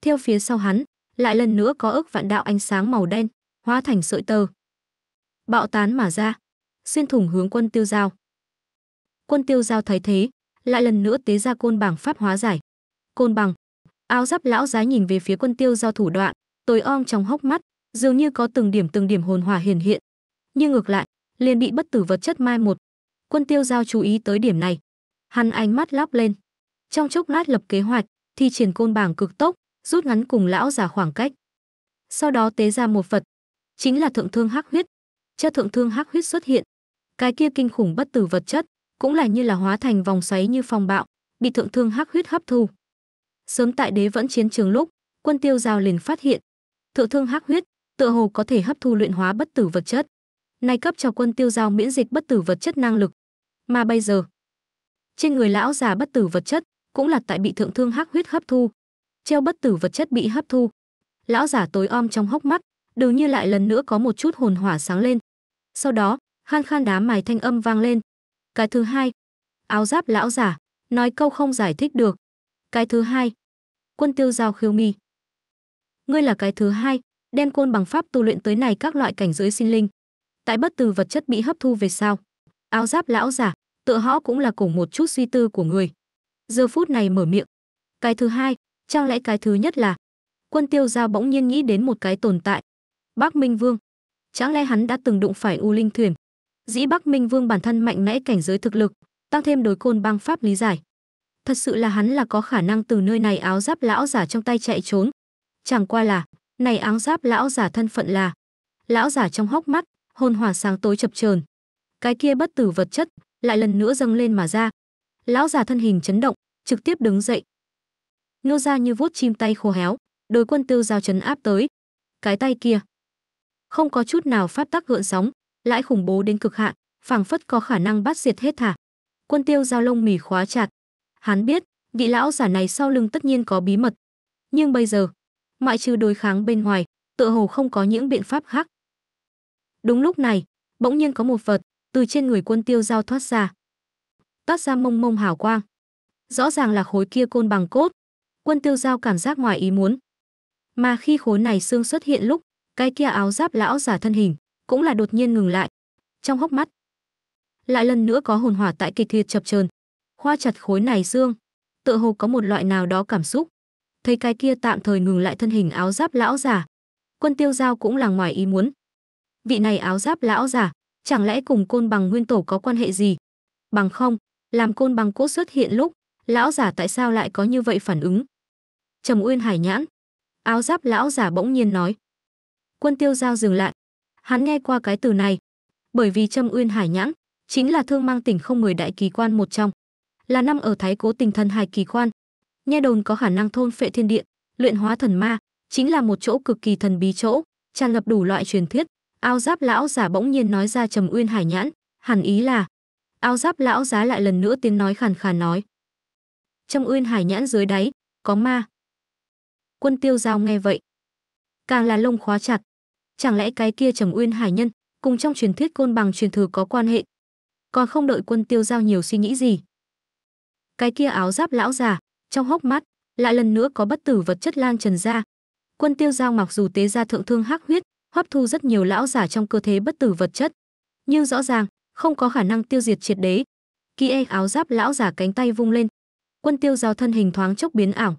theo phía sau hắn lại lần nữa có ước vạn đạo ánh sáng màu đen, hóa thành sợi tơ. Bạo tán mà ra, xuyên thủng hướng quân tiêu giao. Quân tiêu giao thấy thế, lại lần nữa tế ra côn bằng pháp hóa giải. Côn bằng, áo giáp lão giá nhìn về phía quân tiêu giao thủ đoạn, tối om trong hốc mắt, dường như có từng điểm từng điểm hồn hỏa hiển hiện. Nhưng ngược lại, liền bị bất tử vật chất mai một. Quân tiêu giao chú ý tới điểm này. Hắn ánh mắt lắp lên. Trong chốc lát lập kế hoạch, thi triển côn bảng cực tốc, rút ngắn cùng lão già khoảng cách. Sau đó tế ra một Phật, chính là thượng thương hắc huyết. Cho thượng thương hắc huyết xuất hiện, cái kia kinh khủng bất tử vật chất cũng là như là hóa thành vòng xoáy như phong bạo, bị thượng thương hắc huyết hấp thu. Sớm tại đế vẫn chiến trường lúc, quân tiêu giao liền phát hiện, thượng thương hắc huyết tựa hồ có thể hấp thu luyện hóa bất tử vật chất, nay cấp cho quân tiêu giao miễn dịch bất tử vật chất năng lực. Mà bây giờ, trên người lão già bất tử vật chất cũng là tại bị thượng thương hắc huyết hấp thu, treo bất tử vật chất bị hấp thu. Lão giả tối om trong hốc mắt, đừng như lại lần nữa có một chút hồn hỏa sáng lên. Sau đó, khan khan đám mài thanh âm vang lên. Cái thứ hai, áo giáp lão giả, nói câu không giải thích được. Cái thứ hai, quân tiêu giao khiêu mi. Ngươi là cái thứ hai, đen côn bằng pháp tu luyện tới này các loại cảnh giới sinh linh. Tại bất tử vật chất bị hấp thu về sao Áo giáp lão giả, tựa họ cũng là cùng một chút suy tư của người. Giờ phút này mở miệng. Cái thứ hai, Chẳng lẽ cái thứ nhất là Quân Tiêu Giao bỗng nhiên nghĩ đến một cái tồn tại. Bắc Minh Vương. Chẳng lẽ hắn đã từng đụng phải U Linh Thuyền? Dĩ Bắc Minh Vương bản thân mạnh mẽ cảnh giới thực lực, tăng thêm đối côn băng pháp lý giải. Thật sự là hắn là có khả năng từ nơi này áo giáp lão giả trong tay chạy trốn. Chẳng qua là, này áo giáp lão giả thân phận là lão giả trong hốc mắt, hồn hỏa sáng tối chập chờn. Cái kia bất tử vật chất lại lần nữa dâng lên mà ra. Lão giả thân hình chấn động, trực tiếp đứng dậy, nô ra như vuốt chim tay khô héo đôi quân tiêu giao chấn áp tới cái tay kia không có chút nào pháp tắc gợn sóng lãi khủng bố đến cực hạn phảng phất có khả năng bắt diệt hết thả quân tiêu giao lông mì khóa chặt hắn biết vị lão giả này sau lưng tất nhiên có bí mật nhưng bây giờ ngoại trừ đối kháng bên ngoài tựa hồ không có những biện pháp khác đúng lúc này bỗng nhiên có một vật từ trên người quân tiêu giao thoát ra toát ra mông mông hào quang rõ ràng là khối kia côn bằng cốt quân tiêu giao cảm giác ngoài ý muốn. Mà khi khối này xương xuất hiện lúc, cái kia áo giáp lão giả thân hình, cũng là đột nhiên ngừng lại. Trong hốc mắt, lại lần nữa có hồn hỏa tại kịch liệt chập chờn khoa chặt khối này xương, tựa hồ có một loại nào đó cảm xúc. Thấy cái kia tạm thời ngừng lại thân hình áo giáp lão giả, quân tiêu giao cũng là ngoài ý muốn. Vị này áo giáp lão giả, chẳng lẽ cùng côn bằng nguyên tổ có quan hệ gì? Bằng không, làm côn bằng cốt xuất hiện lúc, lão giả tại sao lại có như vậy phản ứng? Trầm Uyên Hải nhãn. Áo giáp lão giả bỗng nhiên nói. Quân Tiêu Giao dừng lại. Hắn nghe qua cái từ này, bởi vì Trầm Uyên Hải nhãn chính là thương mang tỉnh không người đại kỳ quan một trong, là năm ở Thái Cố Tình Thần Hải kỳ quan. Nghe đồn có khả năng thôn phệ thiên địa, luyện hóa thần ma, chính là một chỗ cực kỳ thần bí chỗ, tràn ngập đủ loại truyền thuyết. Áo giáp lão giả bỗng nhiên nói ra Trầm Uyên Hải nhãn, hẳn ý là áo giáp lão giá lại lần nữa tiếng nói khàn khàn nói Trầm uyên hải nhãn dưới đáy có ma Quân tiêu giao nghe vậy. Càng là lông khóa chặt. Chẳng lẽ cái kia trầm uyên hải nhân, cùng trong truyền thuyết côn bằng truyền thừa có quan hệ? Còn không đợi quân tiêu giao nhiều suy nghĩ gì. Cái kia áo giáp lão già, trong hốc mắt, lại lần nữa có bất tử vật chất lan trần ra. Quân tiêu giao mặc dù tế ra thượng thương hắc huyết, hấp thu rất nhiều lão giả trong cơ thể bất tử vật chất. Nhưng rõ ràng, không có khả năng tiêu diệt triệt đế. e áo giáp lão giả cánh tay vung lên. Quân tiêu giao thân hình thoáng chốc biến ảo.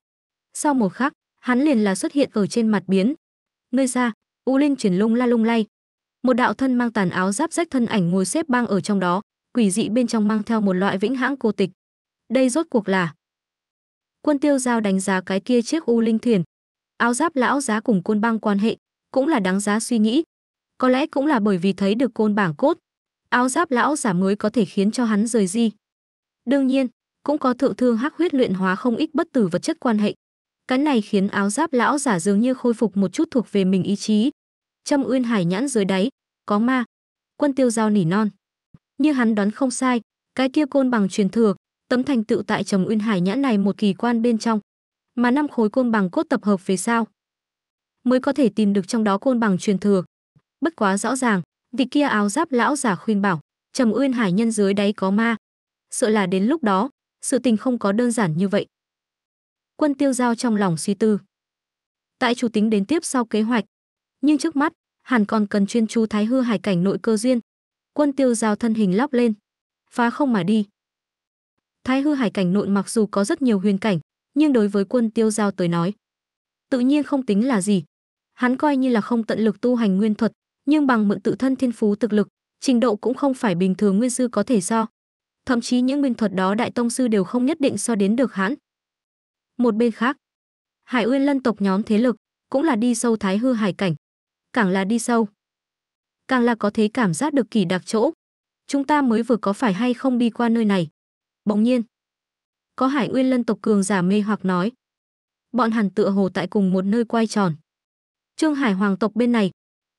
Sau một khắc, hắn liền là xuất hiện ở trên mặt biến nơi xa u linh chuyển lung la lung lay một đạo thân mang tàn áo giáp rách thân ảnh ngồi xếp băng ở trong đó quỷ dị bên trong mang theo một loại vĩnh hãng cô tịch đây rốt cuộc là quân tiêu giao đánh giá cái kia chiếc u linh thuyền áo giáp lão giá cùng côn băng quan hệ cũng là đáng giá suy nghĩ có lẽ cũng là bởi vì thấy được côn bảng cốt áo giáp lão giả mới có thể khiến cho hắn rời di đương nhiên cũng có thượng thương hắc huyết luyện hóa không ít bất tử vật chất quan hệ cái này khiến áo giáp lão giả dường như khôi phục một chút thuộc về mình ý chí. Trong uyên hải nhãn dưới đáy, có ma. Quân tiêu giao nỉ non. Như hắn đoán không sai, cái kia côn bằng truyền thừa, tấm thành tựu tại trầm uyên hải nhãn này một kỳ quan bên trong. Mà năm khối côn bằng cốt tập hợp về sau Mới có thể tìm được trong đó côn bằng truyền thừa. Bất quá rõ ràng, vị kia áo giáp lão giả khuyên bảo, trầm uyên hải nhân dưới đáy có ma. Sợ là đến lúc đó, sự tình không có đơn giản như vậy quân tiêu giao trong lòng suy tư. Tại chủ tính đến tiếp sau kế hoạch, nhưng trước mắt, hẳn còn cần chuyên chú thái hư hải cảnh nội cơ duyên. Quân tiêu giao thân hình lóc lên, phá không mà đi. Thái hư hải cảnh nội mặc dù có rất nhiều huyền cảnh, nhưng đối với quân tiêu giao tới nói, tự nhiên không tính là gì. Hắn coi như là không tận lực tu hành nguyên thuật, nhưng bằng mượn tự thân thiên phú thực lực, trình độ cũng không phải bình thường nguyên sư có thể so. Thậm chí những nguyên thuật đó đại tông sư đều không nhất định so đến được hắn. Một bên khác, Hải Uyên Lân tộc nhóm thế lực cũng là đi sâu thái hư hải cảnh, càng là đi sâu, càng là có thể cảm giác được kỳ đặc chỗ. Chúng ta mới vừa có phải hay không đi qua nơi này? Bỗng nhiên, có Hải Uyên Lân tộc cường giả mê hoặc nói, bọn hẳn tựa hồ tại cùng một nơi quay tròn. Trương Hải hoàng tộc bên này,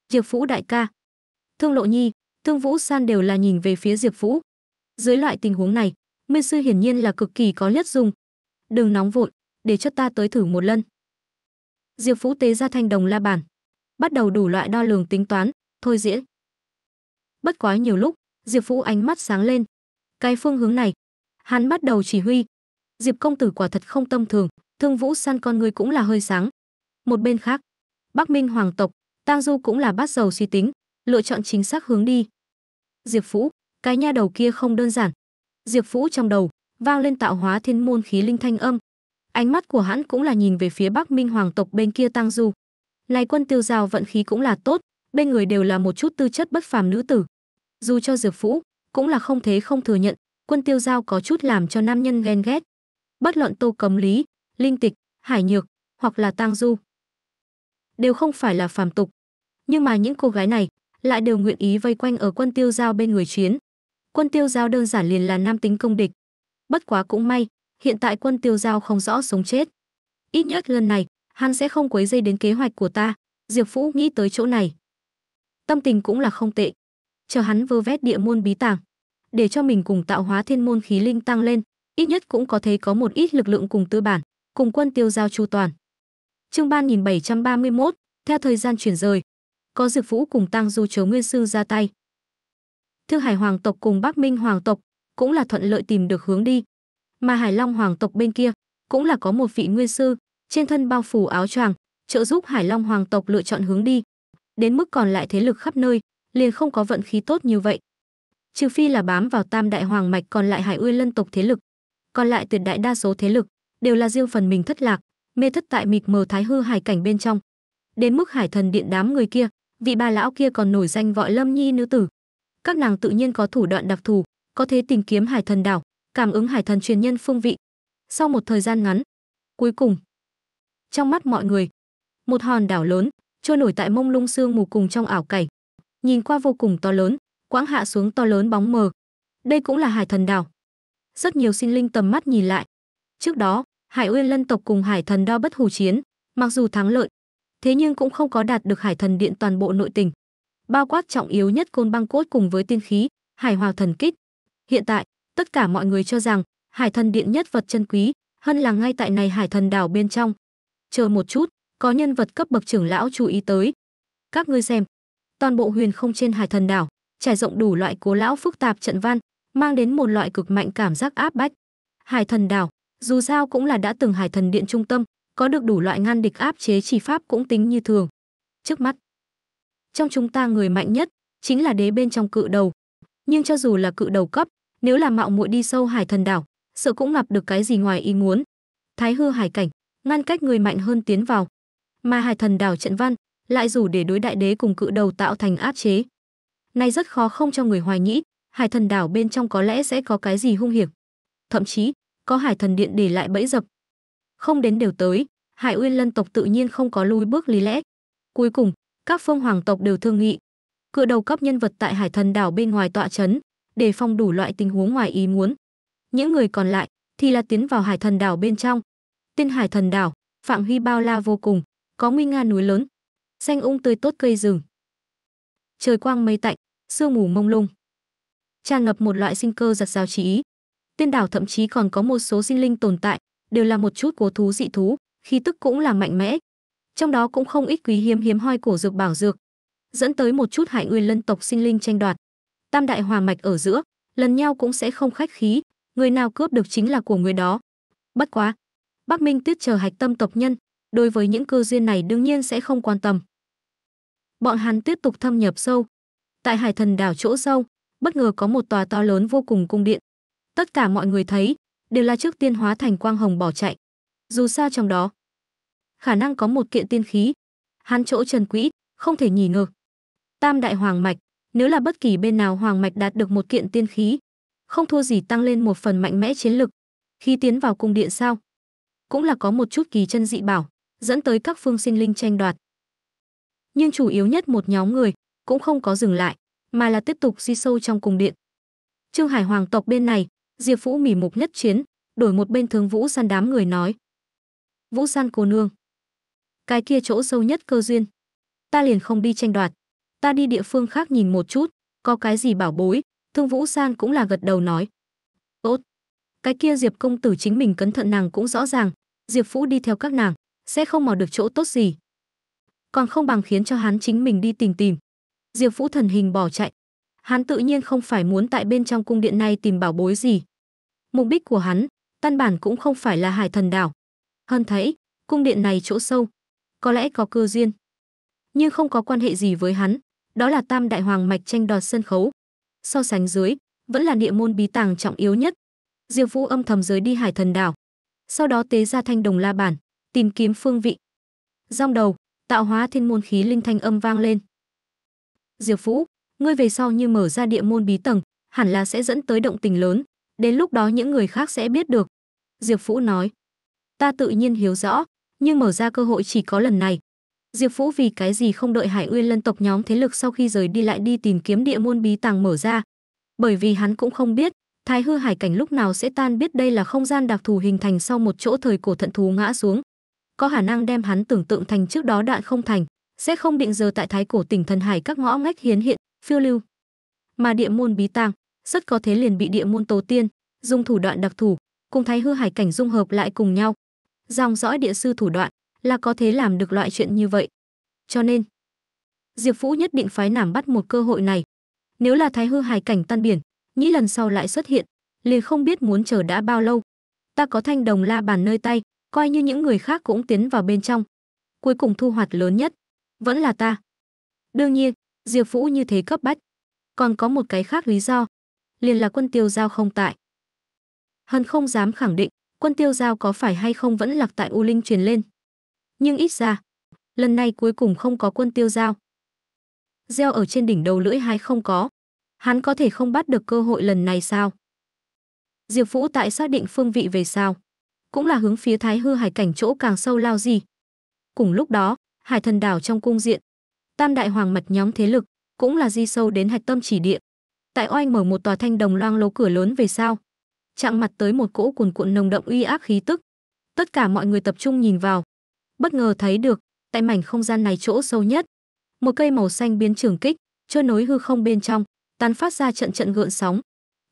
Diệp vũ đại ca, Thương Lộ Nhi, Thương Vũ San đều là nhìn về phía Diệp vũ, Dưới loại tình huống này, Minh sư hiển nhiên là cực kỳ có liếc dung, Đừng nóng vội, để cho ta tới thử một lần. Diệp Phú tế ra thanh đồng la bàn, bắt đầu đủ loại đo lường tính toán, thôi diễn. Bất quá nhiều lúc, Diệp Phú ánh mắt sáng lên. Cái phương hướng này, hắn bắt đầu chỉ huy. Diệp công tử quả thật không tâm thường, Thương Vũ săn con người cũng là hơi sáng. Một bên khác, Bắc Minh hoàng tộc, Tang Du cũng là bắt đầu suy tính, lựa chọn chính xác hướng đi. Diệp Phú, cái nha đầu kia không đơn giản. Diệp Phú trong đầu vang lên tạo hóa thiên môn khí linh thanh âm, Ánh mắt của hắn cũng là nhìn về phía Bắc Minh hoàng tộc bên kia Tăng Du. Này quân tiêu giao vận khí cũng là tốt, bên người đều là một chút tư chất bất phàm nữ tử. Dù cho dược Phũ, cũng là không thế không thừa nhận, quân tiêu giao có chút làm cho nam nhân ghen ghét. Bất luận Tô Cấm Lý, Linh Tịch, Hải Nhược, hoặc là Tăng Du. Đều không phải là phàm tục. Nhưng mà những cô gái này lại đều nguyện ý vây quanh ở quân tiêu giao bên người chiến Quân tiêu giao đơn giản liền là nam tính công địch. Bất quá cũng may, hiện tại quân tiêu giao không rõ sống chết. Ít nhất lần này, hắn sẽ không quấy dây đến kế hoạch của ta, Diệp Phũ nghĩ tới chỗ này. Tâm tình cũng là không tệ. Chờ hắn vơ vét địa môn bí tàng, để cho mình cùng tạo hóa thiên môn khí linh tăng lên, ít nhất cũng có thể có một ít lực lượng cùng tư bản, cùng quân tiêu giao chu toàn. Chương một theo thời gian chuyển rời, có Diệp vũ cùng Tăng Du Chớ Nguyên Sư ra tay. Thương Hải Hoàng tộc cùng Bắc Minh Hoàng tộc cũng là thuận lợi tìm được hướng đi, mà Hải Long hoàng tộc bên kia cũng là có một vị nguyên sư, trên thân bao phủ áo choàng, trợ giúp Hải Long hoàng tộc lựa chọn hướng đi. Đến mức còn lại thế lực khắp nơi, liền không có vận khí tốt như vậy. Trừ phi là bám vào Tam đại hoàng mạch còn lại Hải Uy Lân tộc thế lực, còn lại tuyệt đại đa số thế lực đều là riêng phần mình thất lạc, mê thất tại mịt mờ thái hư hải cảnh bên trong. Đến mức Hải Thần Điện đám người kia, vị bà lão kia còn nổi danh gọi Lâm Nhi nữ tử. Các nàng tự nhiên có thủ đoạn đặc thù, có thể tìm kiếm Hải Thần đảo, cảm ứng hải thần truyền nhân phương vị. Sau một thời gian ngắn, cuối cùng, trong mắt mọi người, một hòn đảo lớn trôi nổi tại mông lung sương mù cùng trong ảo cảnh, nhìn qua vô cùng to lớn, quãng hạ xuống to lớn bóng mờ. Đây cũng là hải thần đảo. Rất nhiều sinh linh tầm mắt nhìn lại. Trước đó, Hải Uyên Lân tộc cùng Hải Thần đo bất hủ chiến, mặc dù thắng lợi, thế nhưng cũng không có đạt được Hải Thần điện toàn bộ nội tình. Bao quát trọng yếu nhất côn băng cốt cùng với tiên khí, Hải Hòa thần kích. Hiện tại, tất cả mọi người cho rằng hải thần điện nhất vật chân quý hân là ngay tại này hải thần đảo bên trong chờ một chút có nhân vật cấp bậc trưởng lão chú ý tới các ngươi xem toàn bộ huyền không trên hải thần đảo trải rộng đủ loại cố lão phức tạp trận văn mang đến một loại cực mạnh cảm giác áp bách hải thần đảo dù sao cũng là đã từng hải thần điện trung tâm có được đủ loại ngăn địch áp chế chỉ pháp cũng tính như thường trước mắt trong chúng ta người mạnh nhất chính là đế bên trong cự đầu nhưng cho dù là cự đầu cấp nếu là mạo muội đi sâu hải thần đảo sợ cũng gặp được cái gì ngoài ý muốn thái hư hải cảnh ngăn cách người mạnh hơn tiến vào mà hải thần đảo trận văn lại rủ để đối đại đế cùng cự đầu tạo thành áp chế nay rất khó không cho người hoài nghĩ hải thần đảo bên trong có lẽ sẽ có cái gì hung hiểm thậm chí có hải thần điện để lại bẫy dập không đến đều tới hải uyên lân tộc tự nhiên không có lùi bước lý lẽ cuối cùng các phương hoàng tộc đều thương nghị cự đầu cấp nhân vật tại hải thần đảo bên ngoài tọa chấn để phòng đủ loại tình huống ngoài ý muốn. Những người còn lại thì là tiến vào hải thần đảo bên trong. Tiên hải thần đảo, phạm huy bao la vô cùng, có nguy nga núi lớn, xanh ung tươi tốt cây rừng. Trời quang mây tạnh, sương mù mông lung. Tràn ngập một loại sinh cơ giật rào trí Tiên đảo thậm chí còn có một số sinh linh tồn tại, đều là một chút cố thú dị thú, khí tức cũng là mạnh mẽ. Trong đó cũng không ít quý hiếm hiếm hoi cổ dược bảo dược, dẫn tới một chút hải nguyên lân tộc sinh linh tranh đoạt tam đại hòa mạch ở giữa, lần nhau cũng sẽ không khách khí, người nào cướp được chính là của người đó. Bất quá, Bắc Minh Tuyết chờ hạch tâm tộc nhân, đối với những cơ duyên này đương nhiên sẽ không quan tâm. Bọn hắn tiếp tục thâm nhập sâu. Tại Hải Thần đảo chỗ sâu, bất ngờ có một tòa to lớn vô cùng cung điện. Tất cả mọi người thấy, đều là trước tiên hóa thành quang hồng bỏ chạy. Dù sao trong đó, khả năng có một kiện tiên khí. Hắn chỗ Trần Quỹ, không thể nhỉ ngờ. Tam đại hoàng mạch, nếu là bất kỳ bên nào Hoàng Mạch đạt được một kiện tiên khí, không thua gì tăng lên một phần mạnh mẽ chiến lực. Khi tiến vào cung điện sao? Cũng là có một chút kỳ chân dị bảo, dẫn tới các phương sinh linh tranh đoạt. Nhưng chủ yếu nhất một nhóm người cũng không có dừng lại, mà là tiếp tục di sâu trong cung điện. Trương Hải Hoàng tộc bên này, Diệp Vũ mỉ mục nhất chiến, đổi một bên thương Vũ San đám người nói. Vũ San cô nương, cái kia chỗ sâu nhất cơ duyên, ta liền không đi tranh đoạt ta đi địa phương khác nhìn một chút, có cái gì bảo bối, Thương Vũ San cũng là gật đầu nói. Tốt. Cái kia Diệp công tử chính mình cẩn thận nàng cũng rõ ràng, Diệp Phú đi theo các nàng, sẽ không mò được chỗ tốt gì. Còn không bằng khiến cho hắn chính mình đi tìm tìm. Diệp Phú thần hình bỏ chạy. Hắn tự nhiên không phải muốn tại bên trong cung điện này tìm bảo bối gì. Mục đích của hắn, căn bản cũng không phải là hải thần đảo. Hơn thấy, cung điện này chỗ sâu, có lẽ có cơ duyên. Nhưng không có quan hệ gì với hắn đó là tam đại hoàng mạch tranh đoạt sân khấu. So sánh dưới, vẫn là địa môn bí tàng trọng yếu nhất. Diệp Vũ âm thầm rời đi Hải Thần đảo, sau đó tế ra thanh đồng la bản, tìm kiếm phương vị. Trong đầu, tạo hóa thiên môn khí linh thanh âm vang lên. Diệp Vũ, ngươi về sau như mở ra địa môn bí tầng, hẳn là sẽ dẫn tới động tình lớn, đến lúc đó những người khác sẽ biết được. Diệp Vũ nói, ta tự nhiên hiểu rõ, nhưng mở ra cơ hội chỉ có lần này, Diệp Phú vì cái gì không đợi Hải Uyên Lân tộc nhóm thế lực sau khi rời đi lại đi tìm kiếm địa môn bí tàng mở ra? Bởi vì hắn cũng không biết, Thái hư hải cảnh lúc nào sẽ tan biết đây là không gian đặc thù hình thành sau một chỗ thời cổ thận thú ngã xuống. Có khả năng đem hắn tưởng tượng thành trước đó đạn không thành, sẽ không định giờ tại thái cổ tỉnh thần hải các ngõ ngách hiến hiện, phiêu lưu. Mà địa môn bí tàng, rất có thế liền bị địa môn tổ tiên, dùng thủ đoạn đặc thù, cùng thái hư hải cảnh dung hợp lại cùng nhau. Dòng dõi địa sư thủ đoạn, là có thể làm được loại chuyện như vậy. Cho nên, Diệp Vũ nhất định phái nảm bắt một cơ hội này. Nếu là thái hư hải cảnh tan biển, nghĩ lần sau lại xuất hiện, liền không biết muốn chờ đã bao lâu. Ta có thanh đồng la bàn nơi tay, coi như những người khác cũng tiến vào bên trong. Cuối cùng thu hoạch lớn nhất, vẫn là ta. Đương nhiên, Diệp Vũ như thế cấp bách. Còn có một cái khác lý do, liền là quân tiêu giao không tại. Hân không dám khẳng định, quân tiêu giao có phải hay không vẫn lạc tại U Linh truyền lên, nhưng ít ra lần này cuối cùng không có quân tiêu giao gieo ở trên đỉnh đầu lưỡi hái không có hắn có thể không bắt được cơ hội lần này sao diệp vũ tại xác định phương vị về sao cũng là hướng phía thái hư hải cảnh chỗ càng sâu lao gì cùng lúc đó hải thần đảo trong cung diện tam đại hoàng mạch nhóm thế lực cũng là di sâu đến hạch tâm chỉ địa tại oanh mở một tòa thanh đồng loang lố cửa lớn về sao chạm mặt tới một cỗ cuồn cuộn nồng đậm uy ác khí tức tất cả mọi người tập trung nhìn vào bất ngờ thấy được, tại mảnh không gian này chỗ sâu nhất, một cây màu xanh biến trường kích, chưa nối hư không bên trong, tán phát ra trận trận gợn sóng.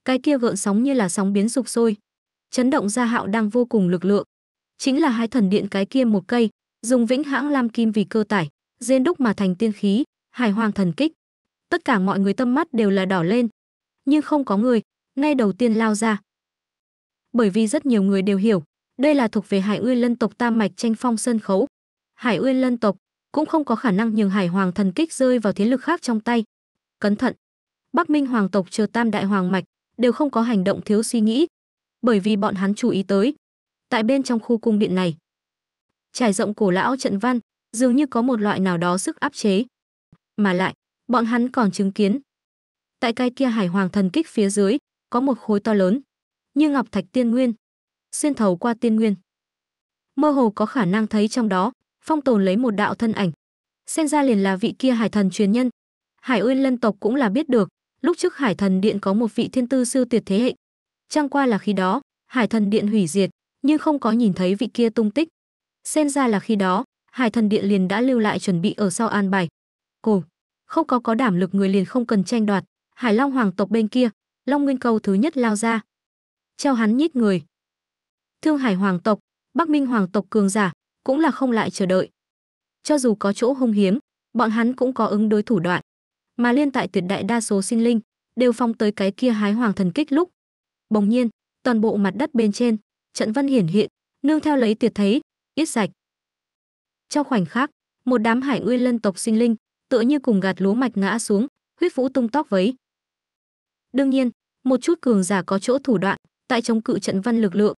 Cái kia gợn sóng như là sóng biến dục sôi, chấn động ra hạo đang vô cùng lực lượng. Chính là hai thần điện cái kia một cây, dùng vĩnh hãng lam kim vì cơ tải, rên đúc mà thành tiên khí, hải hoàng thần kích. Tất cả mọi người tâm mắt đều là đỏ lên, nhưng không có người ngay đầu tiên lao ra. Bởi vì rất nhiều người đều hiểu, đây là thuộc về Hải Uyên Lân tộc Tam mạch tranh phong sân khấu. Hải Uyên Lân tộc cũng không có khả năng nhường Hải Hoàng thần kích rơi vào thế lực khác trong tay. Cẩn thận. Bắc Minh hoàng tộc chờ Tam đại hoàng mạch đều không có hành động thiếu suy nghĩ, bởi vì bọn hắn chú ý tới, tại bên trong khu cung điện này, trải rộng cổ lão trận văn, dường như có một loại nào đó sức áp chế, mà lại, bọn hắn còn chứng kiến, tại cái kia Hải Hoàng thần kích phía dưới, có một khối to lớn, như ngọc thạch tiên nguyên, xuyên thấu qua tiên nguyên. Mơ hồ có khả năng thấy trong đó, phong tồn lấy một đạo thân ảnh. Xen ra liền là vị kia hải thần truyền nhân. Hải Uyên Lân tộc cũng là biết được, lúc trước Hải Thần Điện có một vị thiên tư siêu tuyệt thế hệ. Chẳng qua là khi đó, Hải Thần Điện hủy diệt, nhưng không có nhìn thấy vị kia tung tích. Xen ra là khi đó, Hải Thần Điện liền đã lưu lại chuẩn bị ở sau an bài. Cổ, không có có đảm lực người liền không cần tranh đoạt, Hải Long Hoàng tộc bên kia, Long Nguyên Câu thứ nhất lao ra. Treo hắn nhít người, Thương Hải hoàng tộc, Bắc Minh hoàng tộc cường giả, cũng là không lại chờ đợi. Cho dù có chỗ hung hiếm, bọn hắn cũng có ứng đối thủ đoạn. Mà liên tại tuyệt đại đa số sinh linh đều phong tới cái kia hái hoàng thần kích lúc. Bỗng nhiên, toàn bộ mặt đất bên trên, trận vân hiển hiện, nương theo lấy tuyệt thấy, yết sạch. Trong khoảnh khắc, một đám hải uy lân tộc sinh linh, tựa như cùng gạt lúa mạch ngã xuống, huyết vũ tung tóc vấy. Đương nhiên, một chút cường giả có chỗ thủ đoạn, tại chống cự trận văn lực lượng,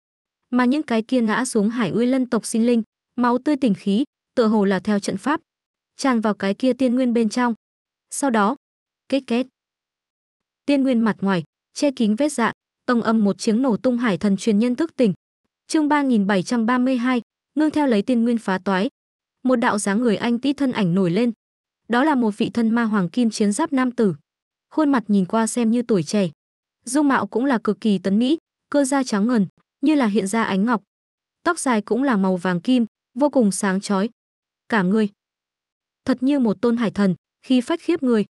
mà những cái kia ngã xuống hải uy lân tộc sinh linh máu tươi tỉnh khí tựa hồ là theo trận pháp tràn vào cái kia tiên nguyên bên trong sau đó kết kết tiên nguyên mặt ngoài che kín vết dạ tông âm một tiếng nổ tung hải thần truyền nhân thức tỉnh chương 3732, nương theo lấy tiên nguyên phá toái một đạo dáng người anh tý thân ảnh nổi lên đó là một vị thân ma hoàng kim chiến giáp nam tử khuôn mặt nhìn qua xem như tuổi trẻ dung mạo cũng là cực kỳ tấn mỹ cơ da trắng ngần như là hiện ra ánh ngọc. Tóc dài cũng là màu vàng kim, vô cùng sáng chói. Cả người thật như một tôn hải thần, khi phách khiếp người.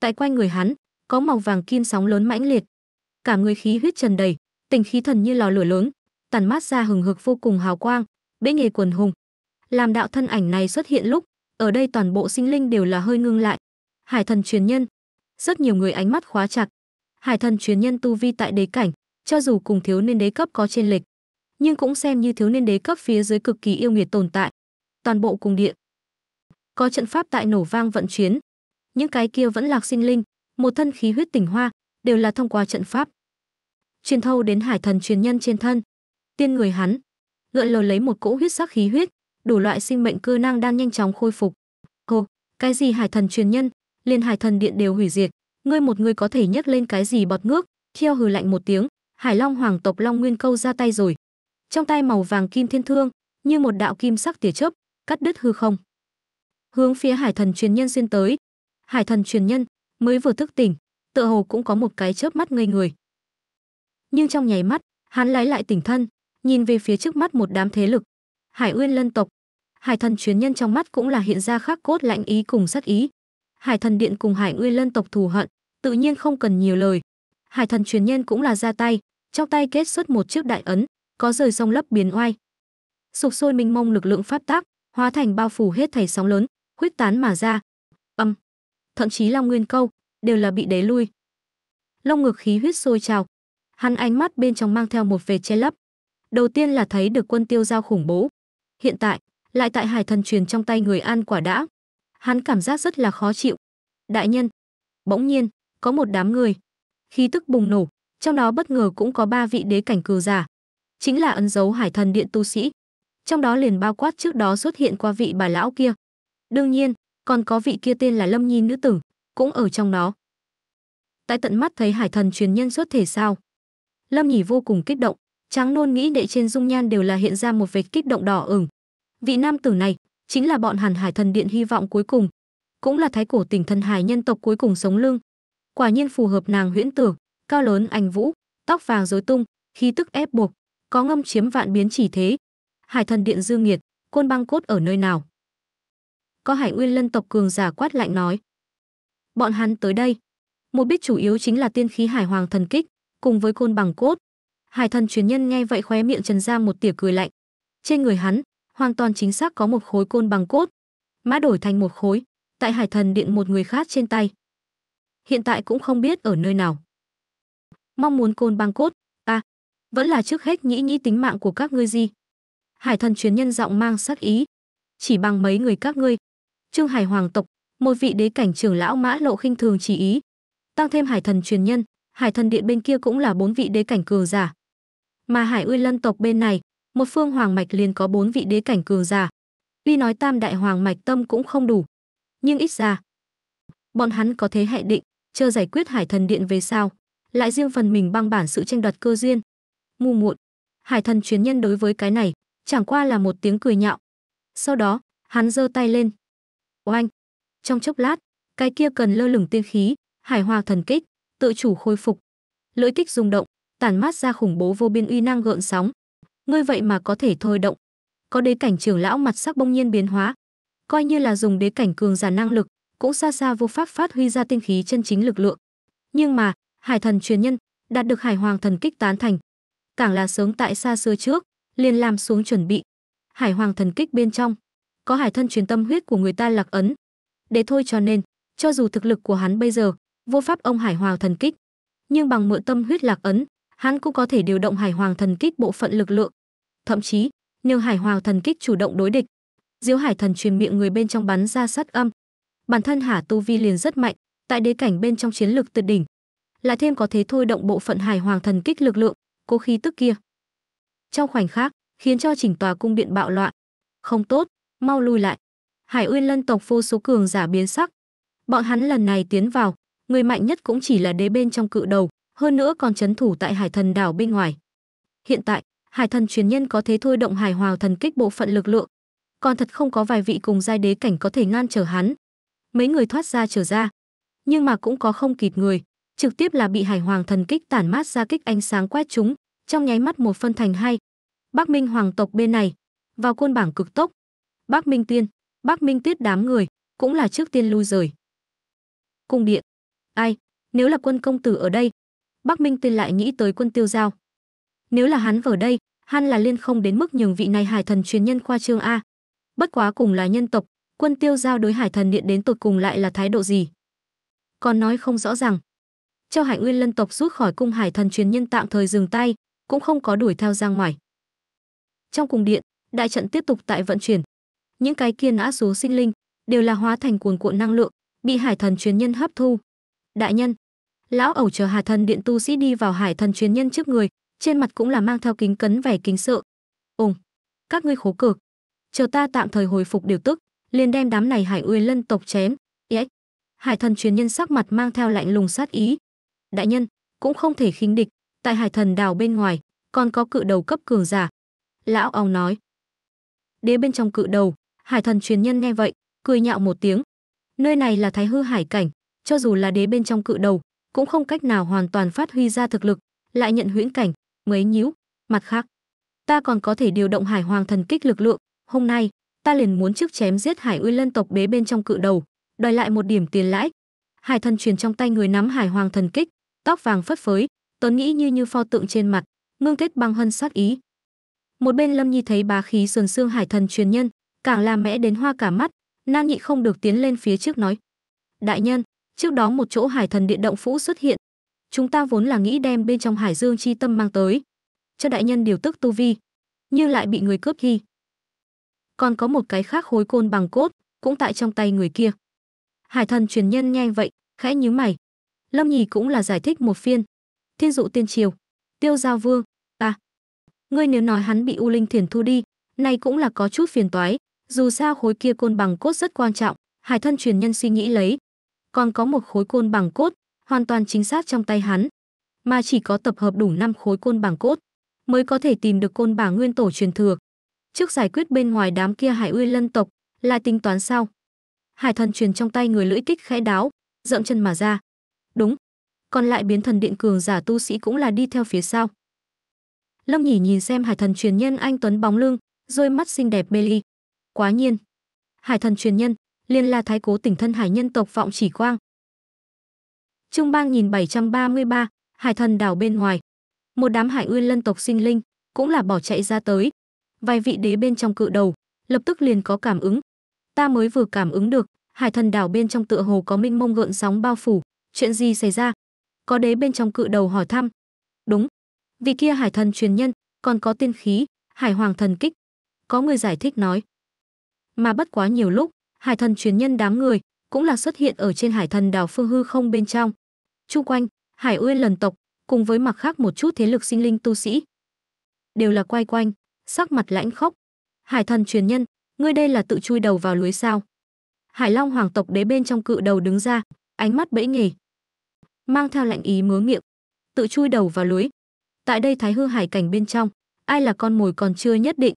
Tại quanh người hắn, có màu vàng kim sóng lớn mãnh liệt. Cả người khí huyết trần đầy, tình khí thần như lò lửa lớn, tản mát ra hừng hực vô cùng hào quang, bế nghề quần hùng. Làm đạo thân ảnh này xuất hiện lúc, ở đây toàn bộ sinh linh đều là hơi ngưng lại. Hải thần truyền nhân, rất nhiều người ánh mắt khóa chặt. Hải thần truyền nhân tu vi tại đế cảnh, cho dù cùng thiếu niên đế cấp có trên lệch, nhưng cũng xem như thiếu niên đế cấp phía dưới cực kỳ yêu nghiệt tồn tại. Toàn bộ cùng điện Có trận pháp tại nổ vang vận chuyến. Những cái kia vẫn lạc sinh linh, một thân khí huyết tỉnh hoa, đều là thông qua trận pháp. Truyền thâu đến hải thần truyền nhân trên thân. Tiên người hắn, gợi lờ lấy một cỗ huyết sắc khí huyết, đủ loại sinh mệnh cơ năng đang nhanh chóng khôi phục. Cô, cái gì hải thần truyền nhân, liền hải thần điện đều hủy diệt, ngươi một người có thể nhấc lên cái gì bọt nước, theo hừ lạnh một tiếng, Hải Long hoàng tộc Long Nguyên Câu ra tay rồi. Trong tay màu vàng kim thiên thương, như một đạo kim sắc tỉa chớp, cắt đứt hư không. Hướng phía Hải Thần truyền nhân xuyên tới. Hải Thần truyền nhân mới vừa thức tỉnh, tựa hồ cũng có một cái chớp mắt ngây người. Nhưng trong nháy mắt, hắn lái lại tỉnh thân, nhìn về phía trước mắt một đám thế lực. Hải Uyên Lân tộc, Hải Thần truyền nhân trong mắt cũng là hiện ra khắc cốt lạnh ý cùng sát ý. Hải Thần điện cùng Hải Uyên Lân tộc thù hận, tự nhiên không cần nhiều lời. Hải Thần truyền nhân cũng là ra tay, trong tay kết xuất một chiếc đại ấn, có rời sông lấp biến oai. Sục sôi minh mông lực lượng pháp tác, hóa thành bao phủ hết thảy sóng lớn, huyết tán mà ra. Âm, thậm chí Long Nguyên Câu đều là bị đẩy lui. Long ngực khí huyết sôi trào, hắn ánh mắt bên trong mang theo một vẻ che lấp. Đầu tiên là thấy được quân tiêu giao khủng bố, hiện tại lại tại hải thần truyền trong tay người an quả đã. Hắn cảm giác rất là khó chịu. Đại nhân, bỗng nhiên, có một đám người, khí tức bùng nổ, trong đó bất ngờ cũng có ba vị đế cảnh cừu giả, chính là ấn dấu hải thần điện tu sĩ. Trong đó liền bao quát trước đó xuất hiện qua vị bà lão kia. Đương nhiên, còn có vị kia tên là Lâm Nhi nữ tử, cũng ở trong đó. Tại tận mắt thấy hải thần truyền nhân xuất thể sao? Lâm Nhỉ vô cùng kích động, trắng nôn nghĩ đệ trên dung nhan đều là hiện ra một vệt kích động đỏ ửng. Vị nam tử này chính là bọn Hàn Hải Thần Điện hy vọng cuối cùng, cũng là thái cổ tỉnh thần hải nhân tộc cuối cùng sống lưng. Quả nhiên phù hợp nàng huyễn tưởng cao lớn anh vũ, tóc vàng rối tung, khí tức ép buộc, có ngâm chiếm vạn biến chỉ thế. Hải thần điện dư nghiệt, côn băng cốt ở nơi nào? Có hải nguyên lân tộc cường giả quát lạnh nói. Bọn hắn tới đây. Mục đích chủ yếu chính là tiên khí hải hoàng thần kích, cùng với côn bằng cốt. Hải thần truyền nhân nghe vậy khóe miệng trần ra một tỉa cười lạnh. Trên người hắn, hoàn toàn chính xác có một khối côn bằng cốt. Mã đổi thành một khối, tại hải thần điện một người khác trên tay. Hiện tại cũng không biết ở nơi nào mong muốn côn băng cốt a à, vẫn là trước hết nghĩ nghĩ tính mạng của các ngươi gì hải thần truyền nhân giọng mang sắc ý chỉ bằng mấy người các ngươi trương hải hoàng tộc một vị đế cảnh trưởng lão mã lộ khinh thường chỉ ý tăng thêm hải thần truyền nhân hải thần điện bên kia cũng là bốn vị đế cảnh cường giả mà hải uy lân tộc bên này một phương hoàng mạch liền có bốn vị đế cảnh cường giả tuy nói tam đại hoàng mạch tâm cũng không đủ nhưng ít ra bọn hắn có thế hệ định chờ giải quyết hải thần điện về sau lại riêng phần mình băng bản sự tranh đoạt cơ duyên. Mù muội, Hải thần chuyến nhân đối với cái này, chẳng qua là một tiếng cười nhạo. Sau đó, hắn giơ tay lên. Oanh! Trong chốc lát, cái kia cần lơ lửng tiên khí, hải hòa thần kích, tự chủ khôi phục. Lưỡi kích rung động, tản mát ra khủng bố vô biên uy năng gợn sóng. Ngươi vậy mà có thể thôi động. Có đế cảnh trưởng lão mặt sắc bông nhiên biến hóa, coi như là dùng đế cảnh cường giả năng lực, cũng xa xa vô pháp phát huy ra tinh khí chân chính lực lượng. Nhưng mà, hải thần truyền nhân đạt được hải hoàng thần kích tán thành càng là sướng tại xa xưa trước liền làm xuống chuẩn bị hải hoàng thần kích bên trong có hải thân truyền tâm huyết của người ta lạc ấn để thôi cho nên cho dù thực lực của hắn bây giờ vô pháp ông hải hoàng thần kích nhưng bằng mượn tâm huyết lạc ấn hắn cũng có thể điều động hải hoàng thần kích bộ phận lực lượng thậm chí nếu hải hoàng thần kích chủ động đối địch diếu hải thần truyền miệng người bên trong bắn ra sát âm bản thân hả tu vi liền rất mạnh tại đế cảnh bên trong chiến lược tuyệt đỉnh là thêm có thế thôi động bộ phận hải hoàng thần kích lực lượng, cố khí tức kia. Trong khoảnh khắc, khiến cho chỉnh tòa cung điện bạo loạn. Không tốt, mau lui lại. Hải Uyên Lân tộc vô số cường giả biến sắc. Bọn hắn lần này tiến vào, người mạnh nhất cũng chỉ là đế bên trong cự đầu, hơn nữa còn chấn thủ tại Hải Thần đảo bên ngoài. Hiện tại, Hải Thần truyền nhân có thế thôi động Hải Hoàng thần kích bộ phận lực lượng, còn thật không có vài vị cùng giai đế cảnh có thể ngăn trở hắn. Mấy người thoát ra trở ra, nhưng mà cũng có không kịp người, trực tiếp là bị Hải Hoàng thần kích tản mát ra kích ánh sáng quét chúng, trong nháy mắt một phân thành hai. Bắc Minh hoàng tộc bên này, vào quân bảng cực tốc. Bắc Minh Tiên, Bắc Minh Tiết đám người, cũng là trước tiên lui rời. Cung điện. Ai, nếu là quân công tử ở đây, Bắc Minh Tiên lại nghĩ tới quân tiêu giao. Nếu là hắn ở đây, hắn là liên không đến mức nhường vị này hải thần truyền nhân khoa trương A. Bất quá cùng là nhân tộc, quân tiêu giao đối hải thần điện đến tột cùng lại là thái độ gì? Còn nói không rõ ràng, cho Hải Nguyên Lân tộc rút khỏi cung Hải Thần truyền nhân tạm thời dừng tay, cũng không có đuổi theo ra ngoài. Trong cùng điện, đại trận tiếp tục tại vận chuyển. Những cái kia nã số sinh linh đều là hóa thành cuồn cuộn năng lượng, bị Hải Thần truyền nhân hấp thu. Đại nhân, lão ẩu chờ Hải Thần điện tu sĩ đi vào Hải Thần truyền nhân trước người, trên mặt cũng là mang theo kính cấn vẻ kính sợ. Ùng, các ngươi khổ cực, chờ ta tạm thời hồi phục điều tức, liền đem đám này Hải Uyên Lân tộc chém. Yếch. Hải Thần truyền nhân sắc mặt mang theo lạnh lùng sát ý, đại nhân cũng không thể khinh địch tại hải thần đảo bên ngoài còn có cự đầu cấp cường giả lão ông nói đế bên trong cự đầu hải thần truyền nhân nghe vậy cười nhạo một tiếng nơi này là thái hư hải cảnh cho dù là đế bên trong cự đầu cũng không cách nào hoàn toàn phát huy ra thực lực lại nhận huyễn cảnh mấy nhíu mặt khác ta còn có thể điều động hải hoàng thần kích lực lượng hôm nay ta liền muốn trước chém giết hải uy lân tộc bế bên trong cự đầu đòi lại một điểm tiền lãi hải thần truyền trong tay người nắm hải hoàng thần kích tóc vàng phất phới, Tuấn nghĩ như như pho tượng trên mặt, ngưng kết băng hân sát ý. Một bên Lâm Nhi thấy bá khí sườn xương hải thần truyền nhân, càng làm mẽ đến hoa cả mắt, nan nhị không được tiến lên phía trước nói. Đại nhân, trước đó một chỗ hải thần điện động phũ xuất hiện. Chúng ta vốn là nghĩ đem bên trong hải dương chi tâm mang tới. Cho đại nhân điều tức tu vi, nhưng lại bị người cướp đi. Còn có một cái khác khối côn bằng cốt, cũng tại trong tay người kia. Hải thần truyền nhân nhanh vậy, khẽ nhíu mày, Lâm Nhì cũng là giải thích một phiên. Thiên dụ tiên triều, Tiêu Giao Vương, ta. ngươi nếu nói hắn bị U Linh Thiền thu đi, này cũng là có chút phiền toái, dù sao khối kia côn bằng cốt rất quan trọng, Hải thân truyền nhân suy nghĩ lấy. Còn có một khối côn bằng cốt, hoàn toàn chính xác trong tay hắn, mà chỉ có tập hợp đủ năm khối côn bằng cốt mới có thể tìm được côn bà nguyên tổ truyền thừa. Trước giải quyết bên ngoài đám kia Hải Uy Lân tộc, là tính toán sau. Hải thần truyền trong tay người lưỡi kích khẽ đáo, dậm chân mà ra. Đúng. Còn lại biến thần điện cường giả tu sĩ cũng là đi theo phía sau. Lâm Nhỉ nhìn xem Hải thần truyền nhân anh Tuấn bóng lưng, rồi mắt xinh đẹp bê ly. Quá nhiên. Hải thần truyền nhân, liên là thái cố tỉnh thân hải nhân tộc vọng chỉ quang. Trung bang mươi ba hải thần đảo bên ngoài. Một đám hải uyên lân tộc sinh linh, cũng là bỏ chạy ra tới. Vài vị đế bên trong cự đầu, lập tức liền có cảm ứng. Ta mới vừa cảm ứng được, hải thần đảo bên trong tựa hồ có minh mông gợn sóng bao phủ chuyện gì xảy ra có đế bên trong cự đầu hỏi thăm đúng vì kia hải thần truyền nhân còn có tiên khí hải hoàng thần kích có người giải thích nói mà bất quá nhiều lúc hải thần truyền nhân đám người cũng là xuất hiện ở trên hải thần đảo phương hư không bên trong chung quanh hải uyên lần tộc cùng với mặt khác một chút thế lực sinh linh tu sĩ đều là quay quanh sắc mặt lãnh khốc hải thần truyền nhân ngươi đây là tự chui đầu vào lưới sao hải long hoàng tộc đế bên trong cự đầu đứng ra ánh mắt bẫy nghề mang theo lạnh ý mướn miệng, tự chui đầu vào lưới. Tại đây thái hư hải cảnh bên trong, ai là con mồi còn chưa nhất định.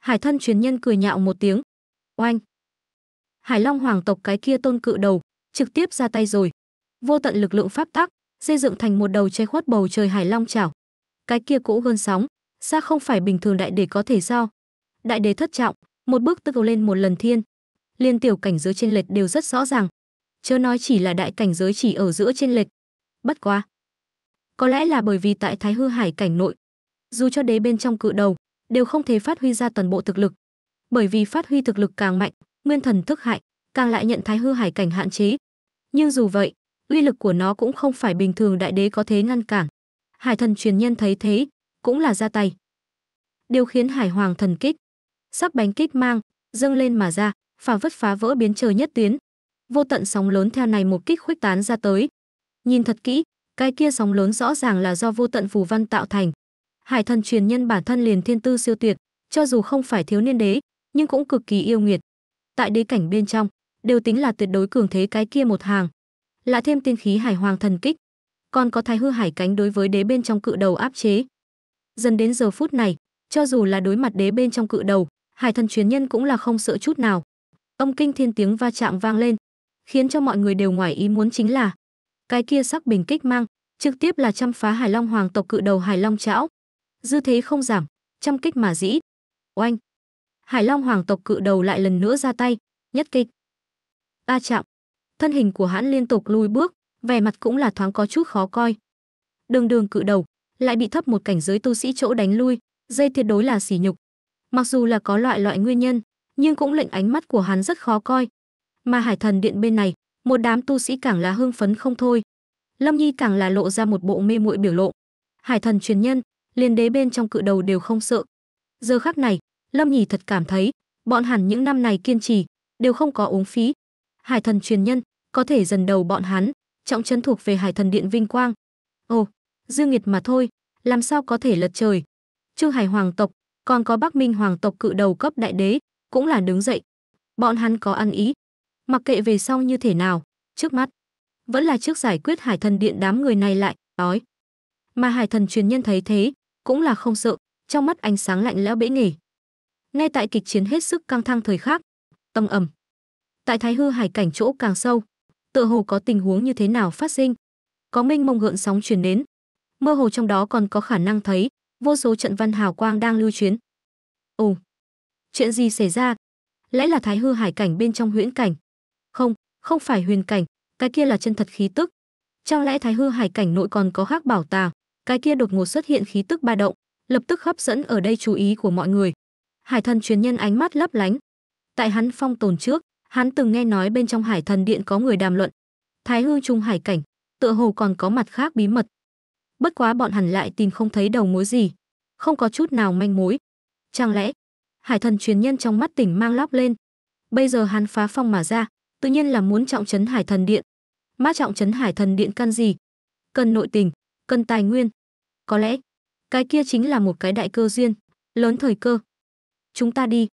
Hải thân chuyến nhân cười nhạo một tiếng. Oanh! Hải Long hoàng tộc cái kia tôn cự đầu, trực tiếp ra tay rồi. Vô tận lực lượng pháp tắc, xây dựng thành một đầu che khuất bầu trời Hải Long chảo. Cái kia cũ hơn sóng, xa không phải bình thường đại đế có thể sao. Đại đế thất trọng, một bước tức lên một lần thiên. Liên tiểu cảnh giới trên lệch đều rất rõ ràng. Chớ nói chỉ là đại cảnh giới chỉ ở giữa trên lệch, bất qua Có lẽ là bởi vì tại Thái Hư Hải cảnh nội, dù cho đế bên trong cự đầu, đều không thể phát huy ra toàn bộ thực lực. Bởi vì phát huy thực lực càng mạnh, nguyên thần thức hại, càng lại nhận Thái Hư Hải cảnh hạn chế. Nhưng dù vậy, uy lực của nó cũng không phải bình thường đại đế có thế ngăn cản. Hải thần truyền nhân thấy thế, cũng là ra tay. Điều khiến Hải Hoàng thần kích, sắp bánh kích mang, dâng lên mà ra, phà vứt phá vỡ biến trời nhất tuyến. Vô tận sóng lớn theo này một kích khuếch tán ra tới, Nhìn thật kỹ, cái kia sóng lớn rõ ràng là do vô tận phù văn tạo thành. Hải thần truyền nhân bản thân liền thiên tư siêu tuyệt, cho dù không phải thiếu niên đế, nhưng cũng cực kỳ yêu nghiệt. Tại đế cảnh bên trong, đều tính là tuyệt đối cường thế cái kia một hàng. Lại thêm tiên khí hải hoàng thần kích, còn có thái hư hải cánh đối với đế bên trong cự đầu áp chế. Dần đến giờ phút này, cho dù là đối mặt đế bên trong cự đầu, hải thần truyền nhân cũng là không sợ chút nào. Ông kinh thiên tiếng va chạm vang lên, khiến cho mọi người đều ngoài ý muốn chính là cái kia sắc bình kích mang, trực tiếp là chăm phá Hải Long Hoàng tộc cự đầu Hải Long Trảo. Dư thế không giảm, chăm kích mà dĩ. Oanh! Hải Long Hoàng tộc cự đầu lại lần nữa ra tay, nhất kích. Ba chạm. Thân hình của hắn liên tục lùi bước, vẻ mặt cũng là thoáng có chút khó coi. Đường đường cự đầu, lại bị thấp một cảnh giới tu sĩ chỗ đánh lui, dây tuyệt đối là sỉ nhục. Mặc dù là có loại loại nguyên nhân, nhưng cũng lệnh ánh mắt của hắn rất khó coi. Mà Hải Thần Điện bên này, một đám tu sĩ càng là hưng phấn không thôi. Lâm Nhi càng là lộ ra một bộ mê muội biểu lộ. Hải thần truyền nhân, liền đế bên trong cự đầu đều không sợ. Giờ khắc này, Lâm Nhi thật cảm thấy, bọn hắn những năm này kiên trì, đều không có uống phí. Hải thần truyền nhân, có thể dần đầu bọn hắn, trọng chân thuộc về hải thần điện vinh quang. Ồ, dương nghiệt mà thôi, làm sao có thể lật trời. Trương Hải hoàng tộc, còn có Bắc Minh hoàng tộc cự đầu cấp đại đế, cũng là đứng dậy. Bọn hắn có ăn ý, Mặc kệ về sau như thế nào, trước mắt vẫn là trước giải quyết hải thần điện đám người này lại, đói. Mà hải thần truyền nhân thấy thế, cũng là không sợ, trong mắt ánh sáng lạnh lẽo bẽ nghỉ. Ngay tại kịch chiến hết sức căng thẳng thời khắc, tâm ầm. Tại Thái Hư hải cảnh chỗ càng sâu, tựa hồ có tình huống như thế nào phát sinh, có minh mông gợn sóng truyền đến. Mơ hồ trong đó còn có khả năng thấy vô số trận văn hào quang đang lưu chuyến. Ồ, chuyện gì xảy ra? Lẽ là Thái Hư hải cảnh bên trong huyễn cảnh, không, không phải huyền cảnh, cái kia là chân thật khí tức. Chẳng lẽ Thái Hư Hải cảnh nội còn có khác bảo tàng, cái kia đột ngột xuất hiện khí tức ba động, lập tức hấp dẫn ở đây chú ý của mọi người. Hải thần truyền nhân ánh mắt lấp lánh. Tại hắn phong tồn trước, hắn từng nghe nói bên trong Hải thần điện có người đàm luận. Thái hư trung hải cảnh, tựa hồ còn có mặt khác bí mật. Bất quá bọn hắn lại tìm không thấy đầu mối gì, không có chút nào manh mối. Chẳng lẽ, Hải thần truyền nhân trong mắt tỉnh mang lóc lên. Bây giờ hắn phá phong mà ra, tự nhiên là muốn trọng trấn Hải Thần Điện. Mà trọng trấn Hải Thần Điện căn gì? Cần nội tình, cần tài nguyên. Có lẽ, cái kia chính là một cái đại cơ duyên, lớn thời cơ. Chúng ta đi.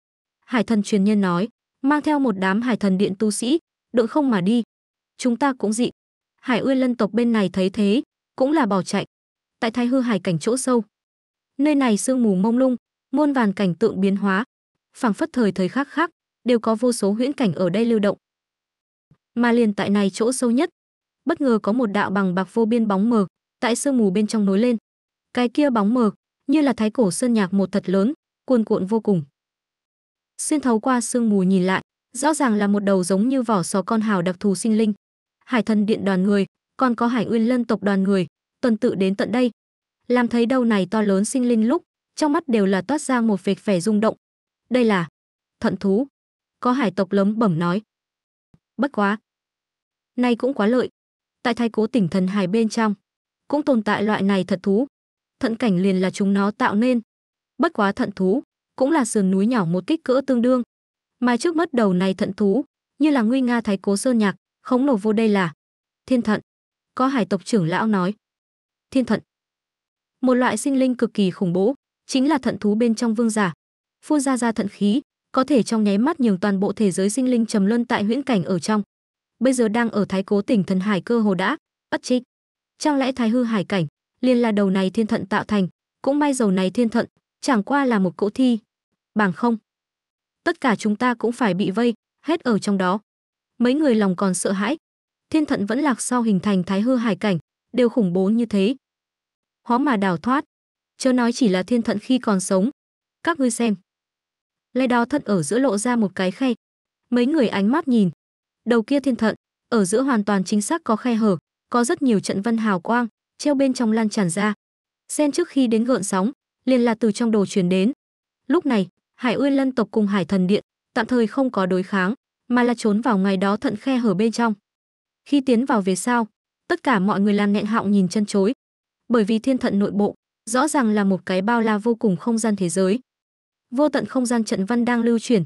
Hải thần truyền nhân nói, mang theo một đám hải thần điện tu sĩ, đội không mà đi. Chúng ta cũng dị. Hải uyên Lân tộc bên này thấy thế, cũng là bỏ chạy. Tại Thái Hư Hải cảnh chỗ sâu. Nơi này sương mù mông lung, muôn vàn cảnh tượng biến hóa, phảng phất thời thời khắc khác, đều có vô số huyễn cảnh ở đây lưu động mà liền tại này chỗ sâu nhất bất ngờ có một đạo bằng bạc vô biên bóng mờ tại sương mù bên trong nối lên cái kia bóng mờ như là thái cổ sơn nhạc một thật lớn cuồn cuộn vô cùng xuyên thấu qua sương mù nhìn lại rõ ràng là một đầu giống như vỏ sò con hào đặc thù sinh linh hải thần điện đoàn người còn có hải uyên lân tộc đoàn người tuần tự đến tận đây làm thấy đầu này to lớn sinh linh lúc trong mắt đều là toát ra một vệt vẻ rung động đây là thận thú có hải tộc lấm bẩm nói bất quá nay cũng quá lợi. Tại thái cố tỉnh thần hải bên trong, cũng tồn tại loại này thật thú. Thận cảnh liền là chúng nó tạo nên. Bất quá thận thú, cũng là sườn núi nhỏ một kích cỡ tương đương. Mà trước mắt đầu này thận thú, như là nguy nga thái cố sơn nhạc, khống nổ vô đây là thiên thận. Có hải tộc trưởng lão nói. Thiên thận. Một loại sinh linh cực kỳ khủng bố, chính là thận thú bên trong vương giả. Phun ra ra thận khí, có thể trong nháy mắt nhường toàn bộ thế giới sinh linh trầm luân tại huyễn cảnh ở trong bây giờ đang ở thái cố tỉnh thần hải cơ hồ đã ất trích chẳng lẽ thái hư hải cảnh liền là đầu này thiên thận tạo thành cũng may dầu này thiên thận chẳng qua là một cỗ thi bằng không tất cả chúng ta cũng phải bị vây hết ở trong đó mấy người lòng còn sợ hãi thiên thận vẫn lạc sau hình thành thái hư hải cảnh đều khủng bố như thế hó mà đào thoát chớ nói chỉ là thiên thận khi còn sống các ngươi xem lấy đó thận ở giữa lộ ra một cái khe mấy người ánh mắt nhìn đầu kia thiên thận, ở giữa hoàn toàn chính xác có khe hở, có rất nhiều trận văn hào quang, treo bên trong lan tràn ra. Sen trước khi đến gợn sóng, liền là từ trong đồ truyền đến. Lúc này, Hải Uyên Lân tộc cùng Hải Thần Điện tạm thời không có đối kháng, mà là trốn vào ngày đó thận khe hở bên trong. Khi tiến vào về sau, tất cả mọi người làm nghẹn họng nhìn chân chối, bởi vì thiên thận nội bộ rõ ràng là một cái bao la vô cùng không gian thế giới. Vô tận không gian trận văn đang lưu chuyển.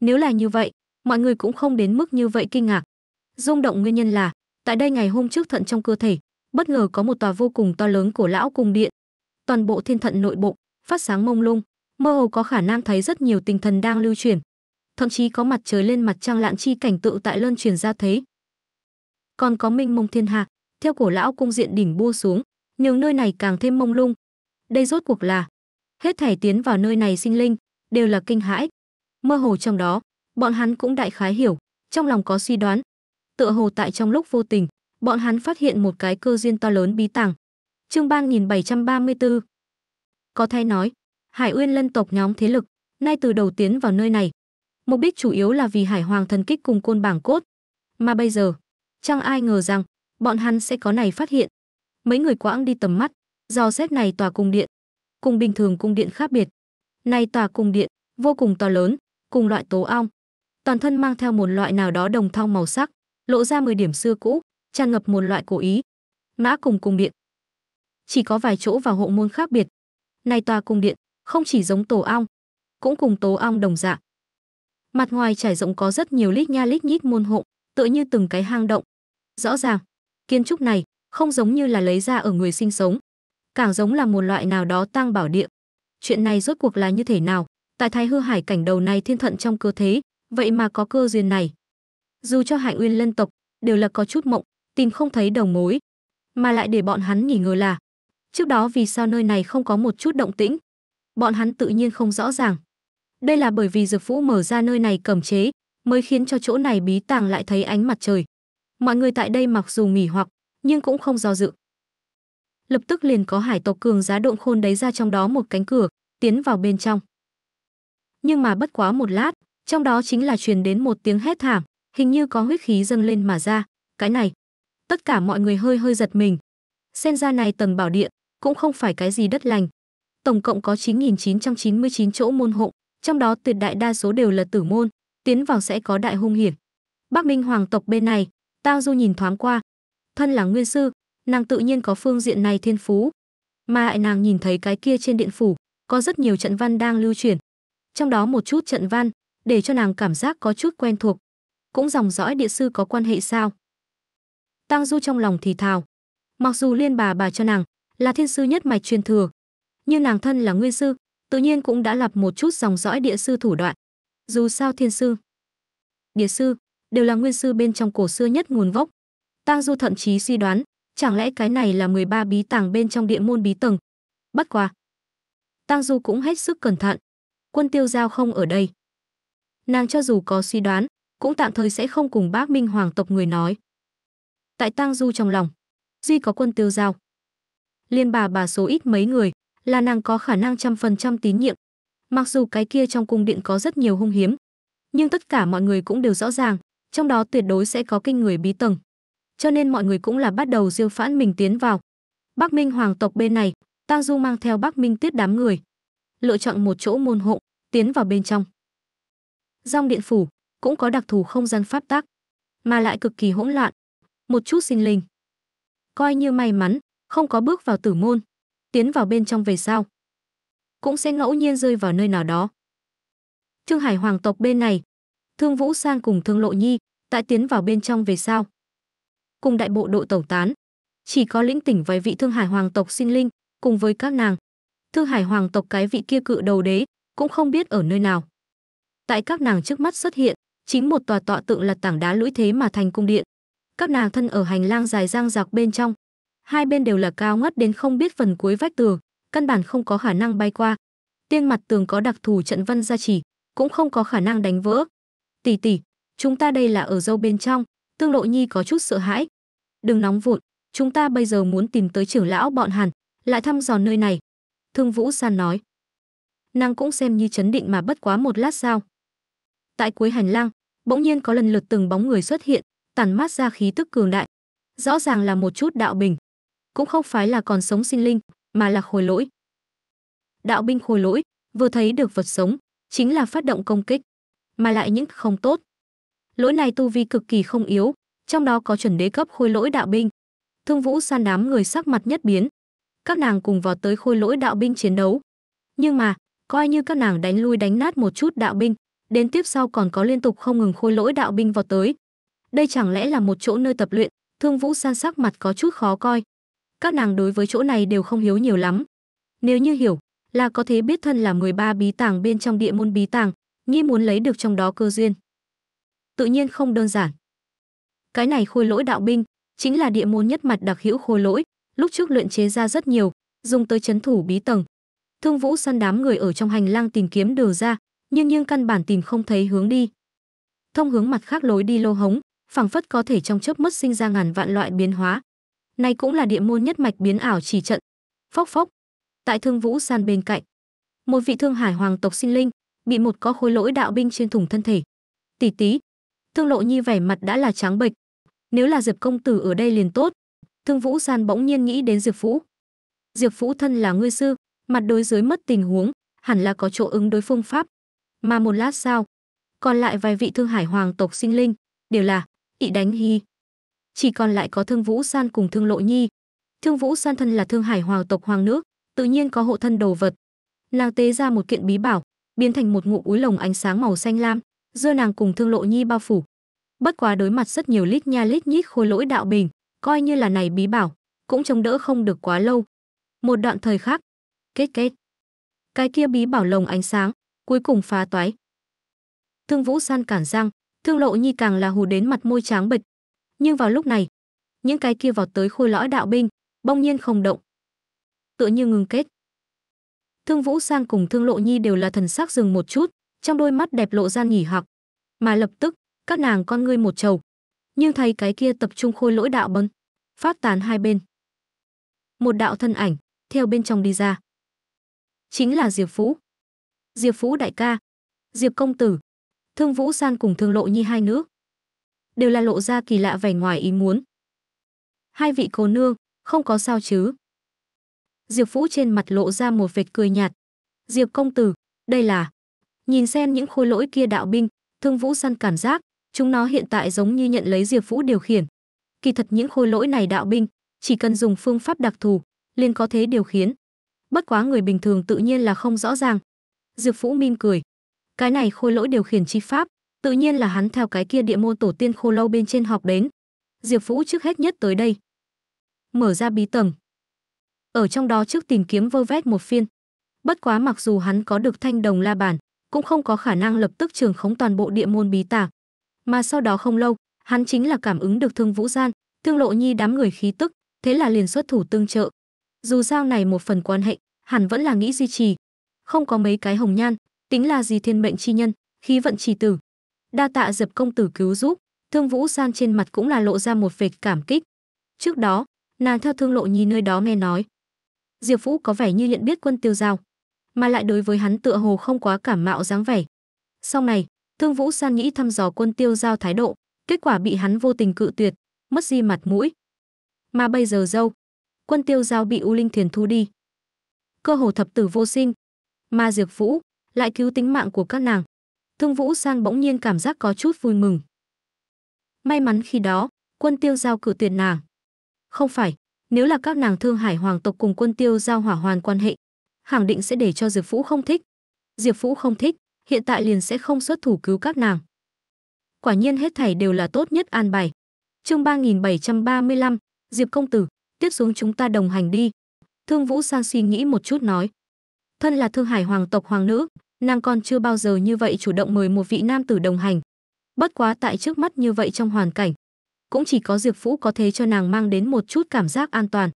Nếu là như vậy, mọi người cũng không đến mức như vậy kinh ngạc. Rung động nguyên nhân là, tại đây ngày hôm trước thận trong cơ thể, bất ngờ có một tòa vô cùng to lớn cổ lão cung điện. Toàn bộ thiên thận nội bộ phát sáng mông lung, mơ hồ có khả năng thấy rất nhiều tinh thần đang lưu chuyển. Thậm chí có mặt trời lên mặt trăng lạn chi cảnh tự tại lơn truyền ra thế. Còn có minh mông thiên hạ, theo cổ lão cung diện đỉnh bua xuống, nhưng nơi này càng thêm mông lung. Đây rốt cuộc là hết thảy tiến vào nơi này sinh linh đều là kinh hãi. Mơ hồ trong đó, bọn hắn cũng đại khái hiểu, trong lòng có suy đoán. Tựa hồ tại trong lúc vô tình, bọn hắn phát hiện một cái cơ duyên to lớn bí tàng. Chương 3734. Có thay nói, Hải Uyên Lân tộc nhóm thế lực, nay từ đầu tiến vào nơi này. Mục đích chủ yếu là vì Hải Hoàng thần kích cùng côn bảng cốt. Mà bây giờ, chẳng ai ngờ rằng bọn hắn sẽ có này phát hiện. Mấy người quãng đi tầm mắt, do xét này tòa cung điện, cùng bình thường cung điện khác biệt. Này tòa cung điện vô cùng to lớn, cùng loại tố ong, toàn thân mang theo một loại nào đó đồng thau màu sắc, lộ ra mười điểm xưa cũ, tràn ngập một loại cổ ý. Mã cùng cung điện. Chỉ có vài chỗ và hộ môn khác biệt. Này tòa cung điện, không chỉ giống tổ ong, cũng cùng tổ ong đồng dạng. Mặt ngoài trải rộng có rất nhiều lít nha lít nhít môn hộ, tựa như từng cái hang động. Rõ ràng, kiến trúc này không giống như là lấy ra ở người sinh sống, càng giống là một loại nào đó tang bảo địa. Chuyện này rốt cuộc là như thế nào? Tại Thái Hư Hải cảnh đầu này thiên thận trong cơ thế, vậy mà có cơ duyên này. Dù cho Hải Uyên Lân tộc đều là có chút mộng, tìm không thấy đồng mối, mà lại để bọn hắn nghỉ ngờ là trước đó vì sao nơi này không có một chút động tĩnh, bọn hắn tự nhiên không rõ ràng. Đây là bởi vì Dược Vũ mở ra nơi này cầm chế, mới khiến cho chỗ này bí tàng lại thấy ánh mặt trời. Mọi người tại đây mặc dù nghỉ hoặc, nhưng cũng không do dự. Lập tức liền có hải tộc cường giá độn khôn đấy ra trong đó một cánh cửa, tiến vào bên trong. Nhưng mà bất quá một lát, trong đó chính là truyền đến một tiếng hét thảm, hình như có huyết khí dâng lên mà ra, cái này. Tất cả mọi người hơi hơi giật mình. Sen ra này tầng bảo địa, cũng không phải cái gì đất lành. Tổng cộng có 9999 chỗ môn hộ, trong đó tuyệt đại đa số đều là tử môn, tiến vào sẽ có đại hung hiểm. Bắc Minh hoàng tộc bên này, Tao Du nhìn thoáng qua, thân là nguyên sư, nàng tự nhiên có phương diện này thiên phú. Mà lại nàng nhìn thấy cái kia trên điện phủ, có rất nhiều trận văn đang lưu truyền. Trong đó một chút trận văn, để cho nàng cảm giác có chút quen thuộc. Cũng dòng dõi địa sư có quan hệ sao? Tăng Du trong lòng thì thào. Mặc dù liên bà bà cho nàng là thiên sư nhất mạch truyền thừa, nhưng nàng thân là nguyên sư, tự nhiên cũng đã lập một chút dòng dõi địa sư thủ đoạn. Dù sao thiên sư, địa sư đều là nguyên sư bên trong cổ xưa nhất nguồn gốc. Tang Du thậm chí suy đoán, chẳng lẽ cái này là 13 bí tàng bên trong địa môn bí tầng? Bất quá, Tang Du cũng hết sức cẩn thận. Quân Tiêu Giao không ở đây, nàng cho dù có suy đoán, cũng tạm thời sẽ không cùng bác Minh Hoàng tộc người nói. Tại Tang Du trong lòng, duy có quân tiêu giao. Liên bà bà số ít mấy người, là nàng có khả năng trăm phần trăm tín nhiệm. Mặc dù cái kia trong cung điện có rất nhiều hung hiếm, nhưng tất cả mọi người cũng đều rõ ràng, trong đó tuyệt đối sẽ có kinh người bí tầng. Cho nên mọi người cũng là bắt đầu diêu phãn mình tiến vào. Bắc Minh hoàng tộc bên này, Tang Du mang theo Bắc Minh Tiết đám người, lựa chọn một chỗ môn hộ, tiến vào bên trong. Dòng điện phủ cũng có đặc thù không gian pháp tắc, mà lại cực kỳ hỗn loạn, một chút sinh linh. Coi như may mắn, không có bước vào tử môn, tiến vào bên trong về sau, cũng sẽ ngẫu nhiên rơi vào nơi nào đó. Trương Hải hoàng tộc bên này, Thương Vũ Sang cùng Thương Lộ Nhi tại tiến vào bên trong về sau, cùng đại bộ đội tẩu tán, chỉ có lĩnh tỉnh vài vị Thương Hải hoàng tộc sinh linh cùng với các nàng. Thương Hải hoàng tộc cái vị kia cự đầu đế cũng không biết ở nơi nào tại các nàng trước mắt xuất hiện chính một tòa tọa tượng là tảng đá lũy thế mà thành cung điện các nàng thân ở hành lang dài giang dọc bên trong hai bên đều là cao ngất đến không biết phần cuối vách tường căn bản không có khả năng bay qua tiên mặt tường có đặc thù trận văn gia trì cũng không có khả năng đánh vỡ tỷ tỷ chúng ta đây là ở dâu bên trong tương lộ nhi có chút sợ hãi đừng nóng vội chúng ta bây giờ muốn tìm tới trưởng lão bọn hẳn lại thăm dò nơi này thương vũ san nói nàng cũng xem như chấn định mà bất quá một lát sao tại cuối hành lang bỗng nhiên có lần lượt từng bóng người xuất hiện tản mát ra khí tức cường đại rõ ràng là một chút đạo bình cũng không phải là còn sống sinh linh mà là khôi lỗi đạo binh khôi lỗi vừa thấy được vật sống chính là phát động công kích mà lại những không tốt lỗi này tu vi cực kỳ không yếu trong đó có chuẩn đế cấp khôi lỗi đạo binh thương vũ san đám người sắc mặt nhất biến các nàng cùng vào tới khôi lỗi đạo binh chiến đấu nhưng mà coi như các nàng đánh lui đánh nát một chút đạo binh đến tiếp sau còn có liên tục không ngừng khôi lỗi đạo binh vào tới. Đây chẳng lẽ là một chỗ nơi tập luyện, Thương Vũ San sắc mặt có chút khó coi. Các nàng đối với chỗ này đều không hiếu nhiều lắm. Nếu như hiểu, là có thế biết thân là 13 bí tàng bên trong địa môn bí tàng, nhi muốn lấy được trong đó cơ duyên. Tự nhiên không đơn giản. Cái này khôi lỗi đạo binh, chính là địa môn nhất mặt đặc hữu khôi lỗi, lúc trước luyện chế ra rất nhiều, dùng tới chấn thủ bí tầng. Thương Vũ săn đám người ở trong hành lang tìm kiếm đường ra, nhưng nhưng căn bản tìm không thấy hướng đi. Thông hướng mặt khác lối đi lô hống, phảng phất có thể trong chớp mắt sinh ra ngàn vạn loại biến hóa. Này cũng là địa môn nhất mạch biến ảo chỉ trận. Phốc phốc. Tại Thương Vũ San bên cạnh, một vị thương hải hoàng tộc sinh linh bị một có khối lỗi đạo binh trên thủng thân thể. Tỷ tí. Thương Lộ Nhi vẻ mặt đã là trắng bệch. Nếu là Diệp công tử ở đây liền tốt. Thương Vũ San bỗng nhiên nghĩ đến Diệp Vũ. Diệp Vũ thân là ngươi sư, mặt đối dưới mất tình huống, hẳn là có chỗ ứng đối phương pháp, mà một lát sau, còn lại vài vị thương hải hoàng tộc sinh linh đều là ị đánh hy. Chỉ còn lại có Thương Vũ San cùng Thương Lộ Nhi. Thương Vũ San thân là thương hải hoàng tộc hoàng nữ, tự nhiên có hộ thân đồ vật. Nàng tế ra một kiện bí bảo, biến thành một ngụ úi lồng ánh sáng màu xanh lam, dưa nàng cùng Thương Lộ Nhi bao phủ. Bất quá đối mặt rất nhiều lít nha lít nhít khối lỗi đạo bình, coi như là này bí bảo, cũng chống đỡ không được quá lâu. Một đoạn thời khắc kết kết. Cái kia bí bảo lồng ánh sáng, cuối cùng phá toái. Thương Vũ san cản răng, Thương Lộ Nhi càng là hù đến mặt môi trắng bệch. Nhưng vào lúc này, những cái kia vọt tới khôi lõi đạo binh, bỗng nhiên không động. Tựa như ngừng kết. Thương Vũ san cùng Thương Lộ Nhi đều là thần sắc dừng một chút, trong đôi mắt đẹp lộ ra nghỉ hoặc, mà lập tức, các nàng con ngươi một trầu. Nhưng thấy cái kia tập trung khôi lỗi đạo bấn, phát tán hai bên. Một đạo thân ảnh theo bên trong đi ra. Chính là Diệp Vũ. Diệp Phú đại ca, Diệp công tử, Thương Vũ San cùng Thương Lộ Nhi hai nữ đều là lộ ra kỳ lạ vẻ ngoài ý muốn. Hai vị cô nương, không có sao chứ? Diệp Phú trên mặt lộ ra một vệt cười nhạt. Diệp công tử, đây là nhìn xem những khối lỗi kia đạo binh, Thương Vũ San cảm giác chúng nó hiện tại giống như nhận lấy Diệp Vũ điều khiển. Kỳ thật những khối lỗi này đạo binh, chỉ cần dùng phương pháp đặc thù, liền có thể điều khiển. Bất quá người bình thường tự nhiên là không rõ ràng, Diệp Phũ mỉm cười. Cái này khôi lỗi điều khiển chi pháp, tự nhiên là hắn theo cái kia địa môn tổ tiên khô lâu bên trên học đến. Diệp Phũ trước hết nhất tới đây. Mở ra bí tầng. Ở trong đó trước tìm kiếm vơ vét một phiên. Bất quá mặc dù hắn có được thanh đồng la bàn, cũng không có khả năng lập tức trường khống toàn bộ địa môn bí tả, Mà sau đó không lâu, hắn chính là cảm ứng được thương vũ gian, thương lộ nhi đám người khí tức, thế là liền xuất thủ tương trợ. Dù sao này một phần quan hệ, hắn vẫn là nghĩ duy trì, không có mấy cái hồng nhan, tính là gì thiên mệnh chi nhân, khí vận trì tử. Đa tạ Dập công tử cứu giúp, Thương Vũ San trên mặt cũng là lộ ra một vệt cảm kích. Trước đó, nàng theo Thương Lộ Nhi nơi đó nghe nói, Diệp Vũ có vẻ như nhận biết Quân Tiêu giao mà lại đối với hắn tựa hồ không quá cảm mạo dáng vẻ. Sau này, Thương Vũ San nghĩ thăm dò Quân Tiêu giao thái độ, kết quả bị hắn vô tình cự tuyệt, mất di mặt mũi. Mà bây giờ dâu, Quân Tiêu giao bị U Linh Thiền thu đi. Cơ hồ thập tử vô sinh, Ma Diệp Vũ lại cứu tính mạng của các nàng. Thương Vũ Sang bỗng nhiên cảm giác có chút vui mừng. May mắn khi đó, quân tiêu giao cử tuyệt nàng. Không phải, nếu là các nàng thương hải hoàng tộc cùng quân tiêu giao hỏa hoàn quan hệ, khẳng định sẽ để cho Diệp Vũ không thích. Diệp Vũ không thích, hiện tại liền sẽ không xuất thủ cứu các nàng. Quả nhiên hết thảy đều là tốt nhất an bài. Chương 3735, Diệp công tử, tiếp xuống chúng ta đồng hành đi. Thương Vũ Sang suy nghĩ một chút nói thân là Thương Hải hoàng tộc hoàng nữ, nàng còn chưa bao giờ như vậy chủ động mời một vị nam tử đồng hành. Bất quá tại trước mắt như vậy trong hoàn cảnh, cũng chỉ có Diệp Phũ có thể cho nàng mang đến một chút cảm giác an toàn.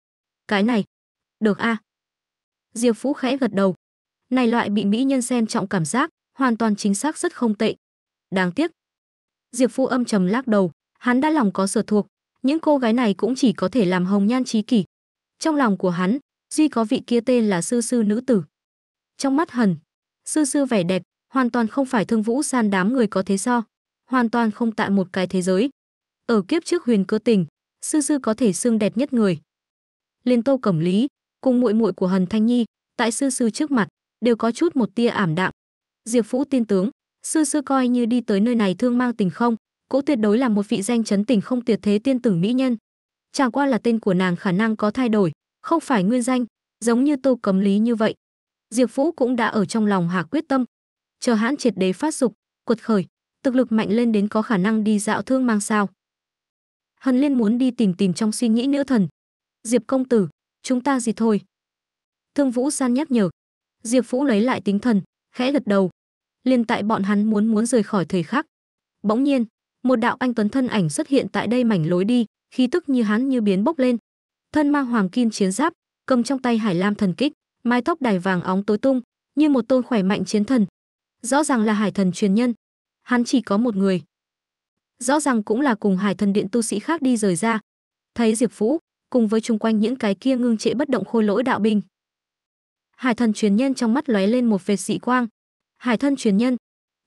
Cái này, được a. À? Diệp Phũ khẽ gật đầu. Này loại bị mỹ nhân xem trọng cảm giác, hoàn toàn chính xác rất không tệ. Đáng tiếc. Diệp Phũ âm trầm lắc đầu, hắn đã lòng có sở thuộc, những cô gái này cũng chỉ có thể làm hồng nhan trí kỷ. Trong lòng của hắn, duy có vị kia tên là sư sư nữ tử trong mắt hẳn. Sư sư vẻ đẹp, hoàn toàn không phải thương vũ san đám người có thế so, hoàn toàn không tại một cái thế giới. Ở kiếp trước huyền cơ tình, sư sư có thể xương đẹp nhất người. Liên Tô Cẩm Lý, cùng muội muội của Hần Thanh Nhi, tại sư sư trước mặt, đều có chút một tia ảm đạm. Diệp Phũ tin tướng, sư sư coi như đi tới nơi này thương mang tình không, cũng tuyệt đối là một vị danh chấn tình không tuyệt thế tiên tử mỹ nhân. Chẳng qua là tên của nàng khả năng có thay đổi, không phải nguyên danh, giống như Tô Cẩm Lý như vậy. Diệp Vũ cũng đã ở trong lòng hạ quyết tâm, chờ hãn triệt đế phát dục, quật khởi, thực lực mạnh lên đến có khả năng đi dạo thương mang sao. Hân Liên muốn đi tìm tìm trong suy nghĩ nữ thần. Diệp công tử, chúng ta gì thôi? Thương Vũ gian nhắc nhở. Diệp Vũ lấy lại tính thần, khẽ gật đầu. Liên tại bọn hắn muốn muốn rời khỏi thời khắc. Bỗng nhiên, một đạo anh tuấn thân ảnh xuất hiện tại đây mảnh lối đi, khí tức như hắn như biến bốc lên. Thân mang hoàng kim chiến giáp, cầm trong tay Hải Lam thần kích mái tóc đài vàng óng tối tung, như một tôn khỏe mạnh chiến thần. Rõ ràng là hải thần truyền nhân. Hắn chỉ có một người. Rõ ràng cũng là cùng hải thần điện tu sĩ khác đi rời ra. Thấy Diệp Vũ, cùng với chung quanh những cái kia ngưng trệ bất động khôi lỗi đạo binh. Hải thần truyền nhân trong mắt lóe lên một vệt dị quang. Hải thân truyền nhân.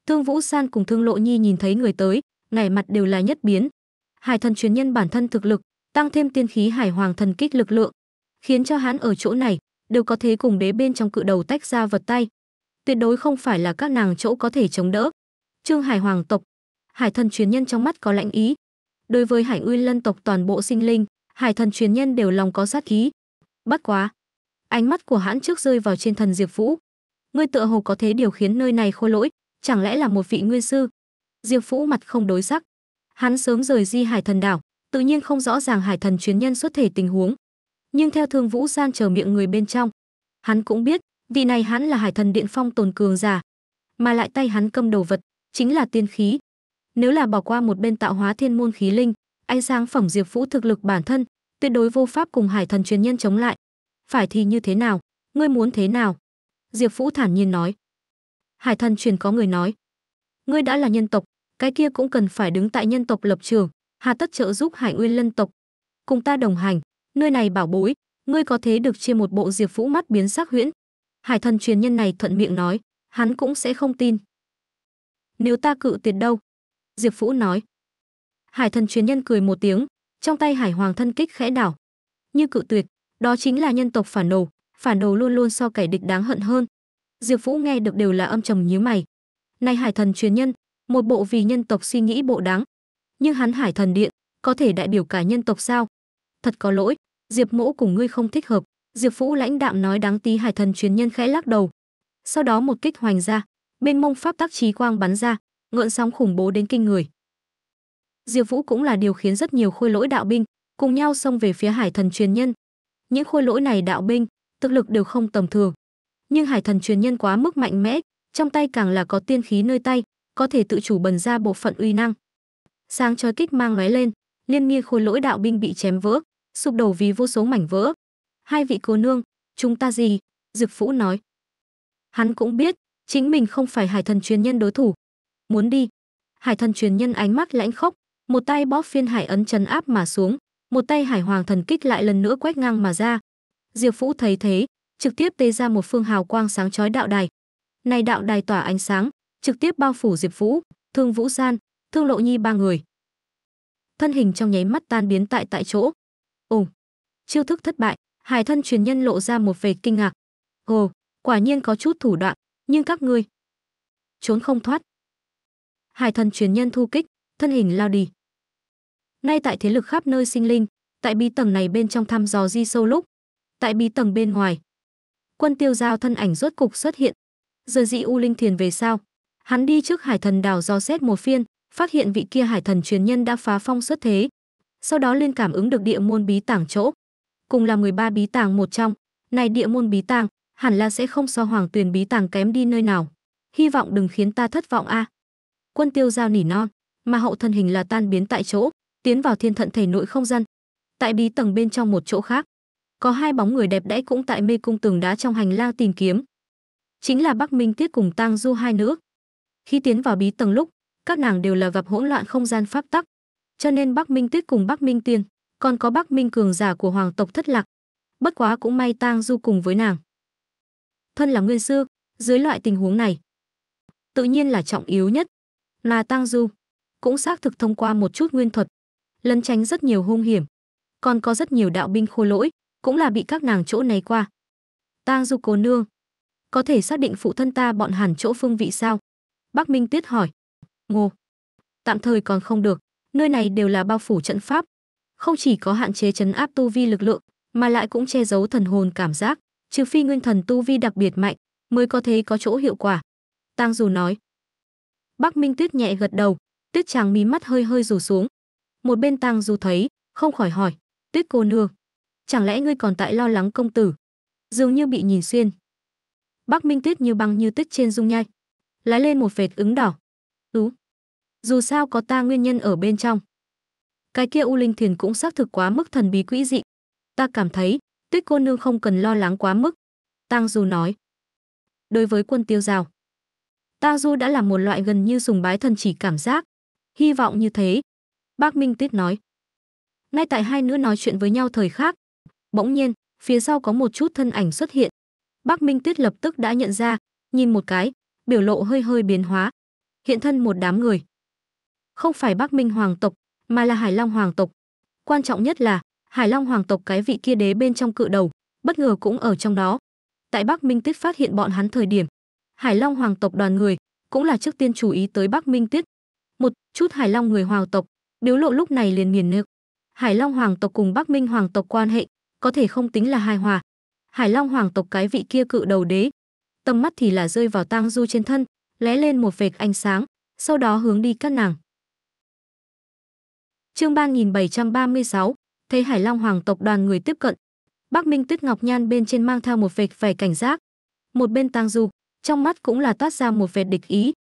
Thương Vũ San cùng Thương Lộ Nhi nhìn thấy người tới, ngày mặt đều là nhất biến. Hải thần truyền nhân bản thân thực lực, tăng thêm tiên khí Hải Hoàng thần kích lực lượng, khiến cho hắn ở chỗ này đều có thế cùng đế bên trong cự đầu tách ra vật tay. Tuyệt đối không phải là các nàng chỗ có thể chống đỡ. Trương Hải Hoàng tộc, Hải thần truyền nhân trong mắt có lãnh ý. Đối với Hải Uy Lân tộc toàn bộ sinh linh, Hải thần truyền nhân đều lòng có sát khí Bất quá, ánh mắt của hãn trước rơi vào trên thần Diệp Vũ. Ngươi tựa hồ có thế điều khiến nơi này khôi lỗi, chẳng lẽ là một vị nguyên sư? Diệp Vũ mặt không đối sắc. Hắn sớm rời Di Hải thần đảo, tự nhiên không rõ ràng Hải thần truyền nhân xuất thể tình huống nhưng theo Thương Vũ gian chờ miệng người bên trong, hắn cũng biết, vị này hắn là Hải Thần Điện Phong tồn cường giả, mà lại tay hắn cầm đầu vật, chính là tiên khí. Nếu là bỏ qua một bên tạo hóa thiên môn khí linh, ánh sáng phỏng Diệp Vũ thực lực bản thân, tuyệt đối vô pháp cùng Hải Thần truyền nhân chống lại. Phải thì như thế nào, ngươi muốn thế nào?" Diệp Vũ thản nhiên nói. Hải Thần truyền có người nói, "Ngươi đã là nhân tộc, cái kia cũng cần phải đứng tại nhân tộc lập trường, hà tất trợ giúp Hải Nguyên Lân tộc, cùng ta đồng hành, nơi này bảo bối, ngươi có thế được chia một bộ diệp vũ mắt biến sắc huyễn. Hải thần truyền nhân này thuận miệng nói, hắn cũng sẽ không tin. Nếu ta cự tuyệt đâu? Diệp vũ nói. Hải thần truyền nhân cười một tiếng, trong tay hải hoàng thân kích khẽ đảo. Như cự tuyệt, đó chính là nhân tộc phản đồ, phản đồ luôn luôn so kẻ địch đáng hận hơn. Diệp vũ nghe được đều là âm trầm nhíu mày. Này hải thần truyền nhân, một bộ vì nhân tộc suy nghĩ bộ đáng. Nhưng hắn hải thần điện, có thể đại biểu cả nhân tộc sao? Thật có lỗi, Diệp Mỗ cùng ngươi không thích hợp." Diệp Vũ lãnh đạm nói đáng tí Hải Thần Truyền nhân khẽ lắc đầu. Sau đó một kích hoành ra, bên mông pháp tắc trí quang bắn ra, ngợn sóng khủng bố đến kinh người. Diệp Vũ cũng là điều khiến rất nhiều khôi lỗi đạo binh cùng nhau xông về phía Hải Thần truyền nhân. Những khôi lỗi này đạo binh, thực lực đều không tầm thường, nhưng Hải Thần truyền nhân quá mức mạnh mẽ, trong tay càng là có tiên khí nơi tay, có thể tự chủ bần ra bộ phận uy năng. Sáng chói kích mang lóe lên, liên miên khôi lỗi đạo binh bị chém vỡ, sụp đổ vì vô số mảnh vỡ. Hai vị cô nương, chúng ta gì? Dực Phũ nói. Hắn cũng biết, chính mình không phải hải thần truyền nhân đối thủ. Muốn đi. Hải thần truyền nhân ánh mắt lãnh khốc, một tay bóp phiên hải ấn chấn áp mà xuống, một tay hải hoàng thần kích lại lần nữa quét ngang mà ra. Diệp Phũ thấy thế, trực tiếp tê ra một phương hào quang sáng chói đạo đài. Này đạo đài tỏa ánh sáng, trực tiếp bao phủ Diệp Vũ, Thương Vũ Gian, Thương Lộ Nhi ba người. Thân hình trong nháy mắt tan biến tại tại chỗ, Ùng. Chiêu thức thất bại, Hải thân truyền nhân lộ ra một vẻ kinh ngạc. Ồ, quả nhiên có chút thủ đoạn, nhưng các ngươi trốn không thoát. Hải thần truyền nhân thu kích, thân hình lao đi. Nay tại thế lực khắp nơi sinh linh, tại bí tầng này bên trong thăm dò di sâu lúc, tại bí tầng bên ngoài. Quân tiêu giao thân ảnh rốt cục xuất hiện. Giờ dị U Linh Thiền về sao? Hắn đi trước hải thần đào do xét một phiên, phát hiện vị kia hải thần truyền nhân đã phá phong xuất thế, sau đó liên cảm ứng được địa môn bí tàng chỗ. Cùng là 13 bí tàng một trong, này địa môn bí tàng, hẳn là sẽ không so hoàng tuyền bí tàng kém đi nơi nào. Hy vọng đừng khiến ta thất vọng a. À. Quân tiêu giao nỉ non, mà hậu thân hình là tan biến tại chỗ, tiến vào thiên thận thể nội không gian. Tại bí tầng bên trong một chỗ khác, có hai bóng người đẹp đẽ cũng tại mê cung tường đá trong hành lang tìm kiếm. Chính là Bắc Minh Tiết cùng Tang Du hai nữ. Khi tiến vào bí tầng lúc, các nàng đều là gặp hỗn loạn không gian pháp tắc, cho nên Bắc Minh Tuyết cùng Bắc Minh Tiên, còn có Bắc Minh cường giả của hoàng tộc thất lạc. Bất quá cũng may Tang Du cùng với nàng. Thân là nguyên sư, dưới loại tình huống này, tự nhiên là trọng yếu nhất. Mà Tang Du cũng xác thực thông qua một chút nguyên thuật, lấn tránh rất nhiều hung hiểm. Còn có rất nhiều đạo binh khôi lỗi, cũng là bị các nàng chỗ này qua. Tang Du cố nương, có thể xác định phụ thân ta bọn hẳn chỗ phương vị sao? Bắc Minh Tuyết hỏi. Ngô, tạm thời còn không được nơi này đều là bao phủ trận pháp, không chỉ có hạn chế chấn áp tu vi lực lượng, mà lại cũng che giấu thần hồn cảm giác, trừ phi nguyên thần tu vi đặc biệt mạnh, mới có thế có chỗ hiệu quả. Tang Dù nói. Bắc Minh Tuyết nhẹ gật đầu, Tuyết Tràng mí mắt hơi hơi rủ xuống. Một bên Tang Dù thấy, không khỏi hỏi, "Tuyết cô nương, chẳng lẽ ngươi còn tại lo lắng công tử?" Dường như bị nhìn xuyên. Bắc Minh Tuyết như băng như tuyết trên dung nhai, lái lên một vệt ứng đỏ dù sao có ta nguyên nhân ở bên trong. Cái kia U Linh thiền cũng xác thực quá mức thần bí quỹ dị. Ta cảm thấy, Tuyết cô nương không cần lo lắng quá mức. Tang Du nói. Đối với quân tiêu giao, Tang Du đã là một loại gần như sùng bái thần chỉ cảm giác. Hy vọng như thế. Bác Minh Tuyết nói. Ngay tại hai nữ nói chuyện với nhau thời khác, bỗng nhiên, phía sau có một chút thân ảnh xuất hiện. Bác Minh Tuyết lập tức đã nhận ra, nhìn một cái, biểu lộ hơi hơi biến hóa. Hiện thân một đám người không phải Bắc Minh hoàng tộc, mà là Hải Long hoàng tộc. Quan trọng nhất là Hải Long hoàng tộc cái vị kia đế bên trong cự đầu, bất ngờ cũng ở trong đó. Tại Bắc Minh Tuyết phát hiện bọn hắn thời điểm, Hải Long hoàng tộc đoàn người cũng là trước tiên chú ý tới Bắc Minh Tuyết. Một chút Hải Long người hoàng tộc, Điếu Lộ lúc này liền miền nước. Hải Long hoàng tộc cùng Bắc Minh hoàng tộc quan hệ có thể không tính là hài hòa. Hải Long hoàng tộc cái vị kia cự đầu đế, tầm mắt thì là rơi vào Tang Du trên thân, lóe lên một vệt ánh sáng, sau đó hướng đi các nàng. Chương 3736, thấy Hải Long Hoàng tộc đoàn người tiếp cận. Bắc Minh Tuyết Ngọc Nhan bên trên mang theo một vệt vẻ cảnh giác. Một bên Tang Du, trong mắt cũng là toát ra một vệt địch ý.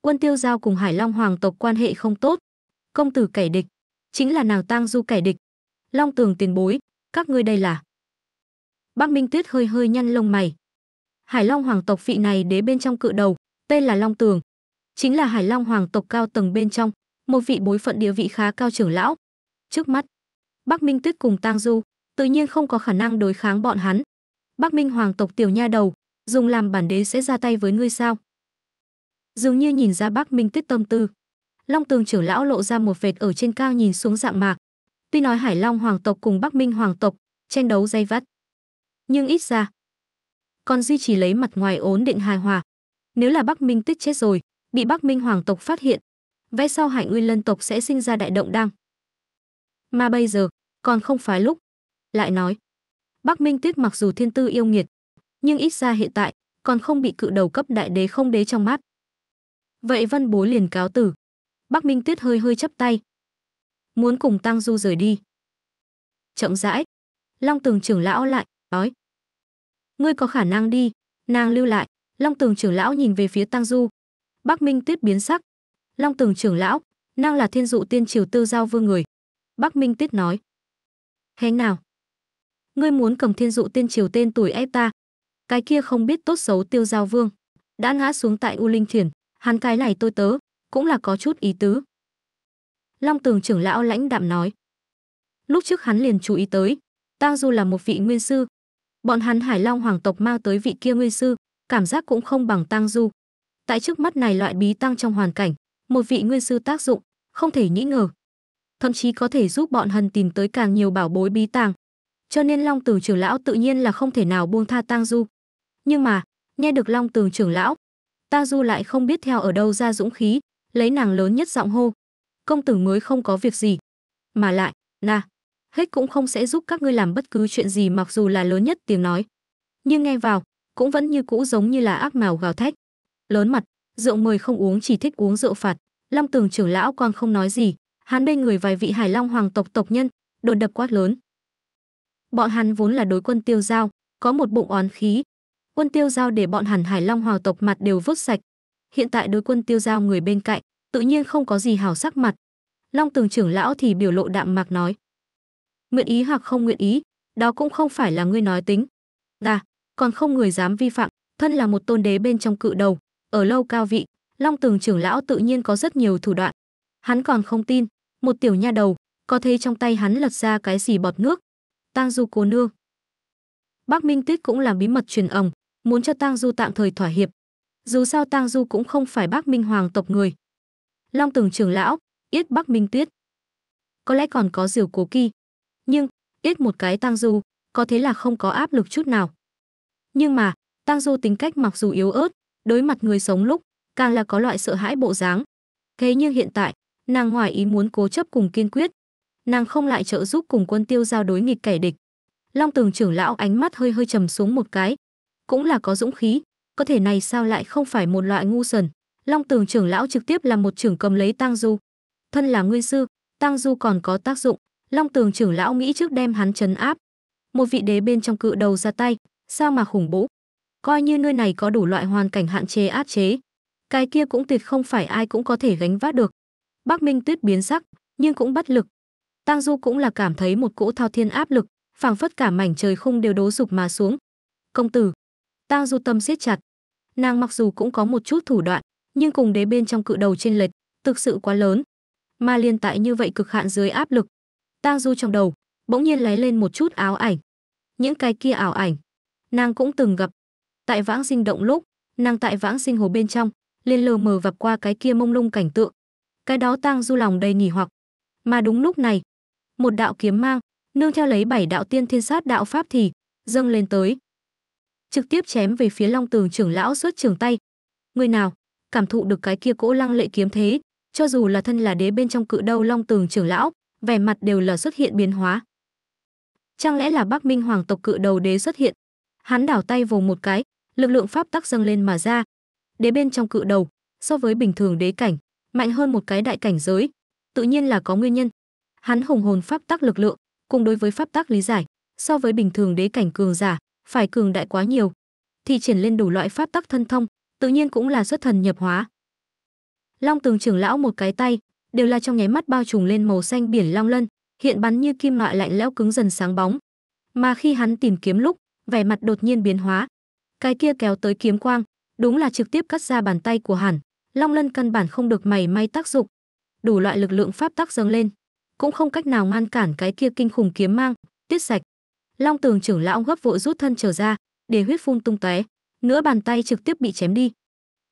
Quân Tiêu Giao cùng Hải Long Hoàng tộc quan hệ không tốt. Công tử kẻ địch, chính là nàng Tang Du kẻ địch. Long Tường tiền bối, các ngươi đây là. Bắc Minh Tuyết hơi hơi nhăn lông mày. Hải Long Hoàng tộc vị này đế bên trong cự đầu, tên là Long Tường. Chính là Hải Long Hoàng tộc cao tầng bên trong, một vị bối phận địa vị khá cao trưởng lão. Trước mắt, Bắc Minh Tuyết cùng Tang Du, tự nhiên không có khả năng đối kháng bọn hắn. Bắc Minh hoàng tộc tiểu nha đầu, dùng làm bản đế sẽ ra tay với ngươi sao? Dường như nhìn ra Bắc Minh Tuyết tâm tư, Long Tường trưởng lão lộ ra một vệt ở trên cao nhìn xuống dạng mạc. Tuy nói Hải Long hoàng tộc cùng Bắc Minh hoàng tộc tranh đấu dây vắt nhưng ít ra còn duy trì lấy mặt ngoài ổn định hài hòa. Nếu là Bắc Minh Tuyết chết rồi, bị Bắc Minh hoàng tộc phát hiện, vẽ sau Hải Nguyên Lân tộc sẽ sinh ra đại động đăng. Mà bây giờ, còn không phải lúc. Lại nói, Bắc Minh Tuyết mặc dù thiên tư yêu nghiệt, nhưng ít ra hiện tại còn không bị cự đầu cấp đại đế không đế trong mắt. Vậy vân Bối liền cáo tử. Bắc Minh Tuyết hơi hơi chấp tay, muốn cùng Tăng Du rời đi. Chậm rãi, Long Tường trưởng lão lại nói: "Ngươi có khả năng đi, nàng lưu lại." Long Tường trưởng lão nhìn về phía Tăng Du. Bắc Minh Tuyết biến sắc, Long Tường trưởng lão, năng là thiên dụ tiên triều tư giao vương người. Bắc Minh tuyết nói. Hé nào? Ngươi muốn cầm thiên dụ tiên triều tên tuổi ép ta. Cái kia không biết tốt xấu tiêu giao vương. Đã ngã xuống tại U Linh Thiền, hắn cái này tôi tớ, cũng là có chút ý tứ. Long Tường trưởng lão lãnh đạm nói. Lúc trước hắn liền chú ý tới, Tang Du là một vị nguyên sư. Bọn hắn Hải Long hoàng tộc mang tới vị kia nguyên sư, cảm giác cũng không bằng Tang Du. Tại trước mắt này loại bí tăng trong hoàn cảnh, một vị nguyên sư tác dụng, không thể nghĩ ngờ. Thậm chí có thể giúp bọn Hần tìm tới càng nhiều bảo bối bí tàng. Cho nên Long Tử trưởng lão tự nhiên là không thể nào buông tha Tang Du. Nhưng mà, nghe được Long Tử trưởng lão, Tang Du lại không biết theo ở đâu ra dũng khí, lấy nàng lớn nhất giọng hô. Công tử mới không có việc gì. Mà lại, nà, hết cũng không sẽ giúp các ngươi làm bất cứ chuyện gì mặc dù là lớn nhất tiếng nói. Nhưng nghe vào, cũng vẫn như cũ giống như là ác mào gào thét. Lớn mặt, rượu mời không uống chỉ thích uống rượu phạt. Long Tường trưởng lão quan không nói gì, hắn bên người vài vị Hải Long hoàng tộc tộc nhân, đột đập quát lớn. Bọn hắn vốn là đối quân Tiêu Giao, có một bụng oán khí. Quân Tiêu Giao để bọn hẳn Hải Long hoàng tộc mặt đều vứt sạch. Hiện tại đối quân Tiêu Giao người bên cạnh, tự nhiên không có gì hảo sắc mặt. Long Tường trưởng lão thì biểu lộ đạm mạc nói: "Nguyện ý hoặc không nguyện ý, đó cũng không phải là ngươi nói tính. Đà, còn không người dám vi phạm, thân là một tôn đế bên trong cự đầu, ở lâu cao vị, Long Tường trưởng lão tự nhiên có rất nhiều thủ đoạn. Hắn còn không tin, một tiểu nha đầu, có thấy trong tay hắn lật ra cái gì bọt nước. Tang Du cô nương. Bác Minh Tuyết cũng làm bí mật truyền ổng, muốn cho Tang Du tạm thời thỏa hiệp. Dù sao Tang Du cũng không phải bác Minh Hoàng tộc người. Long Tường trưởng lão, yết Bắc Minh Tuyết. Có lẽ còn có diều cố kỳ. Nhưng, yết một cái Tang Du, có thế là không có áp lực chút nào. Nhưng mà, Tang Du tính cách mặc dù yếu ớt, đối mặt người sống lúc càng là có loại sợ hãi bộ dáng thế nhưng hiện tại nàng ngoài ý muốn cố chấp cùng kiên quyết nàng không lại trợ giúp cùng quân tiêu giao đối nghịch kẻ địch long tường trưởng lão ánh mắt hơi hơi trầm xuống một cái cũng là có dũng khí có thể này sao lại không phải một loại ngu sần long tường trưởng lão trực tiếp là một trưởng cầm lấy tang du thân là nguyên sư tang du còn có tác dụng long tường trưởng lão nghĩ trước đem hắn chấn áp một vị đế bên trong cự đầu ra tay sao mà khủng bố coi như nơi này có đủ loại hoàn cảnh hạn chế áp chế. Cái kia cũng tuyệt không phải ai cũng có thể gánh vác được. Bắc Minh Tuyết biến sắc, nhưng cũng bất lực. Tang Du cũng là cảm thấy một cỗ thao thiên áp lực, phảng phất cả mảnh trời khung đều đố sụp mà xuống. Công tử, Tang Du tâm siết chặt. Nàng mặc dù cũng có một chút thủ đoạn, nhưng cùng đế bên trong cự đầu trên lệch, thực sự quá lớn. Mà liên tại như vậy cực hạn dưới áp lực, Tang Du trong đầu bỗng nhiên lóe lên một chút áo ảnh. Những cái kia ảo ảnh, nàng cũng từng gặp, Tại vãng sinh động lúc, nàng tại vãng sinh hồ bên trong, liền lờ mờ vập qua cái kia mông lung cảnh tượng. Cái đó tang du lòng đầy nghỉ hoặc. Mà đúng lúc này, một đạo kiếm mang, nương theo lấy bảy đạo tiên thiên sát đạo pháp thì dâng lên tới, trực tiếp chém về phía Long Tường trưởng lão suốt trường tay. Người nào cảm thụ được cái kia cỗ lăng lệ kiếm thế, cho dù là thân là đế bên trong cự đâu Long Tường trưởng lão, vẻ mặt đều là xuất hiện biến hóa. Chẳng lẽ là Bắc Minh hoàng tộc cự đầu đế xuất hiện? hắn đảo tay vồ một cái lực lượng pháp tắc dâng lên mà ra đế bên trong cự đầu so với bình thường đế cảnh mạnh hơn một cái đại cảnh giới tự nhiên là có nguyên nhân hắn hùng hồn pháp tắc lực lượng cùng đối với pháp tắc lý giải so với bình thường đế cảnh cường giả phải cường đại quá nhiều thì triển lên đủ loại pháp tắc thân thông tự nhiên cũng là xuất thần nhập hóa long tường trưởng lão một cái tay đều là trong nháy mắt bao trùm lên màu xanh biển long lân hiện bắn như kim loại lạnh lẽo cứng dần sáng bóng mà khi hắn tìm kiếm lúc vẻ mặt đột nhiên biến hóa. Cái kia kéo tới kiếm quang, đúng là trực tiếp cắt ra bàn tay của hẳn. Long lân căn bản không được mảy may tác dụng. Đủ loại lực lượng pháp tắc dâng lên, cũng không cách nào ngăn cản cái kia kinh khủng kiếm mang, tiết sạch. Long tường trưởng lão gấp vội rút thân trở ra, để huyết phun tung tóe, nửa bàn tay trực tiếp bị chém đi.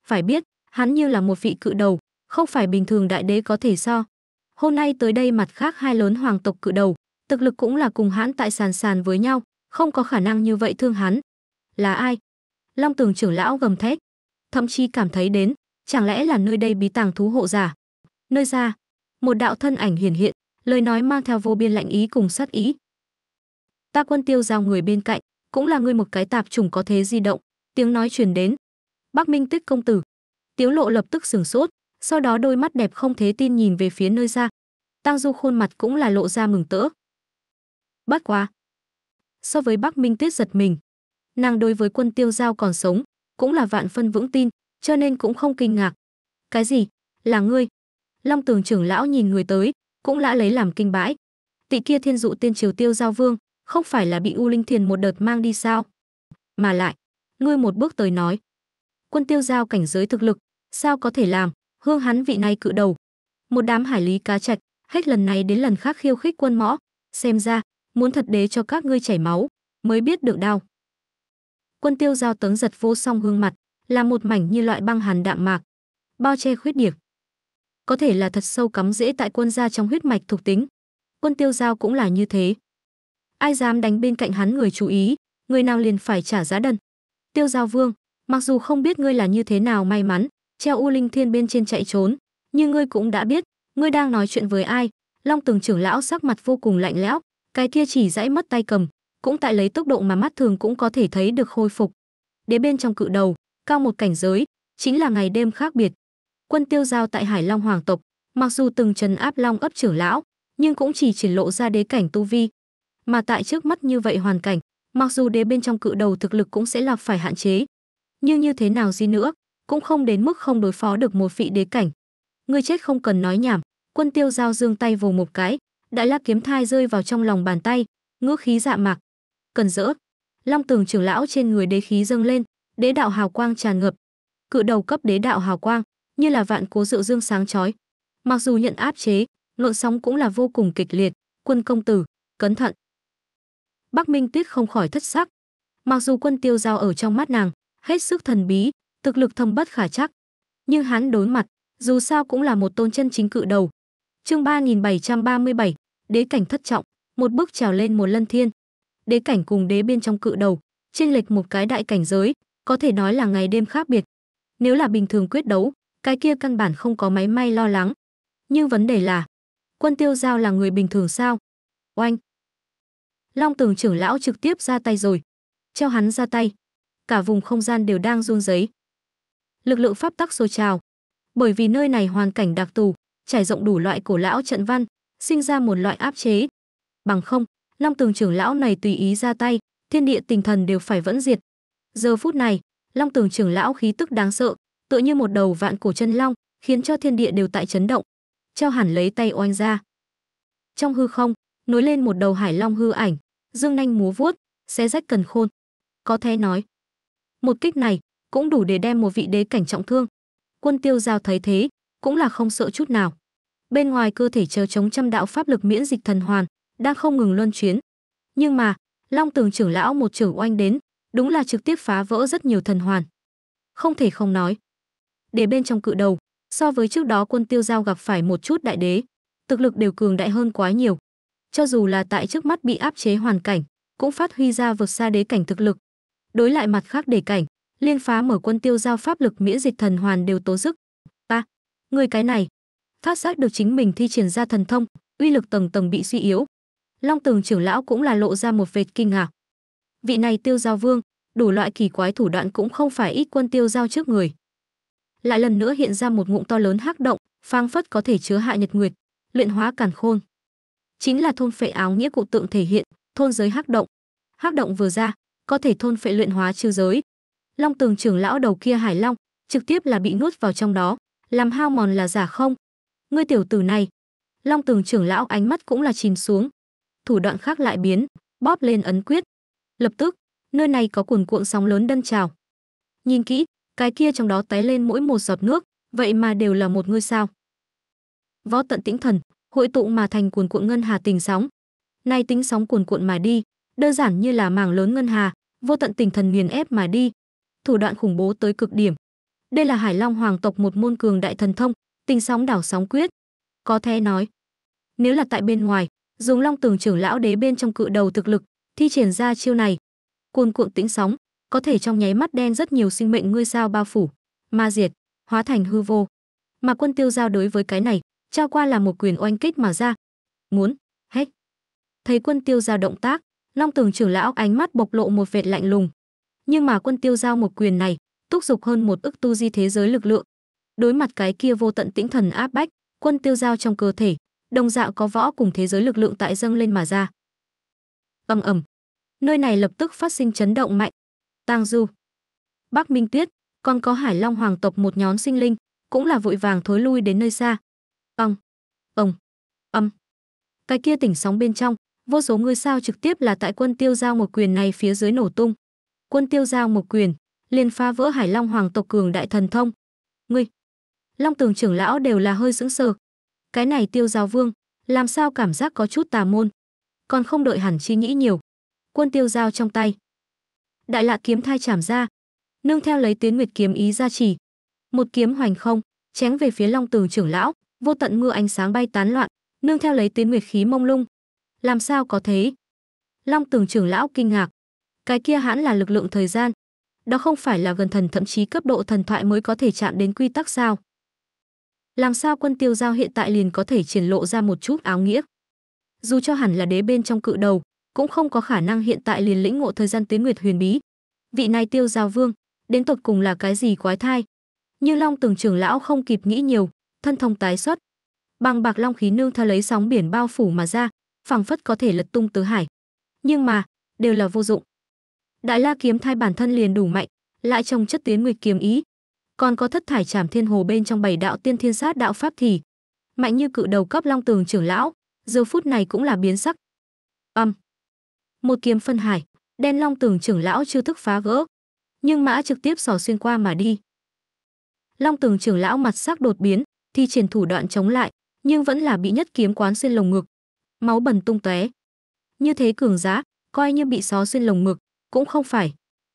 Phải biết, hắn như là một vị cự đầu, không phải bình thường đại đế có thể so. Hôm nay tới đây mặt khác hai lớn hoàng tộc cự đầu, thực lực cũng là cùng hãn tại sàn sàn với nhau, không có khả năng như vậy thương hắn. Là ai? Long Tường trưởng lão gầm thét, thậm chí cảm thấy đến, chẳng lẽ là nơi đây bí tàng thú hộ giả? Nơi ra, một đạo thân ảnh hiển hiện, lời nói mang theo vô biên lạnh ý cùng sát ý. Ta quân tiêu giao người bên cạnh, cũng là người một cái tạp trùng có thế di động, tiếng nói truyền đến. Bắc Minh Tích công tử. Tiếu Lộ lập tức sửng sốt, sau đó đôi mắt đẹp không thế tin nhìn về phía nơi ra. tăng Du khuôn mặt cũng là lộ ra mừng tỡ. Bất qua so với Bắc Minh Tuyết giật mình. Nàng đối với quân tiêu giao còn sống, cũng là vạn phân vững tin, cho nên cũng không kinh ngạc. Cái gì? Là ngươi? Long tường trưởng lão nhìn người tới, cũng lã lấy làm kinh bãi. Tị kia thiên dụ tiên triều tiêu giao vương, không phải là bị U Linh Thiền một đợt mang đi sao? Mà lại, ngươi một bước tới nói. Quân tiêu giao cảnh giới thực lực, sao có thể làm, hương hắn vị này cự đầu. Một đám hải lý cá trạch, hết lần này đến lần khác khiêu khích quân mõ. Xem ra, muốn thật đế cho các ngươi chảy máu, mới biết được đau. Quân tiêu giao tấn giật vô song gương mặt, là một mảnh như loại băng hàn đạm mạc, bao che khuyết điểm. Có thể là thật sâu cắm dễ tại quân gia trong huyết mạch thuộc tính. Quân tiêu giao cũng là như thế. Ai dám đánh bên cạnh hắn người chú ý, người nào liền phải trả giá đần. Tiêu giao vương, mặc dù không biết ngươi là như thế nào may mắn, treo U Linh Thiên bên trên chạy trốn, nhưng ngươi cũng đã biết, ngươi đang nói chuyện với ai. Long tường trưởng lão sắc mặt vô cùng lạnh lẽo, cái kia chỉ dãy mất tay cầm, cũng tại lấy tốc độ mà mắt thường cũng có thể thấy được khôi phục. Đế bên trong cự đầu, cao một cảnh giới, chính là ngày đêm khác biệt. Quân tiêu giao tại Hải Long Hoàng tộc, mặc dù từng trần áp Long ấp trưởng lão, nhưng cũng chỉ triển lộ ra đế cảnh tu vi. Mà tại trước mắt như vậy hoàn cảnh, mặc dù đế bên trong cự đầu thực lực cũng sẽ là phải hạn chế. Nhưng như thế nào gì nữa, cũng không đến mức không đối phó được một vị đế cảnh. Người chết không cần nói nhảm, quân tiêu giao dương tay vồ một cái, Đại La kiếm thai rơi vào trong lòng bàn tay, ngước khí dạ mạc. Cần rỡ. Long tường trưởng lão trên người đế khí dâng lên, đế đạo hào quang tràn ngập. Cự đầu cấp đế đạo hào quang, như là vạn cố rượu dương sáng chói. Mặc dù nhận áp chế, lộn sóng cũng là vô cùng kịch liệt, quân công tử, cẩn thận. Bắc Minh Tuyết không khỏi thất sắc. Mặc dù quân tiêu giao ở trong mắt nàng, hết sức thần bí, thực lực thâm bất khả chắc. Nhưng hắn đối mặt, dù sao cũng là một tôn chân chính cự đầu. Chương ba ba nghìn bảy trăm mươi bảy đế cảnh thất trọng, một bước trèo lên một lân thiên. Đế cảnh cùng đế bên trong cự đầu, trên lệch một cái đại cảnh giới, có thể nói là ngày đêm khác biệt. Nếu là bình thường quyết đấu, cái kia căn bản không có máy may lo lắng. Nhưng vấn đề là, quân tiêu giao là người bình thường sao? Oanh! Long tường trưởng lão trực tiếp ra tay rồi. Treo hắn ra tay. Cả vùng không gian đều đang run giấy. Lực lượng pháp tắc sôi trào. Bởi vì nơi này hoàn cảnh đặc thù, trải rộng đủ loại cổ lão trận văn, sinh ra một loại áp chế. Bằng không, Long Tường trưởng lão này tùy ý ra tay, thiên địa tình thần đều phải vẫn diệt. Giờ phút này, Long Tường trưởng lão khí tức đáng sợ, tựa như một đầu vạn cổ chân long, khiến cho thiên địa đều tại chấn động. Treo hẳn lấy tay oanh ra. Trong hư không, nối lên một đầu hải long hư ảnh, dương nanh múa vuốt, xé rách cần khôn. Có thể nói, một kích này cũng đủ để đem một vị đế cảnh trọng thương. Quân Tiêu Giao thấy thế, cũng là không sợ chút nào bên ngoài cơ thể chờ chống trăm đạo pháp lực miễn dịch thần hoàn đang không ngừng luân chuyến nhưng mà long tường trưởng lão một trưởng oanh đến đúng là trực tiếp phá vỡ rất nhiều thần hoàn không thể không nói để bên trong cự đầu so với trước đó quân tiêu giao gặp phải một chút đại đế thực lực đều cường đại hơn quá nhiều cho dù là tại trước mắt bị áp chế hoàn cảnh cũng phát huy ra vượt xa đế cảnh thực lực đối lại mặt khác đề cảnh liên phá mở quân tiêu giao pháp lực miễn dịch thần hoàn đều tố dức ta người cái này phát giác được chính mình thi triển ra thần thông, uy lực tầng tầng bị suy yếu. Long Tường trưởng lão cũng là lộ ra một vệt kinh ngạc. Vị này Tiêu Giao Vương, đủ loại kỳ quái thủ đoạn cũng không phải ít quân Tiêu Giao trước người. Lại lần nữa hiện ra một ngụm to lớn hắc động, phang phất có thể chứa hạ nhật nguyệt, luyện hóa càn khôn. Chính là thôn phệ áo nghĩa cụ tượng thể hiện, thôn giới hắc động. Hắc động vừa ra, có thể thôn phệ luyện hóa chư giới. Long Tường trưởng lão đầu kia Hải Long, trực tiếp là bị nuốt vào trong đó, làm hao mòn là giả không, ngươi tiểu tử này long tường trưởng lão ánh mắt cũng là chìm xuống thủ đoạn khác lại biến bóp lên ấn quyết lập tức nơi này có cuồn cuộn sóng lớn đân trào nhìn kỹ cái kia trong đó tái lên mỗi một giọt nước vậy mà đều là một ngôi sao võ tận tĩnh thần hội tụ mà thành cuồn cuộn ngân hà tình sóng nay tính sóng cuồn cuộn mà đi đơn giản như là mảng lớn ngân hà vô tận tình thần nghiền ép mà đi thủ đoạn khủng bố tới cực điểm đây là hải long hoàng tộc một môn cường đại thần thông tình sóng đảo sóng quyết. Có thể nói, nếu là tại bên ngoài, dùng long tường trưởng lão đế bên trong cự đầu thực lực, thi triển ra chiêu này, cuồn cuộn tĩnh sóng, có thể trong nháy mắt đen rất nhiều sinh mệnh ngươi sao bao phủ, ma diệt, hóa thành hư vô. Mà quân tiêu giao đối với cái này, trao qua là một quyền oanh kích mà ra. Muốn, hết. Thấy quân tiêu giao động tác, long tường trưởng lão ánh mắt bộc lộ một vệt lạnh lùng. Nhưng mà quân tiêu giao một quyền này, túc dục hơn một ức tu di thế giới lực lượng, Đối mặt cái kia vô tận tĩnh thần áp bách, quân tiêu giao trong cơ thể, đồng dạng có võ cùng thế giới lực lượng tại dâng lên mà ra. Ầm ầm. Nơi này lập tức phát sinh chấn động mạnh. Tang Du, Bắc Minh Tuyết, còn có Hải Long hoàng tộc một nhóm sinh linh, cũng là vội vàng thối lui đến nơi xa. ông ông âm. Cái kia tỉnh sóng bên trong, vô số ngôi sao trực tiếp là tại quân tiêu giao một quyền này phía dưới nổ tung. Quân tiêu giao một quyền, liền phá vỡ Hải Long hoàng tộc cường đại thần thông. Ngươi long tường trưởng lão đều là hơi sững sờ cái này tiêu giáo vương làm sao cảm giác có chút tà môn còn không đợi hẳn chi nghĩ nhiều quân tiêu giao trong tay đại lạ kiếm thai chảm ra nương theo lấy tiến nguyệt kiếm ý ra chỉ một kiếm hoành không chém về phía long tường trưởng lão vô tận mưa ánh sáng bay tán loạn nương theo lấy tiến nguyệt khí mông lung làm sao có thế long tường trưởng lão kinh ngạc cái kia hãn là lực lượng thời gian đó không phải là gần thần thậm chí cấp độ thần thoại mới có thể chạm đến quy tắc sao làm sao quân tiêu giao hiện tại liền có thể triển lộ ra một chút áo nghĩa? Dù cho hẳn là đế bên trong cự đầu, cũng không có khả năng hiện tại liền lĩnh ngộ thời gian tuyến nguyệt huyền bí. Vị này tiêu giao vương, đến tột cùng là cái gì quái thai? Như Long từng trưởng lão không kịp nghĩ nhiều, thân thông tái xuất. Bằng bạc long khí nương theo lấy sóng biển bao phủ mà ra, phảng phất có thể lật tung tứ hải. Nhưng mà, đều là vô dụng. Đại La kiếm thai bản thân liền đủ mạnh, lại trong chất tuyến nguyệt kiếm ý, còn có thất thải trảm thiên hồ bên trong bảy đạo tiên thiên sát đạo pháp thì mạnh như cự đầu cấp long tường trưởng lão giờ phút này cũng là biến sắc âm một kiếm phân hải đen long tường trưởng lão chưa thức phá vỡ nhưng mã trực tiếp sò xuyên qua mà đi long tường trưởng lão mặt sắc đột biến thi triển thủ đoạn chống lại nhưng vẫn là bị nhất kiếm quán xuyên lồng ngực máu bẩn tung tóe như thế cường giá coi như bị xó xuyên lồng ngực cũng không phải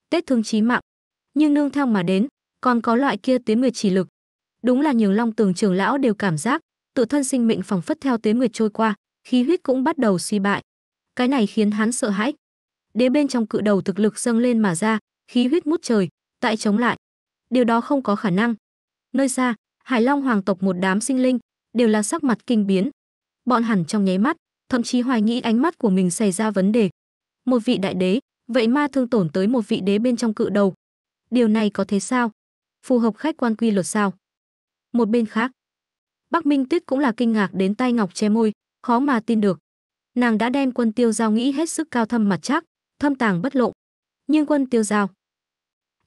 tết thương chí mạng nhưng nương theo mà đến còn có loại kia tuế nguyệt chỉ lực. Đúng là nhường Long Tường trường lão đều cảm giác, tự thân sinh mệnh phẳng phất theo tuế nguyệt trôi qua, khí huyết cũng bắt đầu suy bại. Cái này khiến hắn sợ hãi. Đế bên trong cự đầu thực lực dâng lên mà ra, khí huyết mút trời, tại chống lại. Điều đó không có khả năng. Nơi xa, Hải Long hoàng tộc một đám sinh linh đều là sắc mặt kinh biến. Bọn hẳn trong nháy mắt, thậm chí hoài nghĩ ánh mắt của mình xảy ra vấn đề. Một vị đại đế, vậy ma thương tổn tới một vị đế bên trong cự đầu. Điều này có thế sao? phù hợp khách quan quy luật sao? Một bên khác, Bắc Minh Tuyết cũng là kinh ngạc đến tay ngọc che môi, khó mà tin được. Nàng đã đem quân tiêu giao nghĩ hết sức cao thâm mặt chắc, thâm tàng bất lộ. Nhưng quân tiêu giao,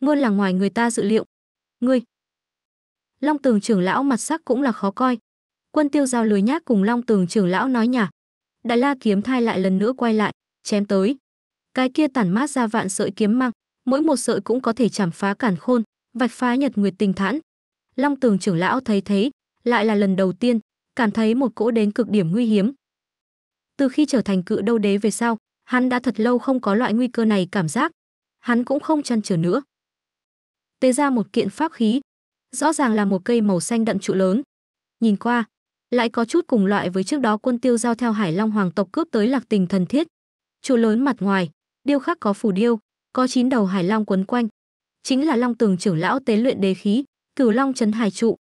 luôn là ngoài người ta dự liệu. Ngươi, Long Tường trưởng lão mặt sắc cũng là khó coi. Quân tiêu giao lười nhác cùng Long Tường trưởng lão nói nhả. Đại la kiếm thai lại lần nữa quay lại, chém tới. Cái kia tản mát ra vạn sợi kiếm mang, mỗi một sợi cũng có thể chảm phá cản khôn, vạch phá nhật nguyệt tình thản. Long Tường trưởng lão thấy thế, lại là lần đầu tiên cảm thấy một cỗ đến cực điểm nguy hiểm. Từ khi trở thành cự đâu đế về sau, hắn đã thật lâu không có loại nguy cơ này cảm giác, hắn cũng không chăn trở nữa. Tế ra một kiện pháp khí, rõ ràng là một cây màu xanh đậm trụ lớn. Nhìn qua, lại có chút cùng loại với trước đó quân tiêu giao theo Hải Long hoàng tộc cướp tới Lạc Tình thần thiết. Trụ lớn mặt ngoài, điêu khắc có phù điêu, có chín đầu hải long quấn quanh, chính là Long Tường trưởng lão tế luyện đế khí, Cửu Long trấn hải trụ.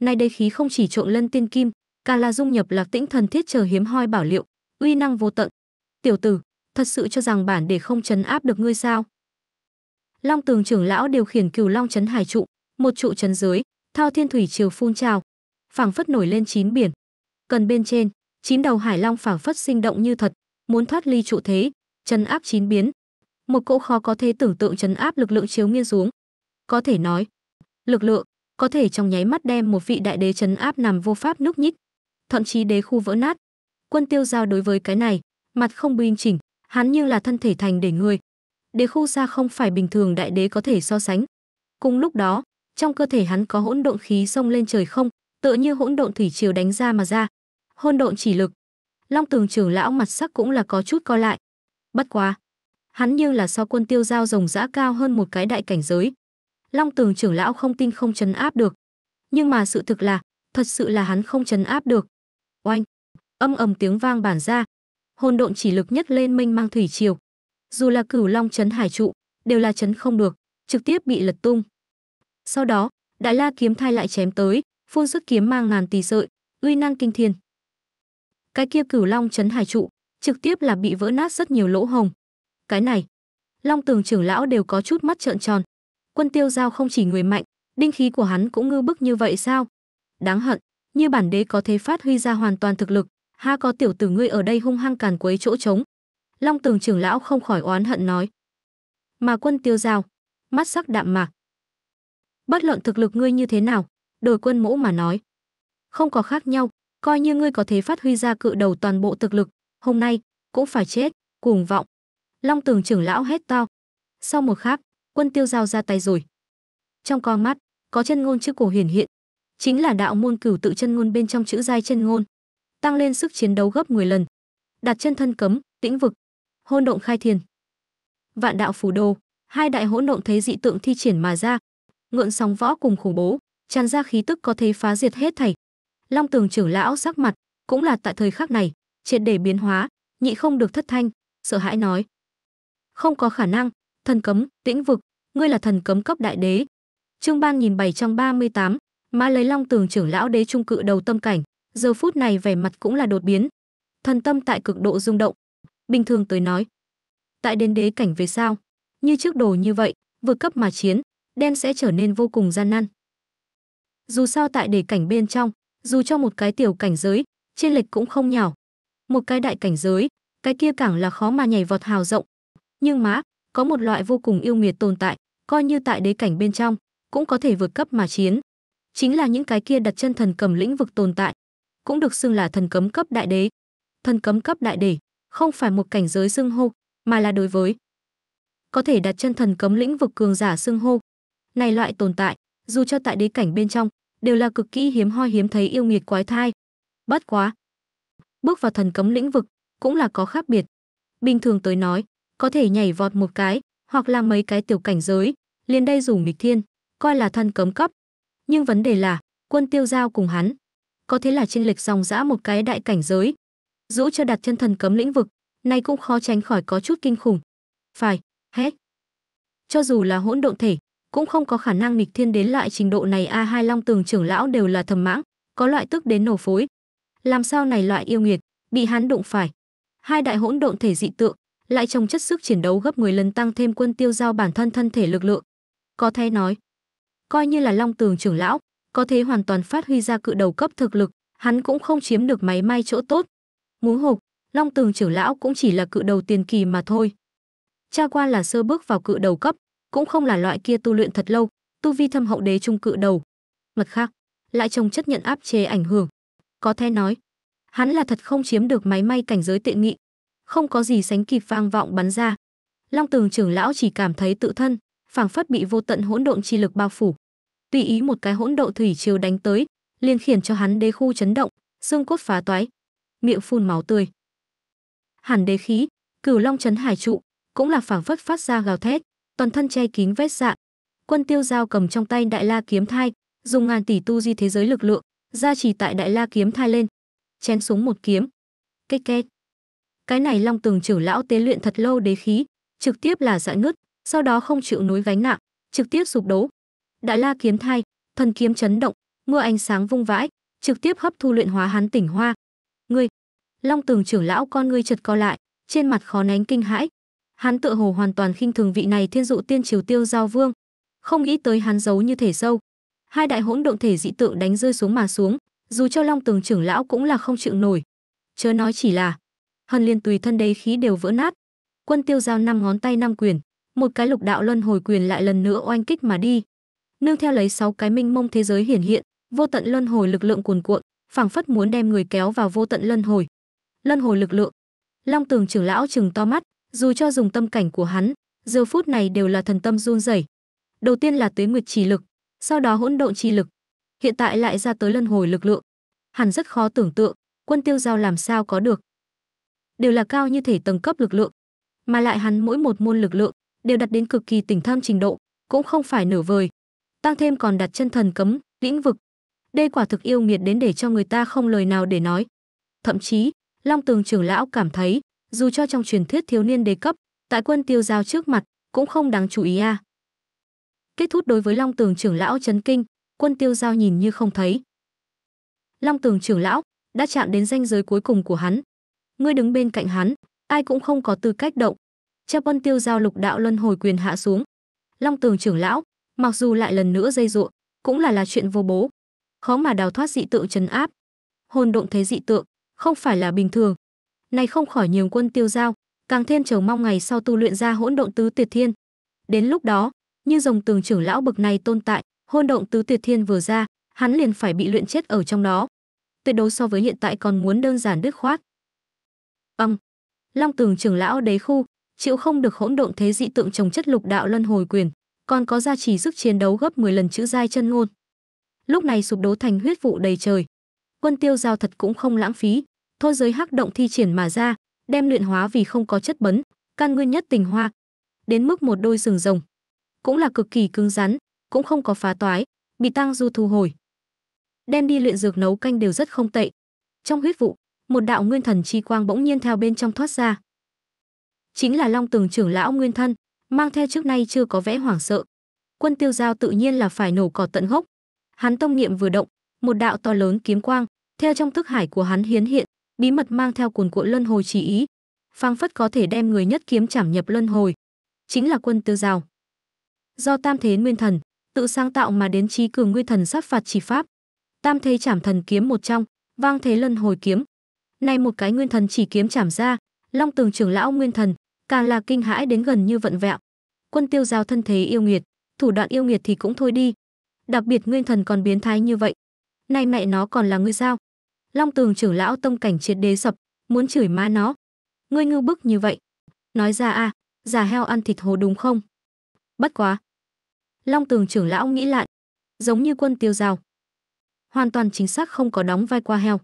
Nay đế khí không chỉ trộn lân tiên kim, càng là dung nhập Lạc Tĩnh thần thiết chờ hiếm hoi bảo liệu, uy năng vô tận. Tiểu tử, thật sự cho rằng bản để không chấn áp được ngươi sao? Long Tường trưởng lão điều khiển Cửu Long trấn hải trụ, một trụ trấn dưới, thao thiên thủy triều phun trào, phảng phất nổi lên chín biển. Cần bên trên, chín đầu hải long phảng phất sinh động như thật, muốn thoát ly trụ thế, chấn áp chín biến, một cỗ khó có thể tưởng tượng chấn áp lực lượng chiếu nghiêng xuống. Có thể nói, lực lượng có thể trong nháy mắt đem một vị đại đế chấn áp nằm vô pháp núc nhích, thậm chí đế khu vỡ nát. Quân Tiêu Giao đối với cái này, mặt không bình chỉnh, hắn như là thân thể thành để người. Đế khu ra không phải bình thường đại đế có thể so sánh. Cùng lúc đó, trong cơ thể hắn có hỗn độn khí xông lên trời không, tựa như hỗn độn thủy triều đánh ra mà ra. Hỗn độn chỉ lực. Long Tường trưởng lão mặt sắc cũng là có chút co lại. Bất quá, hắn như là so quân tiêu giao rồng dã cao hơn một cái đại cảnh giới. Long tường trưởng lão không tin không chấn áp được. Nhưng mà sự thực là, thật sự là hắn không chấn áp được. Oanh! Âm ầm tiếng vang bản ra. Hồn độn chỉ lực nhất lên mênh mang thủy triều. Dù là cửu long chấn hải trụ, đều là chấn không được, trực tiếp bị lật tung. Sau đó, đại la kiếm thai lại chém tới, phun xuất kiếm mang ngàn tỳ sợi, uy năng kinh thiên. Cái kia cửu long chấn hải trụ, trực tiếp là bị vỡ nát rất nhiều lỗ hồng, cái này long tường trưởng lão đều có chút mắt trợn tròn quân tiêu giao không chỉ người mạnh đinh khí của hắn cũng ngư bức như vậy sao đáng hận như bản đế có thể phát huy ra hoàn toàn thực lực ha có tiểu tử ngươi ở đây hung hăng càn quấy chỗ trống long tường trưởng lão không khỏi oán hận nói mà quân tiêu giao mắt sắc đạm mạc bất luận thực lực ngươi như thế nào đổi quân mũ mà nói không có khác nhau coi như ngươi có thể phát huy ra cự đầu toàn bộ thực lực hôm nay cũng phải chết cuồng vọng Long tường trưởng lão hét tao. Sau một khắc, quân tiêu giao ra tay rồi. Trong con mắt, có chân ngôn chữ cổ hiển hiện. Chính là đạo môn cửu tự chân ngôn bên trong chữ giai chân ngôn. Tăng lên sức chiến đấu gấp 10 lần. Đặt chân thân cấm, tĩnh vực, hôn động khai thiền. Vạn đạo phủ đồ, hai đại hỗn động thấy dị tượng thi triển mà ra. Ngượn sóng võ cùng khủng bố, tràn ra khí tức có thể phá diệt hết thảy. Long tường trưởng lão sắc mặt, cũng là tại thời khắc này, triệt để biến hóa, nhị không được thất thanh, sợ hãi nói không có khả năng, thần cấm, tĩnh vực, ngươi là thần cấm cấp đại đế. Trương Ban nhìn bảy trong ba mươi tám mà lấy Long Tường trưởng lão đế trung cự đầu tâm cảnh, giờ phút này vẻ mặt cũng là đột biến. Thần tâm tại cực độ rung động. Bình thường tới nói, tại đến đế cảnh về sao, như trước đồ như vậy, vượt cấp mà chiến, đen sẽ trở nên vô cùng gian nan. Dù sao tại đế cảnh bên trong, dù cho một cái tiểu cảnh giới, trên lệch cũng không nhỏ. Một cái đại cảnh giới, cái kia càng là khó mà nhảy vọt hào rộng, nhưng mà, có một loại vô cùng yêu nghiệt tồn tại, coi như tại đế cảnh bên trong, cũng có thể vượt cấp mà chiến. Chính là những cái kia đặt chân thần cầm lĩnh vực tồn tại, cũng được xưng là thần cấm cấp đại đế. Thần cấm cấp đại đế không phải một cảnh giới xưng hô, mà là đối với có thể đặt chân thần cấm lĩnh vực cường giả xưng hô. Này loại tồn tại, dù cho tại đế cảnh bên trong, đều là cực kỳ hiếm hoi hiếm thấy yêu nghiệt quái thai. Bất quá, bước vào thần cấm lĩnh vực cũng là có khác biệt. Bình thường tới nói, có thể nhảy vọt một cái, hoặc là mấy cái tiểu cảnh giới, liền đây dùng nghịch thiên, coi là thân cấm cấp. Nhưng vấn đề là, quân tiêu giao cùng hắn, có thế là trên lệch dòng dã một cái đại cảnh giới. Dũ cho đặt chân thần cấm lĩnh vực, này cũng khó tránh khỏi có chút kinh khủng. Phải, hết. Cho dù là hỗn độn thể, cũng không có khả năng nghịch thiên đến lại trình độ này a hai long tường trưởng lão đều là thầm mãng có loại tức đến nổ phối làm sao này loại yêu nghiệt bị hắn đụng phải hai đại hỗn độn thể dị tượng lại trồng chất sức chiến đấu gấp 10 lần tăng thêm quân tiêu giao bản thân thân thể lực lượng. Có thể nói, coi như là Long Tường trưởng lão, có thể hoàn toàn phát huy ra cự đầu cấp thực lực, hắn cũng không chiếm được máy may chỗ tốt. Muốn hộp, Long Tường trưởng lão cũng chỉ là cự đầu tiền kỳ mà thôi. Cha qua là sơ bước vào cự đầu cấp, cũng không là loại kia tu luyện thật lâu, tu vi thâm hậu đế trung cự đầu. Mặt khác, lại trồng chất nhận áp chế ảnh hưởng. Có thể nói, hắn là thật không chiếm được máy may cảnh giới tiện nghị, không có gì sánh kịp vang vọng bắn ra. Long Tường trưởng lão chỉ cảm thấy tự thân, phảng phất bị vô tận hỗn độn chi lực bao phủ. Tùy ý một cái hỗn độ thủy chiều đánh tới, liền khiến cho hắn đế khu chấn động, xương cốt phá toái, miệng phun máu tươi. Hàn đế khí, cửu long chấn hải trụ, cũng là phảng phất phát ra gào thét, toàn thân che kín vết dạ. Quân Tiêu Giao cầm trong tay Đại La kiếm thai, dùng ngàn tỷ tu di thế giới lực lượng, ra chỉ tại Đại La kiếm thai lên, chém xuống một kiếm. Cái két cái này long tường trưởng lão tế luyện thật lâu đế khí trực tiếp là dạn nứt sau đó không chịu nối gánh nặng trực tiếp sụp đổ đại la kiếm thai thần kiếm chấn động mưa ánh sáng vung vãi trực tiếp hấp thu luyện hóa hắn tỉnh hoa ngươi long tường trưởng lão con ngươi chật co lại trên mặt khó nén kinh hãi hắn tựa hồ hoàn toàn khinh thường vị này thiên dụ tiên triều tiêu giao vương không nghĩ tới hắn giấu như thể sâu hai đại hỗn độn thể dị tượng đánh rơi xuống mà xuống dù cho long tường trưởng lão cũng là không chịu nổi chớ nói chỉ là hân liên tùy thân đầy khí đều vỡ nát quân tiêu giao năm ngón tay năm quyền một cái lục đạo luân hồi quyền lại lần nữa oanh kích mà đi nương theo lấy sáu cái minh mông thế giới hiển hiện vô tận luân hồi lực lượng cuồn cuộn phảng phất muốn đem người kéo vào vô tận luân hồi luân hồi lực lượng long tường trưởng lão chừng to mắt dù cho dùng tâm cảnh của hắn giờ phút này đều là thần tâm run rẩy đầu tiên là tuế nguyệt trì lực sau đó hỗn độn trì lực hiện tại lại ra tới luân hồi lực lượng hẳn rất khó tưởng tượng quân tiêu giao làm sao có được đều là cao như thể tầng cấp lực lượng, mà lại hắn mỗi một môn lực lượng đều đặt đến cực kỳ tỉnh tham trình độ, cũng không phải nửa vời. Tăng thêm còn đặt chân thần cấm, lĩnh vực. Đây quả thực yêu nghiệt đến để cho người ta không lời nào để nói. Thậm chí, Long Tường trưởng lão cảm thấy, dù cho trong truyền thuyết thiếu niên đề cấp, tại quân tiêu giao trước mặt, cũng không đáng chú ý a. Kết thúc đối với Long Tường trưởng lão chấn kinh, quân tiêu giao nhìn như không thấy. Long Tường trưởng lão đã chạm đến ranh giới cuối cùng của hắn, ngươi đứng bên cạnh hắn, ai cũng không có tư cách động. Cha Vân Tiêu giao lục đạo luân hồi quyền hạ xuống. Long Tường trưởng lão, mặc dù lại lần nữa dây dụa, cũng là là chuyện vô bố, khó mà đào thoát dị tượng trấn áp. Hồn động thế dị tượng, không phải là bình thường. Này không khỏi nhiều quân tiêu giao, càng thêm chờ mong ngày sau tu luyện ra hỗn động tứ tuyệt thiên. Đến lúc đó, như dòng tường trưởng lão bực này tồn tại, hỗn động tứ tuyệt thiên vừa ra, hắn liền phải bị luyện chết ở trong đó. Tuyệt đối so với hiện tại còn muốn đơn giản đứt khoát long tường trưởng lão đế khu chịu không được hỗn độn thế dị tượng trồng chất lục đạo luân hồi quyền còn có gia trì sức chiến đấu gấp 10 lần chữ giai chân ngôn lúc này sụp đổ thành huyết vụ đầy trời quân tiêu giao thật cũng không lãng phí thôi giới hắc động thi triển mà ra đem luyện hóa vì không có chất bấn căn nguyên nhất tình hoa đến mức một đôi sừng rồng cũng là cực kỳ cứng rắn cũng không có phá toái bị tăng du thu hồi đem đi luyện dược nấu canh đều rất không tệ trong huyết vụ một đạo nguyên thần chi quang bỗng nhiên theo bên trong thoát ra. Chính là Long Tường trưởng lão nguyên thân, mang theo trước nay chưa có vẻ hoảng sợ. Quân Tiêu Giao tự nhiên là phải nổ cỏ tận gốc. Hắn tông niệm vừa động, một đạo to lớn kiếm quang theo trong thức hải của hắn hiến hiện, bí mật mang theo cuồn cuộn luân hồi chỉ ý, phang phất có thể đem người nhất kiếm chảm nhập luân hồi, chính là Quân Tiêu Giao. Do Tam Thế Nguyên Thần tự sáng tạo mà đến trí cường nguyên thần sát phạt chỉ pháp, Tam Thế Chảm Thần kiếm một trong, vang thế luân hồi kiếm, nay một cái nguyên thần chỉ kiếm chảm ra long tường trưởng lão nguyên thần càng là kinh hãi đến gần như vận vẹo quân tiêu giao thân thế yêu nghiệt thủ đoạn yêu nghiệt thì cũng thôi đi đặc biệt nguyên thần còn biến thái như vậy nay mẹ nó còn là ngươi sao long tường trưởng lão tông cảnh triệt đế sập muốn chửi má nó ngươi ngưu bức như vậy nói ra a già heo ăn thịt hồ đúng không bất quá long tường trưởng lão nghĩ lại giống như quân tiêu giao hoàn toàn chính xác không có đóng vai qua heo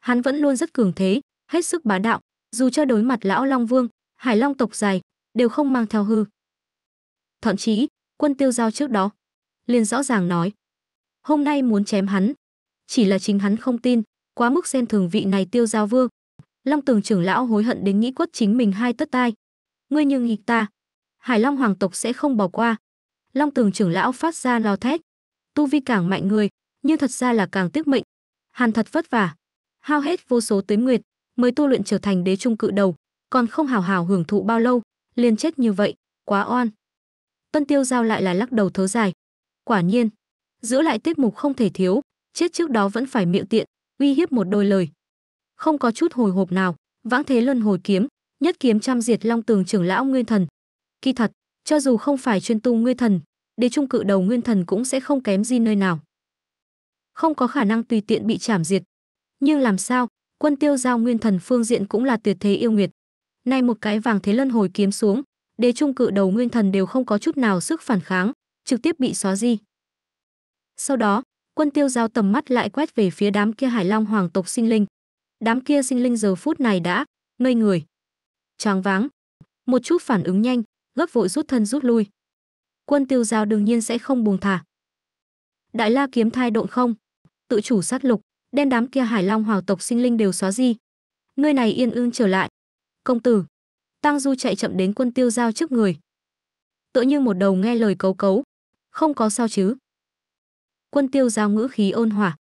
hắn vẫn luôn rất cường thế hết sức bá đạo dù cho đối mặt lão long vương hải long tộc dài đều không mang theo hư thậm chí quân tiêu giao trước đó liền rõ ràng nói hôm nay muốn chém hắn chỉ là chính hắn không tin quá mức xem thường vị này tiêu giao vương long tường trưởng lão hối hận đến nghĩ quất chính mình hai tất tai ngươi như nghịch ta hải long hoàng tộc sẽ không bỏ qua long tường trưởng lão phát ra lo thét tu vi càng mạnh người nhưng thật ra là càng tiếc mệnh hàn thật vất vả hao hết vô số tuế nguyệt mới tu luyện trở thành đế trung cự đầu còn không hào hào hưởng thụ bao lâu liền chết như vậy quá oan tân tiêu giao lại là lắc đầu thớ dài quả nhiên giữ lại tiết mục không thể thiếu chết trước đó vẫn phải miệng tiện uy hiếp một đôi lời không có chút hồi hộp nào vãng thế luân hồi kiếm nhất kiếm trăm diệt long tường trưởng lão nguyên thần kỳ thật cho dù không phải chuyên tu nguyên thần đế trung cự đầu nguyên thần cũng sẽ không kém gì nơi nào không có khả năng tùy tiện bị chảm diệt nhưng làm sao, quân tiêu giao nguyên thần phương diện cũng là tuyệt thế yêu nguyệt. Nay một cái vàng thế lân hồi kiếm xuống, đế trung cự đầu nguyên thần đều không có chút nào sức phản kháng, trực tiếp bị xóa di. Sau đó, quân tiêu giao tầm mắt lại quét về phía đám kia hải long hoàng tộc sinh linh. Đám kia sinh linh giờ phút này đã ngây người. Choáng váng, một chút phản ứng nhanh, gấp vội rút thân rút lui. Quân tiêu giao đương nhiên sẽ không buông thả. Đại la kiếm thai độn không, tự chủ sát lục đen đám kia hải long hoàng tộc sinh linh đều xóa di nơi này yên ương trở lại công tử tăng du chạy chậm đến quân tiêu giao trước người tựa như một đầu nghe lời cấu cấu không có sao chứ quân tiêu giao ngữ khí ôn hòa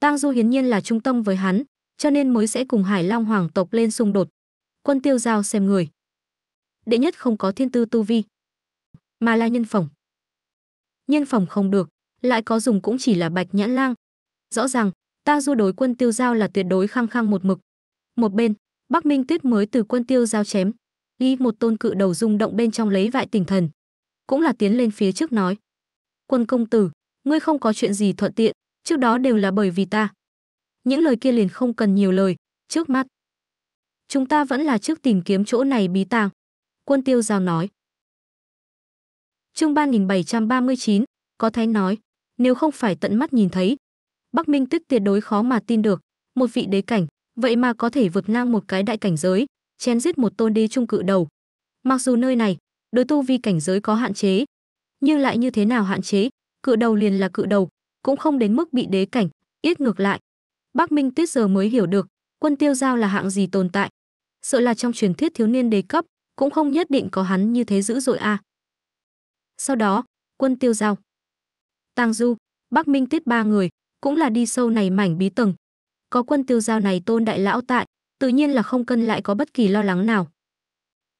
tăng du hiển nhiên là trung tâm với hắn cho nên mới sẽ cùng hải long hoàng tộc lên xung đột quân tiêu giao xem người đệ nhất không có thiên tư tu vi mà là nhân phẩm nhân phẩm không được lại có dùng cũng chỉ là bạch nhãn lang rõ ràng ta du đối quân tiêu giao là tuyệt đối khăng khăng một mực một bên bắc minh tuyết mới từ quân tiêu giao chém y một tôn cự đầu rung động bên trong lấy vại tỉnh thần cũng là tiến lên phía trước nói quân công tử ngươi không có chuyện gì thuận tiện trước đó đều là bởi vì ta những lời kia liền không cần nhiều lời trước mắt chúng ta vẫn là trước tìm kiếm chỗ này bí tàng quân tiêu giao nói chương 3739, có thái nói nếu không phải tận mắt nhìn thấy Bắc Minh Tích tuyệt đối khó mà tin được, một vị đế cảnh, vậy mà có thể vượt ngang một cái đại cảnh giới, chém giết một tôn đế trung cự đầu. Mặc dù nơi này, đối tu vi cảnh giới có hạn chế, nhưng lại như thế nào hạn chế, cự đầu liền là cự đầu, cũng không đến mức bị đế cảnh ít ngược lại. Bắc Minh Tuyết giờ mới hiểu được, quân tiêu giao là hạng gì tồn tại. Sợ là trong truyền thuyết thiếu niên đề cấp, cũng không nhất định có hắn như thế dữ dội a. Sau đó, quân tiêu giao, Tàng Du, Bắc Minh Tuyết ba người, cũng là đi sâu này mảnh bí tầng. Có quân tiêu giao này tôn đại lão tại, tự nhiên là không cần lại có bất kỳ lo lắng nào.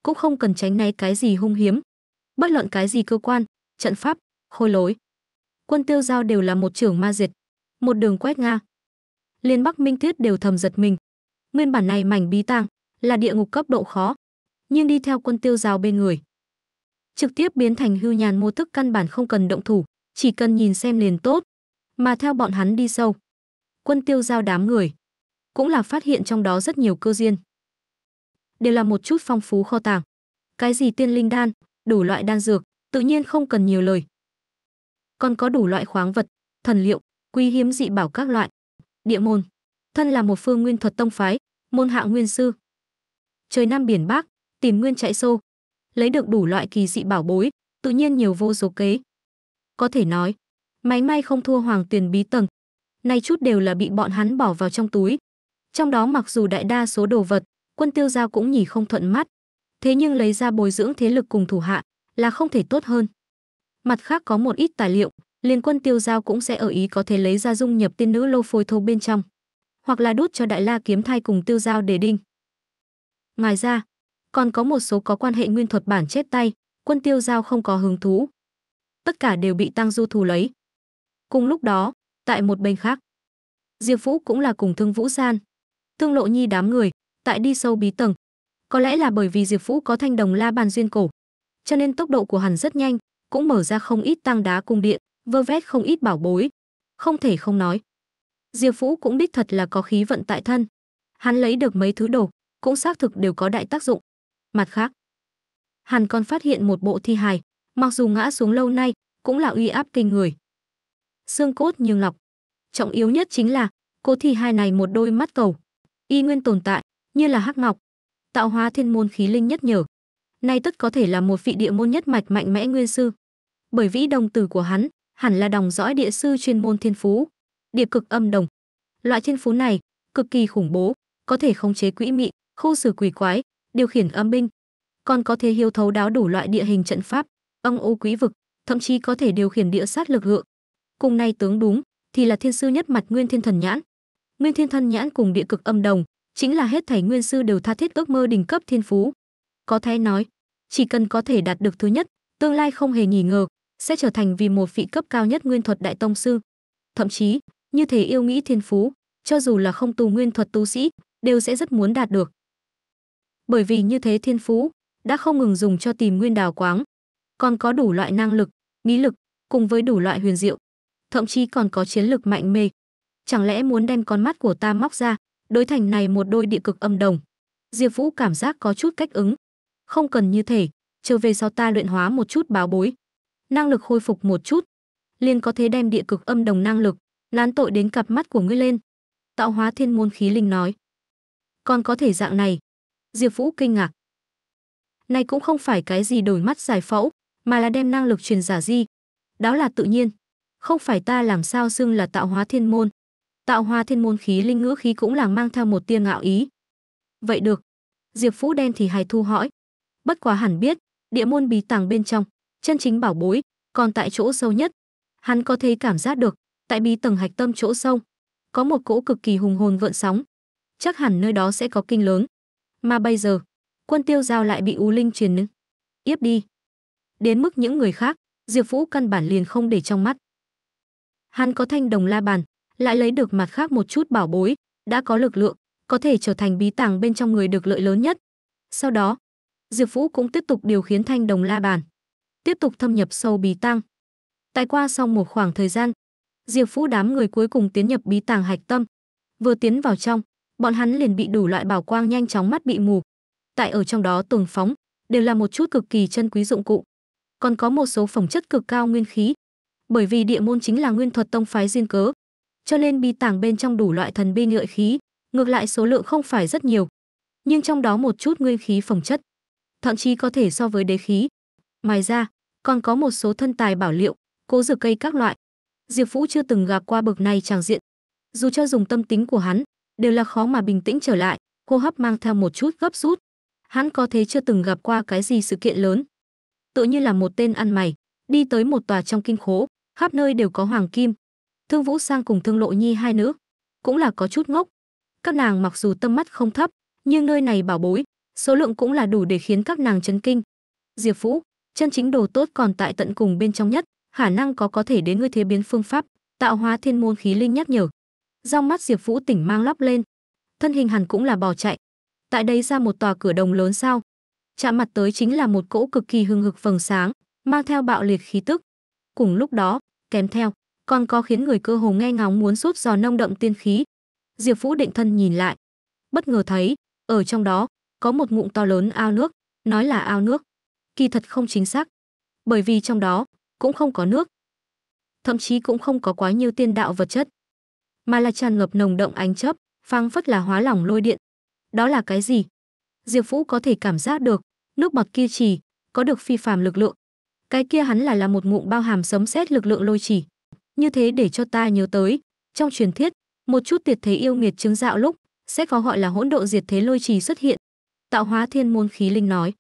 Cũng không cần tránh né cái gì hung hiếm, bất luận cái gì cơ quan, trận pháp, khôi lối. Quân tiêu giao đều là một trưởng ma diệt, một đường quét ngang. Liên Bắc Minh Thiết đều thầm giật mình. Nguyên bản này mảnh bí tàng là địa ngục cấp độ khó, nhưng đi theo quân tiêu giao bên người, trực tiếp biến thành hưu nhàn mô thức căn bản không cần động thủ, chỉ cần nhìn xem liền tốt mà theo bọn hắn đi sâu. Quân tiêu giao đám người, cũng là phát hiện trong đó rất nhiều cơ duyên. Đều là một chút phong phú kho tàng. Cái gì tiên linh đan, đủ loại đan dược, tự nhiên không cần nhiều lời. Còn có đủ loại khoáng vật, thần liệu, quý hiếm dị bảo các loại. Địa môn, thân là một phương nguyên thuật tông phái, môn hạ nguyên sư. Trời Nam biển Bắc, tìm nguyên chạy sâu, lấy được đủ loại kỳ dị bảo bối, tự nhiên nhiều vô số kế. Có thể nói, Máy may không thua hoàng tuyển bí tầng. Nay chút đều là bị bọn hắn bỏ vào trong túi. Trong đó mặc dù đại đa số đồ vật, quân tiêu giao cũng nhỉ không thuận mắt. Thế nhưng lấy ra bồi dưỡng thế lực cùng thủ hạ là không thể tốt hơn. Mặt khác có một ít tài liệu, liên quân tiêu giao cũng sẽ ở ý có thể lấy ra dung nhập tiên nữ lô phôi thô bên trong. Hoặc là đút cho đại la kiếm thai cùng tiêu giao để đinh. Ngoài ra, còn có một số có quan hệ nguyên thuật bản chết tay, quân tiêu giao không có hứng thú. Tất cả đều bị tăng du thù lấy, Cùng lúc đó, tại một bên khác, Diệp Vũ cũng là cùng Thương Vũ San, Thương Lộ Nhi đám người, tại đi sâu bí tầng. Có lẽ là bởi vì Diệp Vũ có thanh đồng la bàn duyên cổ, cho nên tốc độ của hắn rất nhanh, cũng mở ra không ít tăng đá cung điện, vơ vét không ít bảo bối. Không thể không nói, Diệp Vũ cũng đích thật là có khí vận tại thân. Hắn lấy được mấy thứ đồ, cũng xác thực đều có đại tác dụng. Mặt khác, hắn còn phát hiện một bộ thi hài, mặc dù ngã xuống lâu nay, cũng là uy áp kinh người xương cốt như ngọc. Trọng yếu nhất chính là, cô thi hai này một đôi mắt cầu, y nguyên tồn tại, như là hắc ngọc. Tạo hóa thiên môn khí linh nhất nhở. Nay tất có thể là một vị địa môn nhất mạch mạnh mẽ nguyên sư. Bởi vĩ đồng tử của hắn, hẳn là đồng dõi địa sư chuyên môn thiên phú, địa cực âm đồng. Loại thiên phú này, cực kỳ khủng bố, có thể khống chế quỹ mị, khu xử quỷ quái, điều khiển âm binh, còn có thể hiếu thấu đáo đủ loại địa hình trận pháp, âm ô quý vực, thậm chí có thể điều khiển địa sát lực lượng, cùng nay tướng đúng thì là thiên sư nhất mặt nguyên thiên thần nhãn nguyên thiên thần nhãn cùng địa cực âm đồng chính là hết thảy nguyên sư đều tha thiết ước mơ đỉnh cấp thiên phú có thể nói chỉ cần có thể đạt được thứ nhất tương lai không hề nghỉ ngờ sẽ trở thành vì một vị cấp cao nhất nguyên thuật đại tông sư thậm chí như thế yêu nghĩ thiên phú cho dù là không tu nguyên thuật tu sĩ đều sẽ rất muốn đạt được bởi vì như thế thiên phú đã không ngừng dùng cho tìm nguyên đào quáng còn có đủ loại năng lực bí lực cùng với đủ loại huyền diệu thậm chí còn có chiến lực mạnh mê. Chẳng lẽ muốn đem con mắt của ta móc ra, đối thành này một đôi địa cực âm đồng. Diệp Vũ cảm giác có chút cách ứng. Không cần như thế. trở về sau ta luyện hóa một chút báo bối. Năng lực hồi phục một chút, liền có thể đem địa cực âm đồng năng lực, nán tội đến cặp mắt của ngươi lên. Tạo hóa thiên môn khí linh nói. Còn có thể dạng này. Diệp Vũ kinh ngạc. Này cũng không phải cái gì đổi mắt giải phẫu, mà là đem năng lực truyền giả di. Đó là tự nhiên không phải ta làm sao xưng là tạo hóa thiên môn. Tạo hóa thiên môn khí linh ngữ khí cũng là mang theo một tia ngạo ý. Vậy được. Diệp Phú đen thì hài thu hỏi. Bất quá hẳn biết, địa môn bí tàng bên trong, chân chính bảo bối, còn tại chỗ sâu nhất. Hắn có thể cảm giác được, tại bí tầng hạch tâm chỗ sâu, có một cỗ cực kỳ hùng hồn vượn sóng. Chắc hẳn nơi đó sẽ có kinh lớn. Mà bây giờ, quân tiêu giao lại bị U Linh truyền nữ Yếp đi. Đến mức những người khác, Diệp Vũ căn bản liền không để trong mắt hắn có thanh đồng la bàn, lại lấy được mặt khác một chút bảo bối, đã có lực lượng, có thể trở thành bí tàng bên trong người được lợi lớn nhất. Sau đó, Diệp Vũ cũng tiếp tục điều khiến thanh đồng la bàn, tiếp tục thâm nhập sâu bí tàng. Tại qua sau một khoảng thời gian, Diệp Vũ đám người cuối cùng tiến nhập bí tàng hạch tâm. Vừa tiến vào trong, bọn hắn liền bị đủ loại bảo quang nhanh chóng mắt bị mù. Tại ở trong đó tường phóng, đều là một chút cực kỳ chân quý dụng cụ. Còn có một số phẩm chất cực cao nguyên khí, bởi vì địa môn chính là nguyên thuật tông phái duyên cớ cho nên bi tàng bên trong đủ loại thần binh lợi khí ngược lại số lượng không phải rất nhiều nhưng trong đó một chút nguyên khí phòng chất thậm chí có thể so với đế khí ngoài ra còn có một số thân tài bảo liệu cố dược cây các loại diệp vũ chưa từng gặp qua bậc này tràng diện dù cho dùng tâm tính của hắn đều là khó mà bình tĩnh trở lại hô hấp mang theo một chút gấp rút hắn có thế chưa từng gặp qua cái gì sự kiện lớn tự như là một tên ăn mày đi tới một tòa trong kinh khố khắp nơi đều có hoàng kim. Thương Vũ Sang cùng Thương Lộ Nhi hai nữ, cũng là có chút ngốc. Các nàng mặc dù tâm mắt không thấp, nhưng nơi này bảo bối, số lượng cũng là đủ để khiến các nàng chấn kinh. Diệp Vũ, chân chính đồ tốt còn tại tận cùng bên trong nhất, khả năng có có thể đến ngươi thế biến phương pháp, tạo hóa thiên môn khí linh nhắc nhở. Trong mắt Diệp Vũ tỉnh mang lắp lên, thân hình hẳn cũng là bỏ chạy. Tại đây ra một tòa cửa đồng lớn sao? Chạm mặt tới chính là một cỗ cực kỳ hưng hực vầng sáng, mang theo bạo liệt khí tức. Cùng lúc đó, kèm theo còn có khiến người cơ hồ nghe ngóng muốn sút giò nông đậm tiên khí diệp vũ định thân nhìn lại bất ngờ thấy ở trong đó có một ngụm to lớn ao nước nói là ao nước kỳ thật không chính xác bởi vì trong đó cũng không có nước thậm chí cũng không có quá nhiều tiên đạo vật chất mà là tràn ngập nồng động ánh chấp, phang phất là hóa lỏng lôi điện đó là cái gì diệp vũ có thể cảm giác được nước bọt kia chỉ có được phi phàm lực lượng cái kia hắn là là một ngụm bao hàm sấm sét lực lượng lôi chỉ như thế để cho ta nhớ tới trong truyền thuyết một chút tiệt thế yêu nghiệt chứng dạo lúc sẽ có gọi là hỗn độ diệt thế lôi trì xuất hiện tạo hóa thiên môn khí linh nói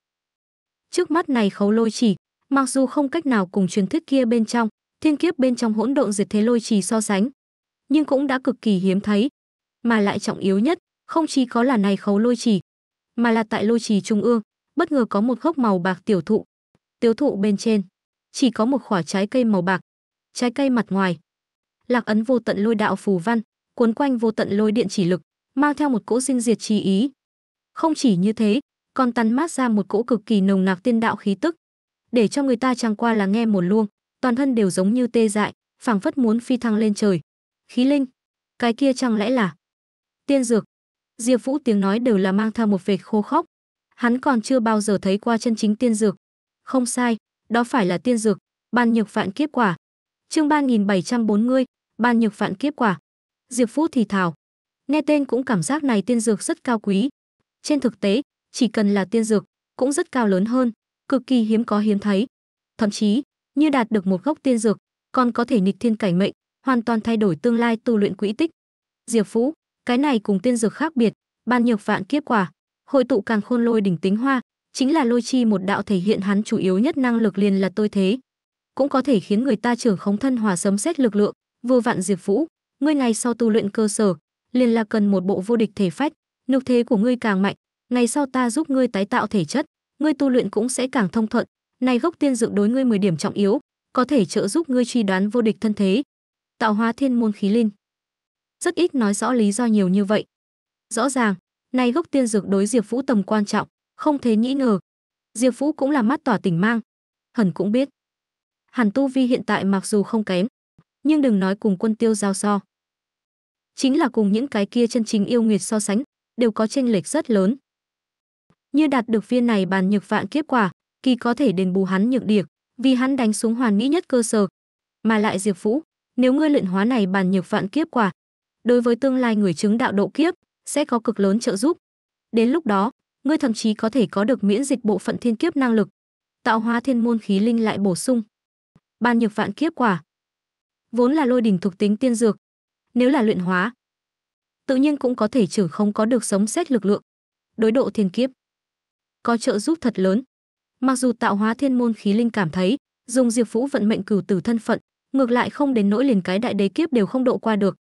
trước mắt này khấu lôi chỉ mặc dù không cách nào cùng truyền thuyết kia bên trong thiên kiếp bên trong hỗn độn diệt thế lôi trì so sánh nhưng cũng đã cực kỳ hiếm thấy mà lại trọng yếu nhất không chỉ có là này khấu lôi trì mà là tại lôi trì trung ương bất ngờ có một gốc màu bạc tiểu thụ Tiếu thụ bên trên, chỉ có một khỏa trái cây màu bạc, trái cây mặt ngoài. Lạc ấn vô tận lôi đạo phù văn, cuốn quanh vô tận lôi điện chỉ lực, mang theo một cỗ sinh diệt chi ý. Không chỉ như thế, còn tắn mát ra một cỗ cực kỳ nồng nạc tiên đạo khí tức, để cho người ta chẳng qua là nghe một luông, toàn thân đều giống như tê dại, phảng phất muốn phi thăng lên trời. Khí linh, cái kia chẳng lẽ là tiên dược? Diệp Vũ tiếng nói đều là mang theo một vệt khô khóc. Hắn còn chưa bao giờ thấy qua chân chính tiên dược, không sai, đó phải là tiên dược, ban nhược vạn kiếp quả. Chương 3740, ban nhược vạn kiếp quả. Diệp Phú thì thào. Nghe tên cũng cảm giác này tiên dược rất cao quý. Trên thực tế, chỉ cần là tiên dược, cũng rất cao lớn hơn, cực kỳ hiếm có hiếm thấy. Thậm chí, như đạt được một gốc tiên dược, còn có thể nịch thiên cải mệnh, hoàn toàn thay đổi tương lai tu luyện quỹ tích. Diệp Phú, cái này cùng tiên dược khác biệt, ban nhược vạn kiếp quả, hội tụ càng khôn lôi đỉnh tính hoa, chính là lôi chi một đạo thể hiện hắn chủ yếu nhất năng lực liền là tôi thế cũng có thể khiến người ta trưởng khống thân hòa sấm xét lực lượng vừa vạn diệp vũ ngươi ngày sau tu luyện cơ sở liền là cần một bộ vô địch thể phách nhục thế của ngươi càng mạnh ngày sau ta giúp ngươi tái tạo thể chất ngươi tu luyện cũng sẽ càng thông thuận này gốc tiên dự đối ngươi 10 điểm trọng yếu có thể trợ giúp ngươi truy đoán vô địch thân thế tạo hóa thiên môn khí linh rất ít nói rõ lý do nhiều như vậy rõ ràng này gốc tiên dược đối diệp vũ tầm quan trọng không thể nghĩ ngờ. Diệp Vũ cũng là mắt tỏa tình mang. Hẳn cũng biết, Hàn tu vi hiện tại mặc dù không kém, nhưng đừng nói cùng quân tiêu giao so. Chính là cùng những cái kia chân chính yêu nguyệt so sánh, đều có chênh lệch rất lớn. Như đạt được viên này bàn nhược vạn kiếp quả, kỳ có thể đền bù hắn nhược điệp vì hắn đánh xuống hoàn mỹ nhất cơ sở. Mà lại Diệp Vũ, nếu ngươi luyện hóa này bàn nhược vạn kiếp quả, đối với tương lai người chứng đạo độ kiếp sẽ có cực lớn trợ giúp. Đến lúc đó, ngươi thậm chí có thể có được miễn dịch bộ phận thiên kiếp năng lực. Tạo hóa thiên môn khí linh lại bổ sung. Ban nhược vạn kiếp quả. Vốn là lôi đỉnh thuộc tính tiên dược, nếu là luyện hóa, tự nhiên cũng có thể trưởng không có được sống xét lực lượng. Đối độ thiên kiếp có trợ giúp thật lớn. Mặc dù tạo hóa thiên môn khí linh cảm thấy, dùng Diệp Vũ vận mệnh cửu tử thân phận, ngược lại không đến nỗi liền cái đại đế kiếp đều không độ qua được.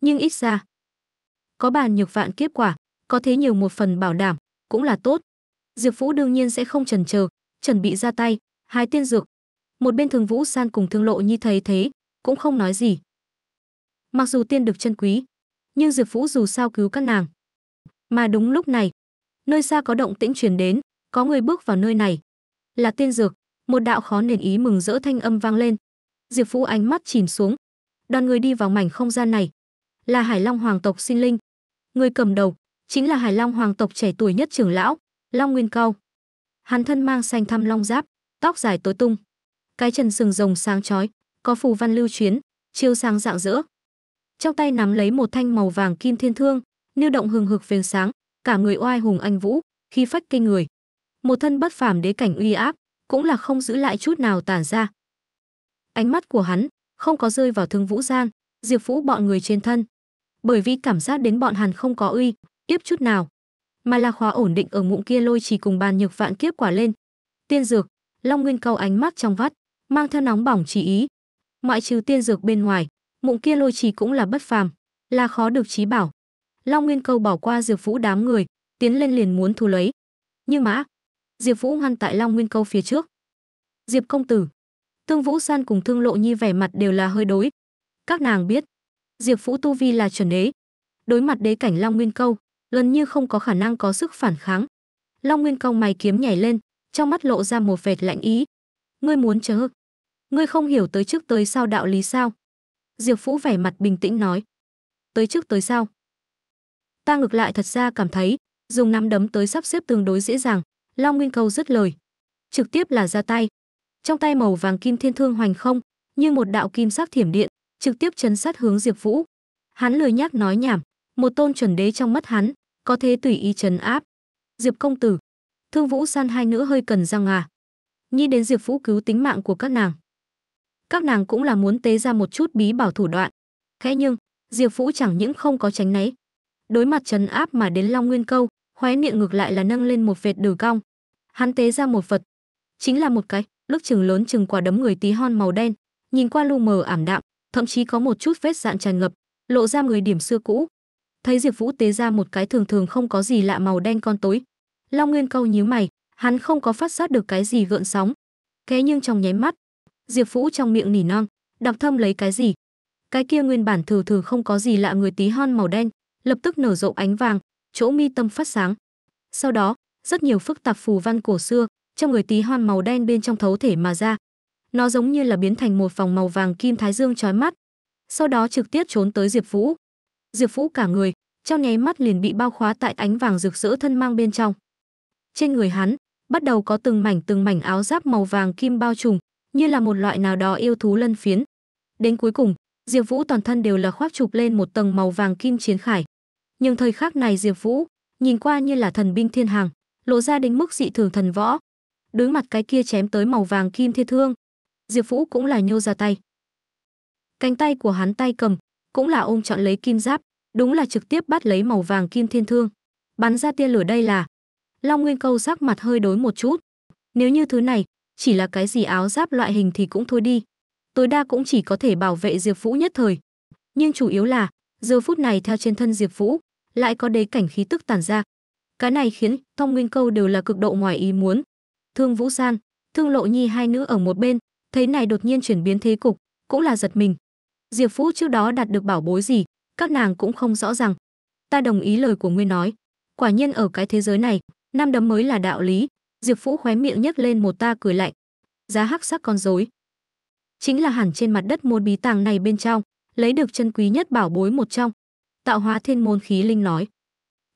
Nhưng ít ra, có bàn nhược vạn kiếp quả, có thế nhiều một phần bảo đảm, cũng là tốt. Diệp Vũ đương nhiên sẽ không chần chờ, chuẩn bị ra tay, hai tiên dược. Một bên Thường Vũ San cùng Thương Lộ Nhi thấy thế, cũng không nói gì. Mặc dù tiên được chân quý, nhưng Diệp Vũ dù sao cứu các nàng. Mà đúng lúc này, nơi xa có động tĩnh truyền đến, có người bước vào nơi này. Là tiên dược, một đạo khó nền ý mừng rỡ thanh âm vang lên. Diệp Vũ ánh mắt chìm xuống. Đoàn người đi vào mảnh không gian này, là Hải Long hoàng tộc sinh linh. Người cầm đầu chính là Hải Long hoàng tộc trẻ tuổi nhất trưởng lão, Long Nguyên cao Hắn thân mang xanh thăm long giáp, tóc dài tối tung, cái chân sừng rồng sáng chói, có phù văn lưu chuyến, chiêu sáng dạng rỡ. Trong tay nắm lấy một thanh màu vàng kim thiên thương, nêu động hừng hực phền sáng, cả người oai hùng anh vũ, khi phách kinh người. Một thân bất phàm đế cảnh uy áp, cũng là không giữ lại chút nào tản ra. Ánh mắt của hắn không có rơi vào thương vũ gian, diệp vũ bọn người trên thân. Bởi vì cảm giác đến bọn hắn không có uy, kiếp chút nào mà là khóa ổn định ở ngụm kia lôi trì cùng bàn nhược vạn kiếp quả lên tiên dược long nguyên câu ánh mắt trong vắt mang theo nóng bỏng chỉ ý ngoại trừ tiên dược bên ngoài ngụm kia lôi trì cũng là bất phàm là khó được trí bảo long nguyên câu bỏ qua diệp vũ đám người tiến lên liền muốn thu lấy nhưng mã diệp vũ ngăn tại long nguyên câu phía trước diệp công tử thương vũ san cùng thương lộ nhi vẻ mặt đều là hơi đối các nàng biết diệp vũ tu vi là chuẩn đế đối mặt đế cảnh long nguyên câu gần như không có khả năng có sức phản kháng. Long Nguyên cong mày kiếm nhảy lên, trong mắt lộ ra một vệt lạnh ý. Ngươi muốn chớ? Ngươi không hiểu tới trước tới sau đạo lý sao? Diệp Phũ vẻ mặt bình tĩnh nói. Tới trước tới sau, Ta ngược lại thật ra cảm thấy, dùng nắm đấm tới sắp xếp tương đối dễ dàng. Long Nguyên Câu dứt lời. Trực tiếp là ra tay. Trong tay màu vàng kim thiên thương hoành không, như một đạo kim sắc thiểm điện, trực tiếp chấn sát hướng Diệp Vũ. Hắn lười nhác nói nhảm, một tôn chuẩn đế trong mắt hắn, có thế tùy ý trấn áp. Diệp công tử, Thương Vũ San hai nữ hơi cần răng à. Nhi đến Diệp Vũ cứu tính mạng của các nàng. Các nàng cũng là muốn tế ra một chút bí bảo thủ đoạn. Khẽ nhưng, Diệp Vũ chẳng những không có tránh náy. Đối mặt trấn áp mà đến Long Nguyên Câu, khóe miệng ngược lại là nâng lên một vệt đường cong. Hắn tế ra một vật, chính là một cái, lúc chừng lớn chừng quả đấm người tí hon màu đen, nhìn qua lu mờ ảm đạm, thậm chí có một chút vết dạn tràn ngập, lộ ra người điểm xưa cũ, thấy diệp vũ tế ra một cái thường thường không có gì lạ màu đen con tối long nguyên câu nhíu mày hắn không có phát giác được cái gì gợn sóng thế nhưng trong nháy mắt diệp vũ trong miệng nỉ non đọc thâm lấy cái gì cái kia nguyên bản thường thường không có gì lạ người tí hon màu đen lập tức nở rộ ánh vàng chỗ mi tâm phát sáng sau đó rất nhiều phức tạp phù văn cổ xưa trong người tí hon màu đen bên trong thấu thể mà ra nó giống như là biến thành một vòng màu vàng kim thái dương chói mắt sau đó trực tiếp trốn tới diệp vũ diệp Vũ cả người trong nháy mắt liền bị bao khóa tại ánh vàng rực rỡ thân mang bên trong trên người hắn bắt đầu có từng mảnh từng mảnh áo giáp màu vàng kim bao trùm như là một loại nào đó yêu thú lân phiến đến cuối cùng diệp vũ toàn thân đều là khoác chụp lên một tầng màu vàng kim chiến khải nhưng thời khắc này diệp vũ nhìn qua như là thần binh thiên hàng lộ ra đến mức dị thường thần võ đối mặt cái kia chém tới màu vàng kim thiên thương diệp vũ cũng là nhô ra tay cánh tay của hắn tay cầm cũng là ôm chọn lấy kim giáp, đúng là trực tiếp bắt lấy màu vàng kim thiên thương. Bắn ra tia lửa đây là Long Nguyên Câu sắc mặt hơi đối một chút. Nếu như thứ này chỉ là cái gì áo giáp loại hình thì cũng thôi đi, tối đa cũng chỉ có thể bảo vệ Diệp Vũ nhất thời. Nhưng chủ yếu là, giờ phút này theo trên thân Diệp Vũ, lại có đế cảnh khí tức tản ra. Cái này khiến Thông Nguyên Câu đều là cực độ ngoài ý muốn. Thương Vũ San, Thương Lộ Nhi hai nữ ở một bên, thấy này đột nhiên chuyển biến thế cục, cũng là giật mình, Diệp Phú trước đó đạt được bảo bối gì, các nàng cũng không rõ ràng. Ta đồng ý lời của ngươi nói. Quả nhiên ở cái thế giới này, năm đấm mới là đạo lý. Diệp Phú khóe miệng nhấc lên một ta cười lạnh. Giá hắc sắc con rối. Chính là hẳn trên mặt đất môn bí tàng này bên trong, lấy được chân quý nhất bảo bối một trong. Tạo hóa thiên môn khí linh nói.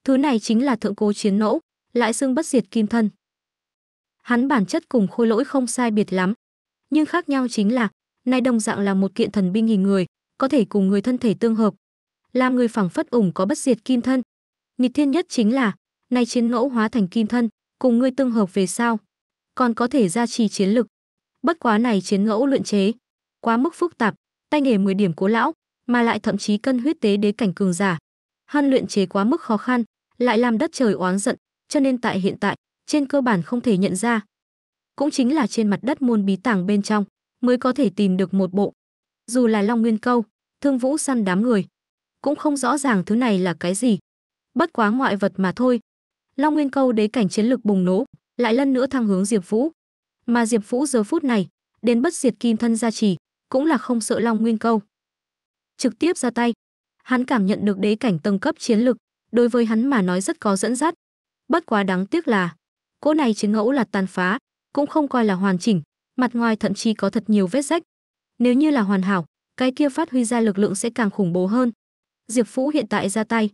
Thứ này chính là thượng cố chiến nỗ, lại xương bất diệt kim thân. Hắn bản chất cùng khôi lỗi không sai biệt lắm, nhưng khác nhau chính là nay đồng dạng là một kiện thần binh hình người, có thể cùng người thân thể tương hợp. Làm người phẳng phất ủng có bất diệt kim thân. Nghịch thiên nhất chính là, nay chiến ngẫu hóa thành kim thân, cùng ngươi tương hợp về sau, còn có thể gia trì chiến lực. Bất quá này chiến ngẫu luyện chế, quá mức phức tạp, tay nghề 10 điểm cố lão, mà lại thậm chí cân huyết tế đế cảnh cường giả. Hân luyện chế quá mức khó khăn, lại làm đất trời oán giận, cho nên tại hiện tại, trên cơ bản không thể nhận ra. Cũng chính là trên mặt đất môn bí tàng bên trong, mới có thể tìm được một bộ. Dù là Long Nguyên Câu, Thương Vũ săn đám người, cũng không rõ ràng thứ này là cái gì. Bất quá ngoại vật mà thôi. Long Nguyên Câu đế cảnh chiến lực bùng nổ, lại lần nữa thăng hướng Diệp Vũ. Mà Diệp Vũ giờ phút này, đến bất diệt kim thân gia trì, cũng là không sợ Long Nguyên Câu. Trực tiếp ra tay, hắn cảm nhận được đế cảnh tầng cấp chiến lực, đối với hắn mà nói rất có dẫn dắt. Bất quá đáng tiếc là, cỗ này chiến ngẫu là tàn phá, cũng không coi là hoàn chỉnh, mặt ngoài thậm chí có thật nhiều vết rách. Nếu như là hoàn hảo, cái kia phát huy ra lực lượng sẽ càng khủng bố hơn. Diệp Phú hiện tại ra tay,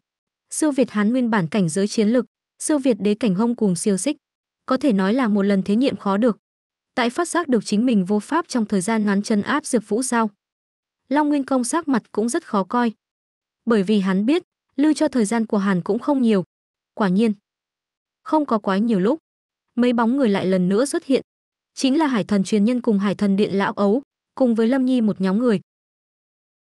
siêu việt hắn nguyên bản cảnh giới chiến lực, siêu việt đế cảnh hông cùng siêu xích, có thể nói là một lần thế nghiệm khó được. Tại phát giác được chính mình vô pháp trong thời gian ngắn chân áp Diệp Vũ sao? Long Nguyên Công sắc mặt cũng rất khó coi, bởi vì hắn biết, lưu cho thời gian của Hàn cũng không nhiều. Quả nhiên, không có quá nhiều lúc, mấy bóng người lại lần nữa xuất hiện, chính là hải thần truyền nhân cùng hải thần điện lão ấu cùng với lâm nhi một nhóm người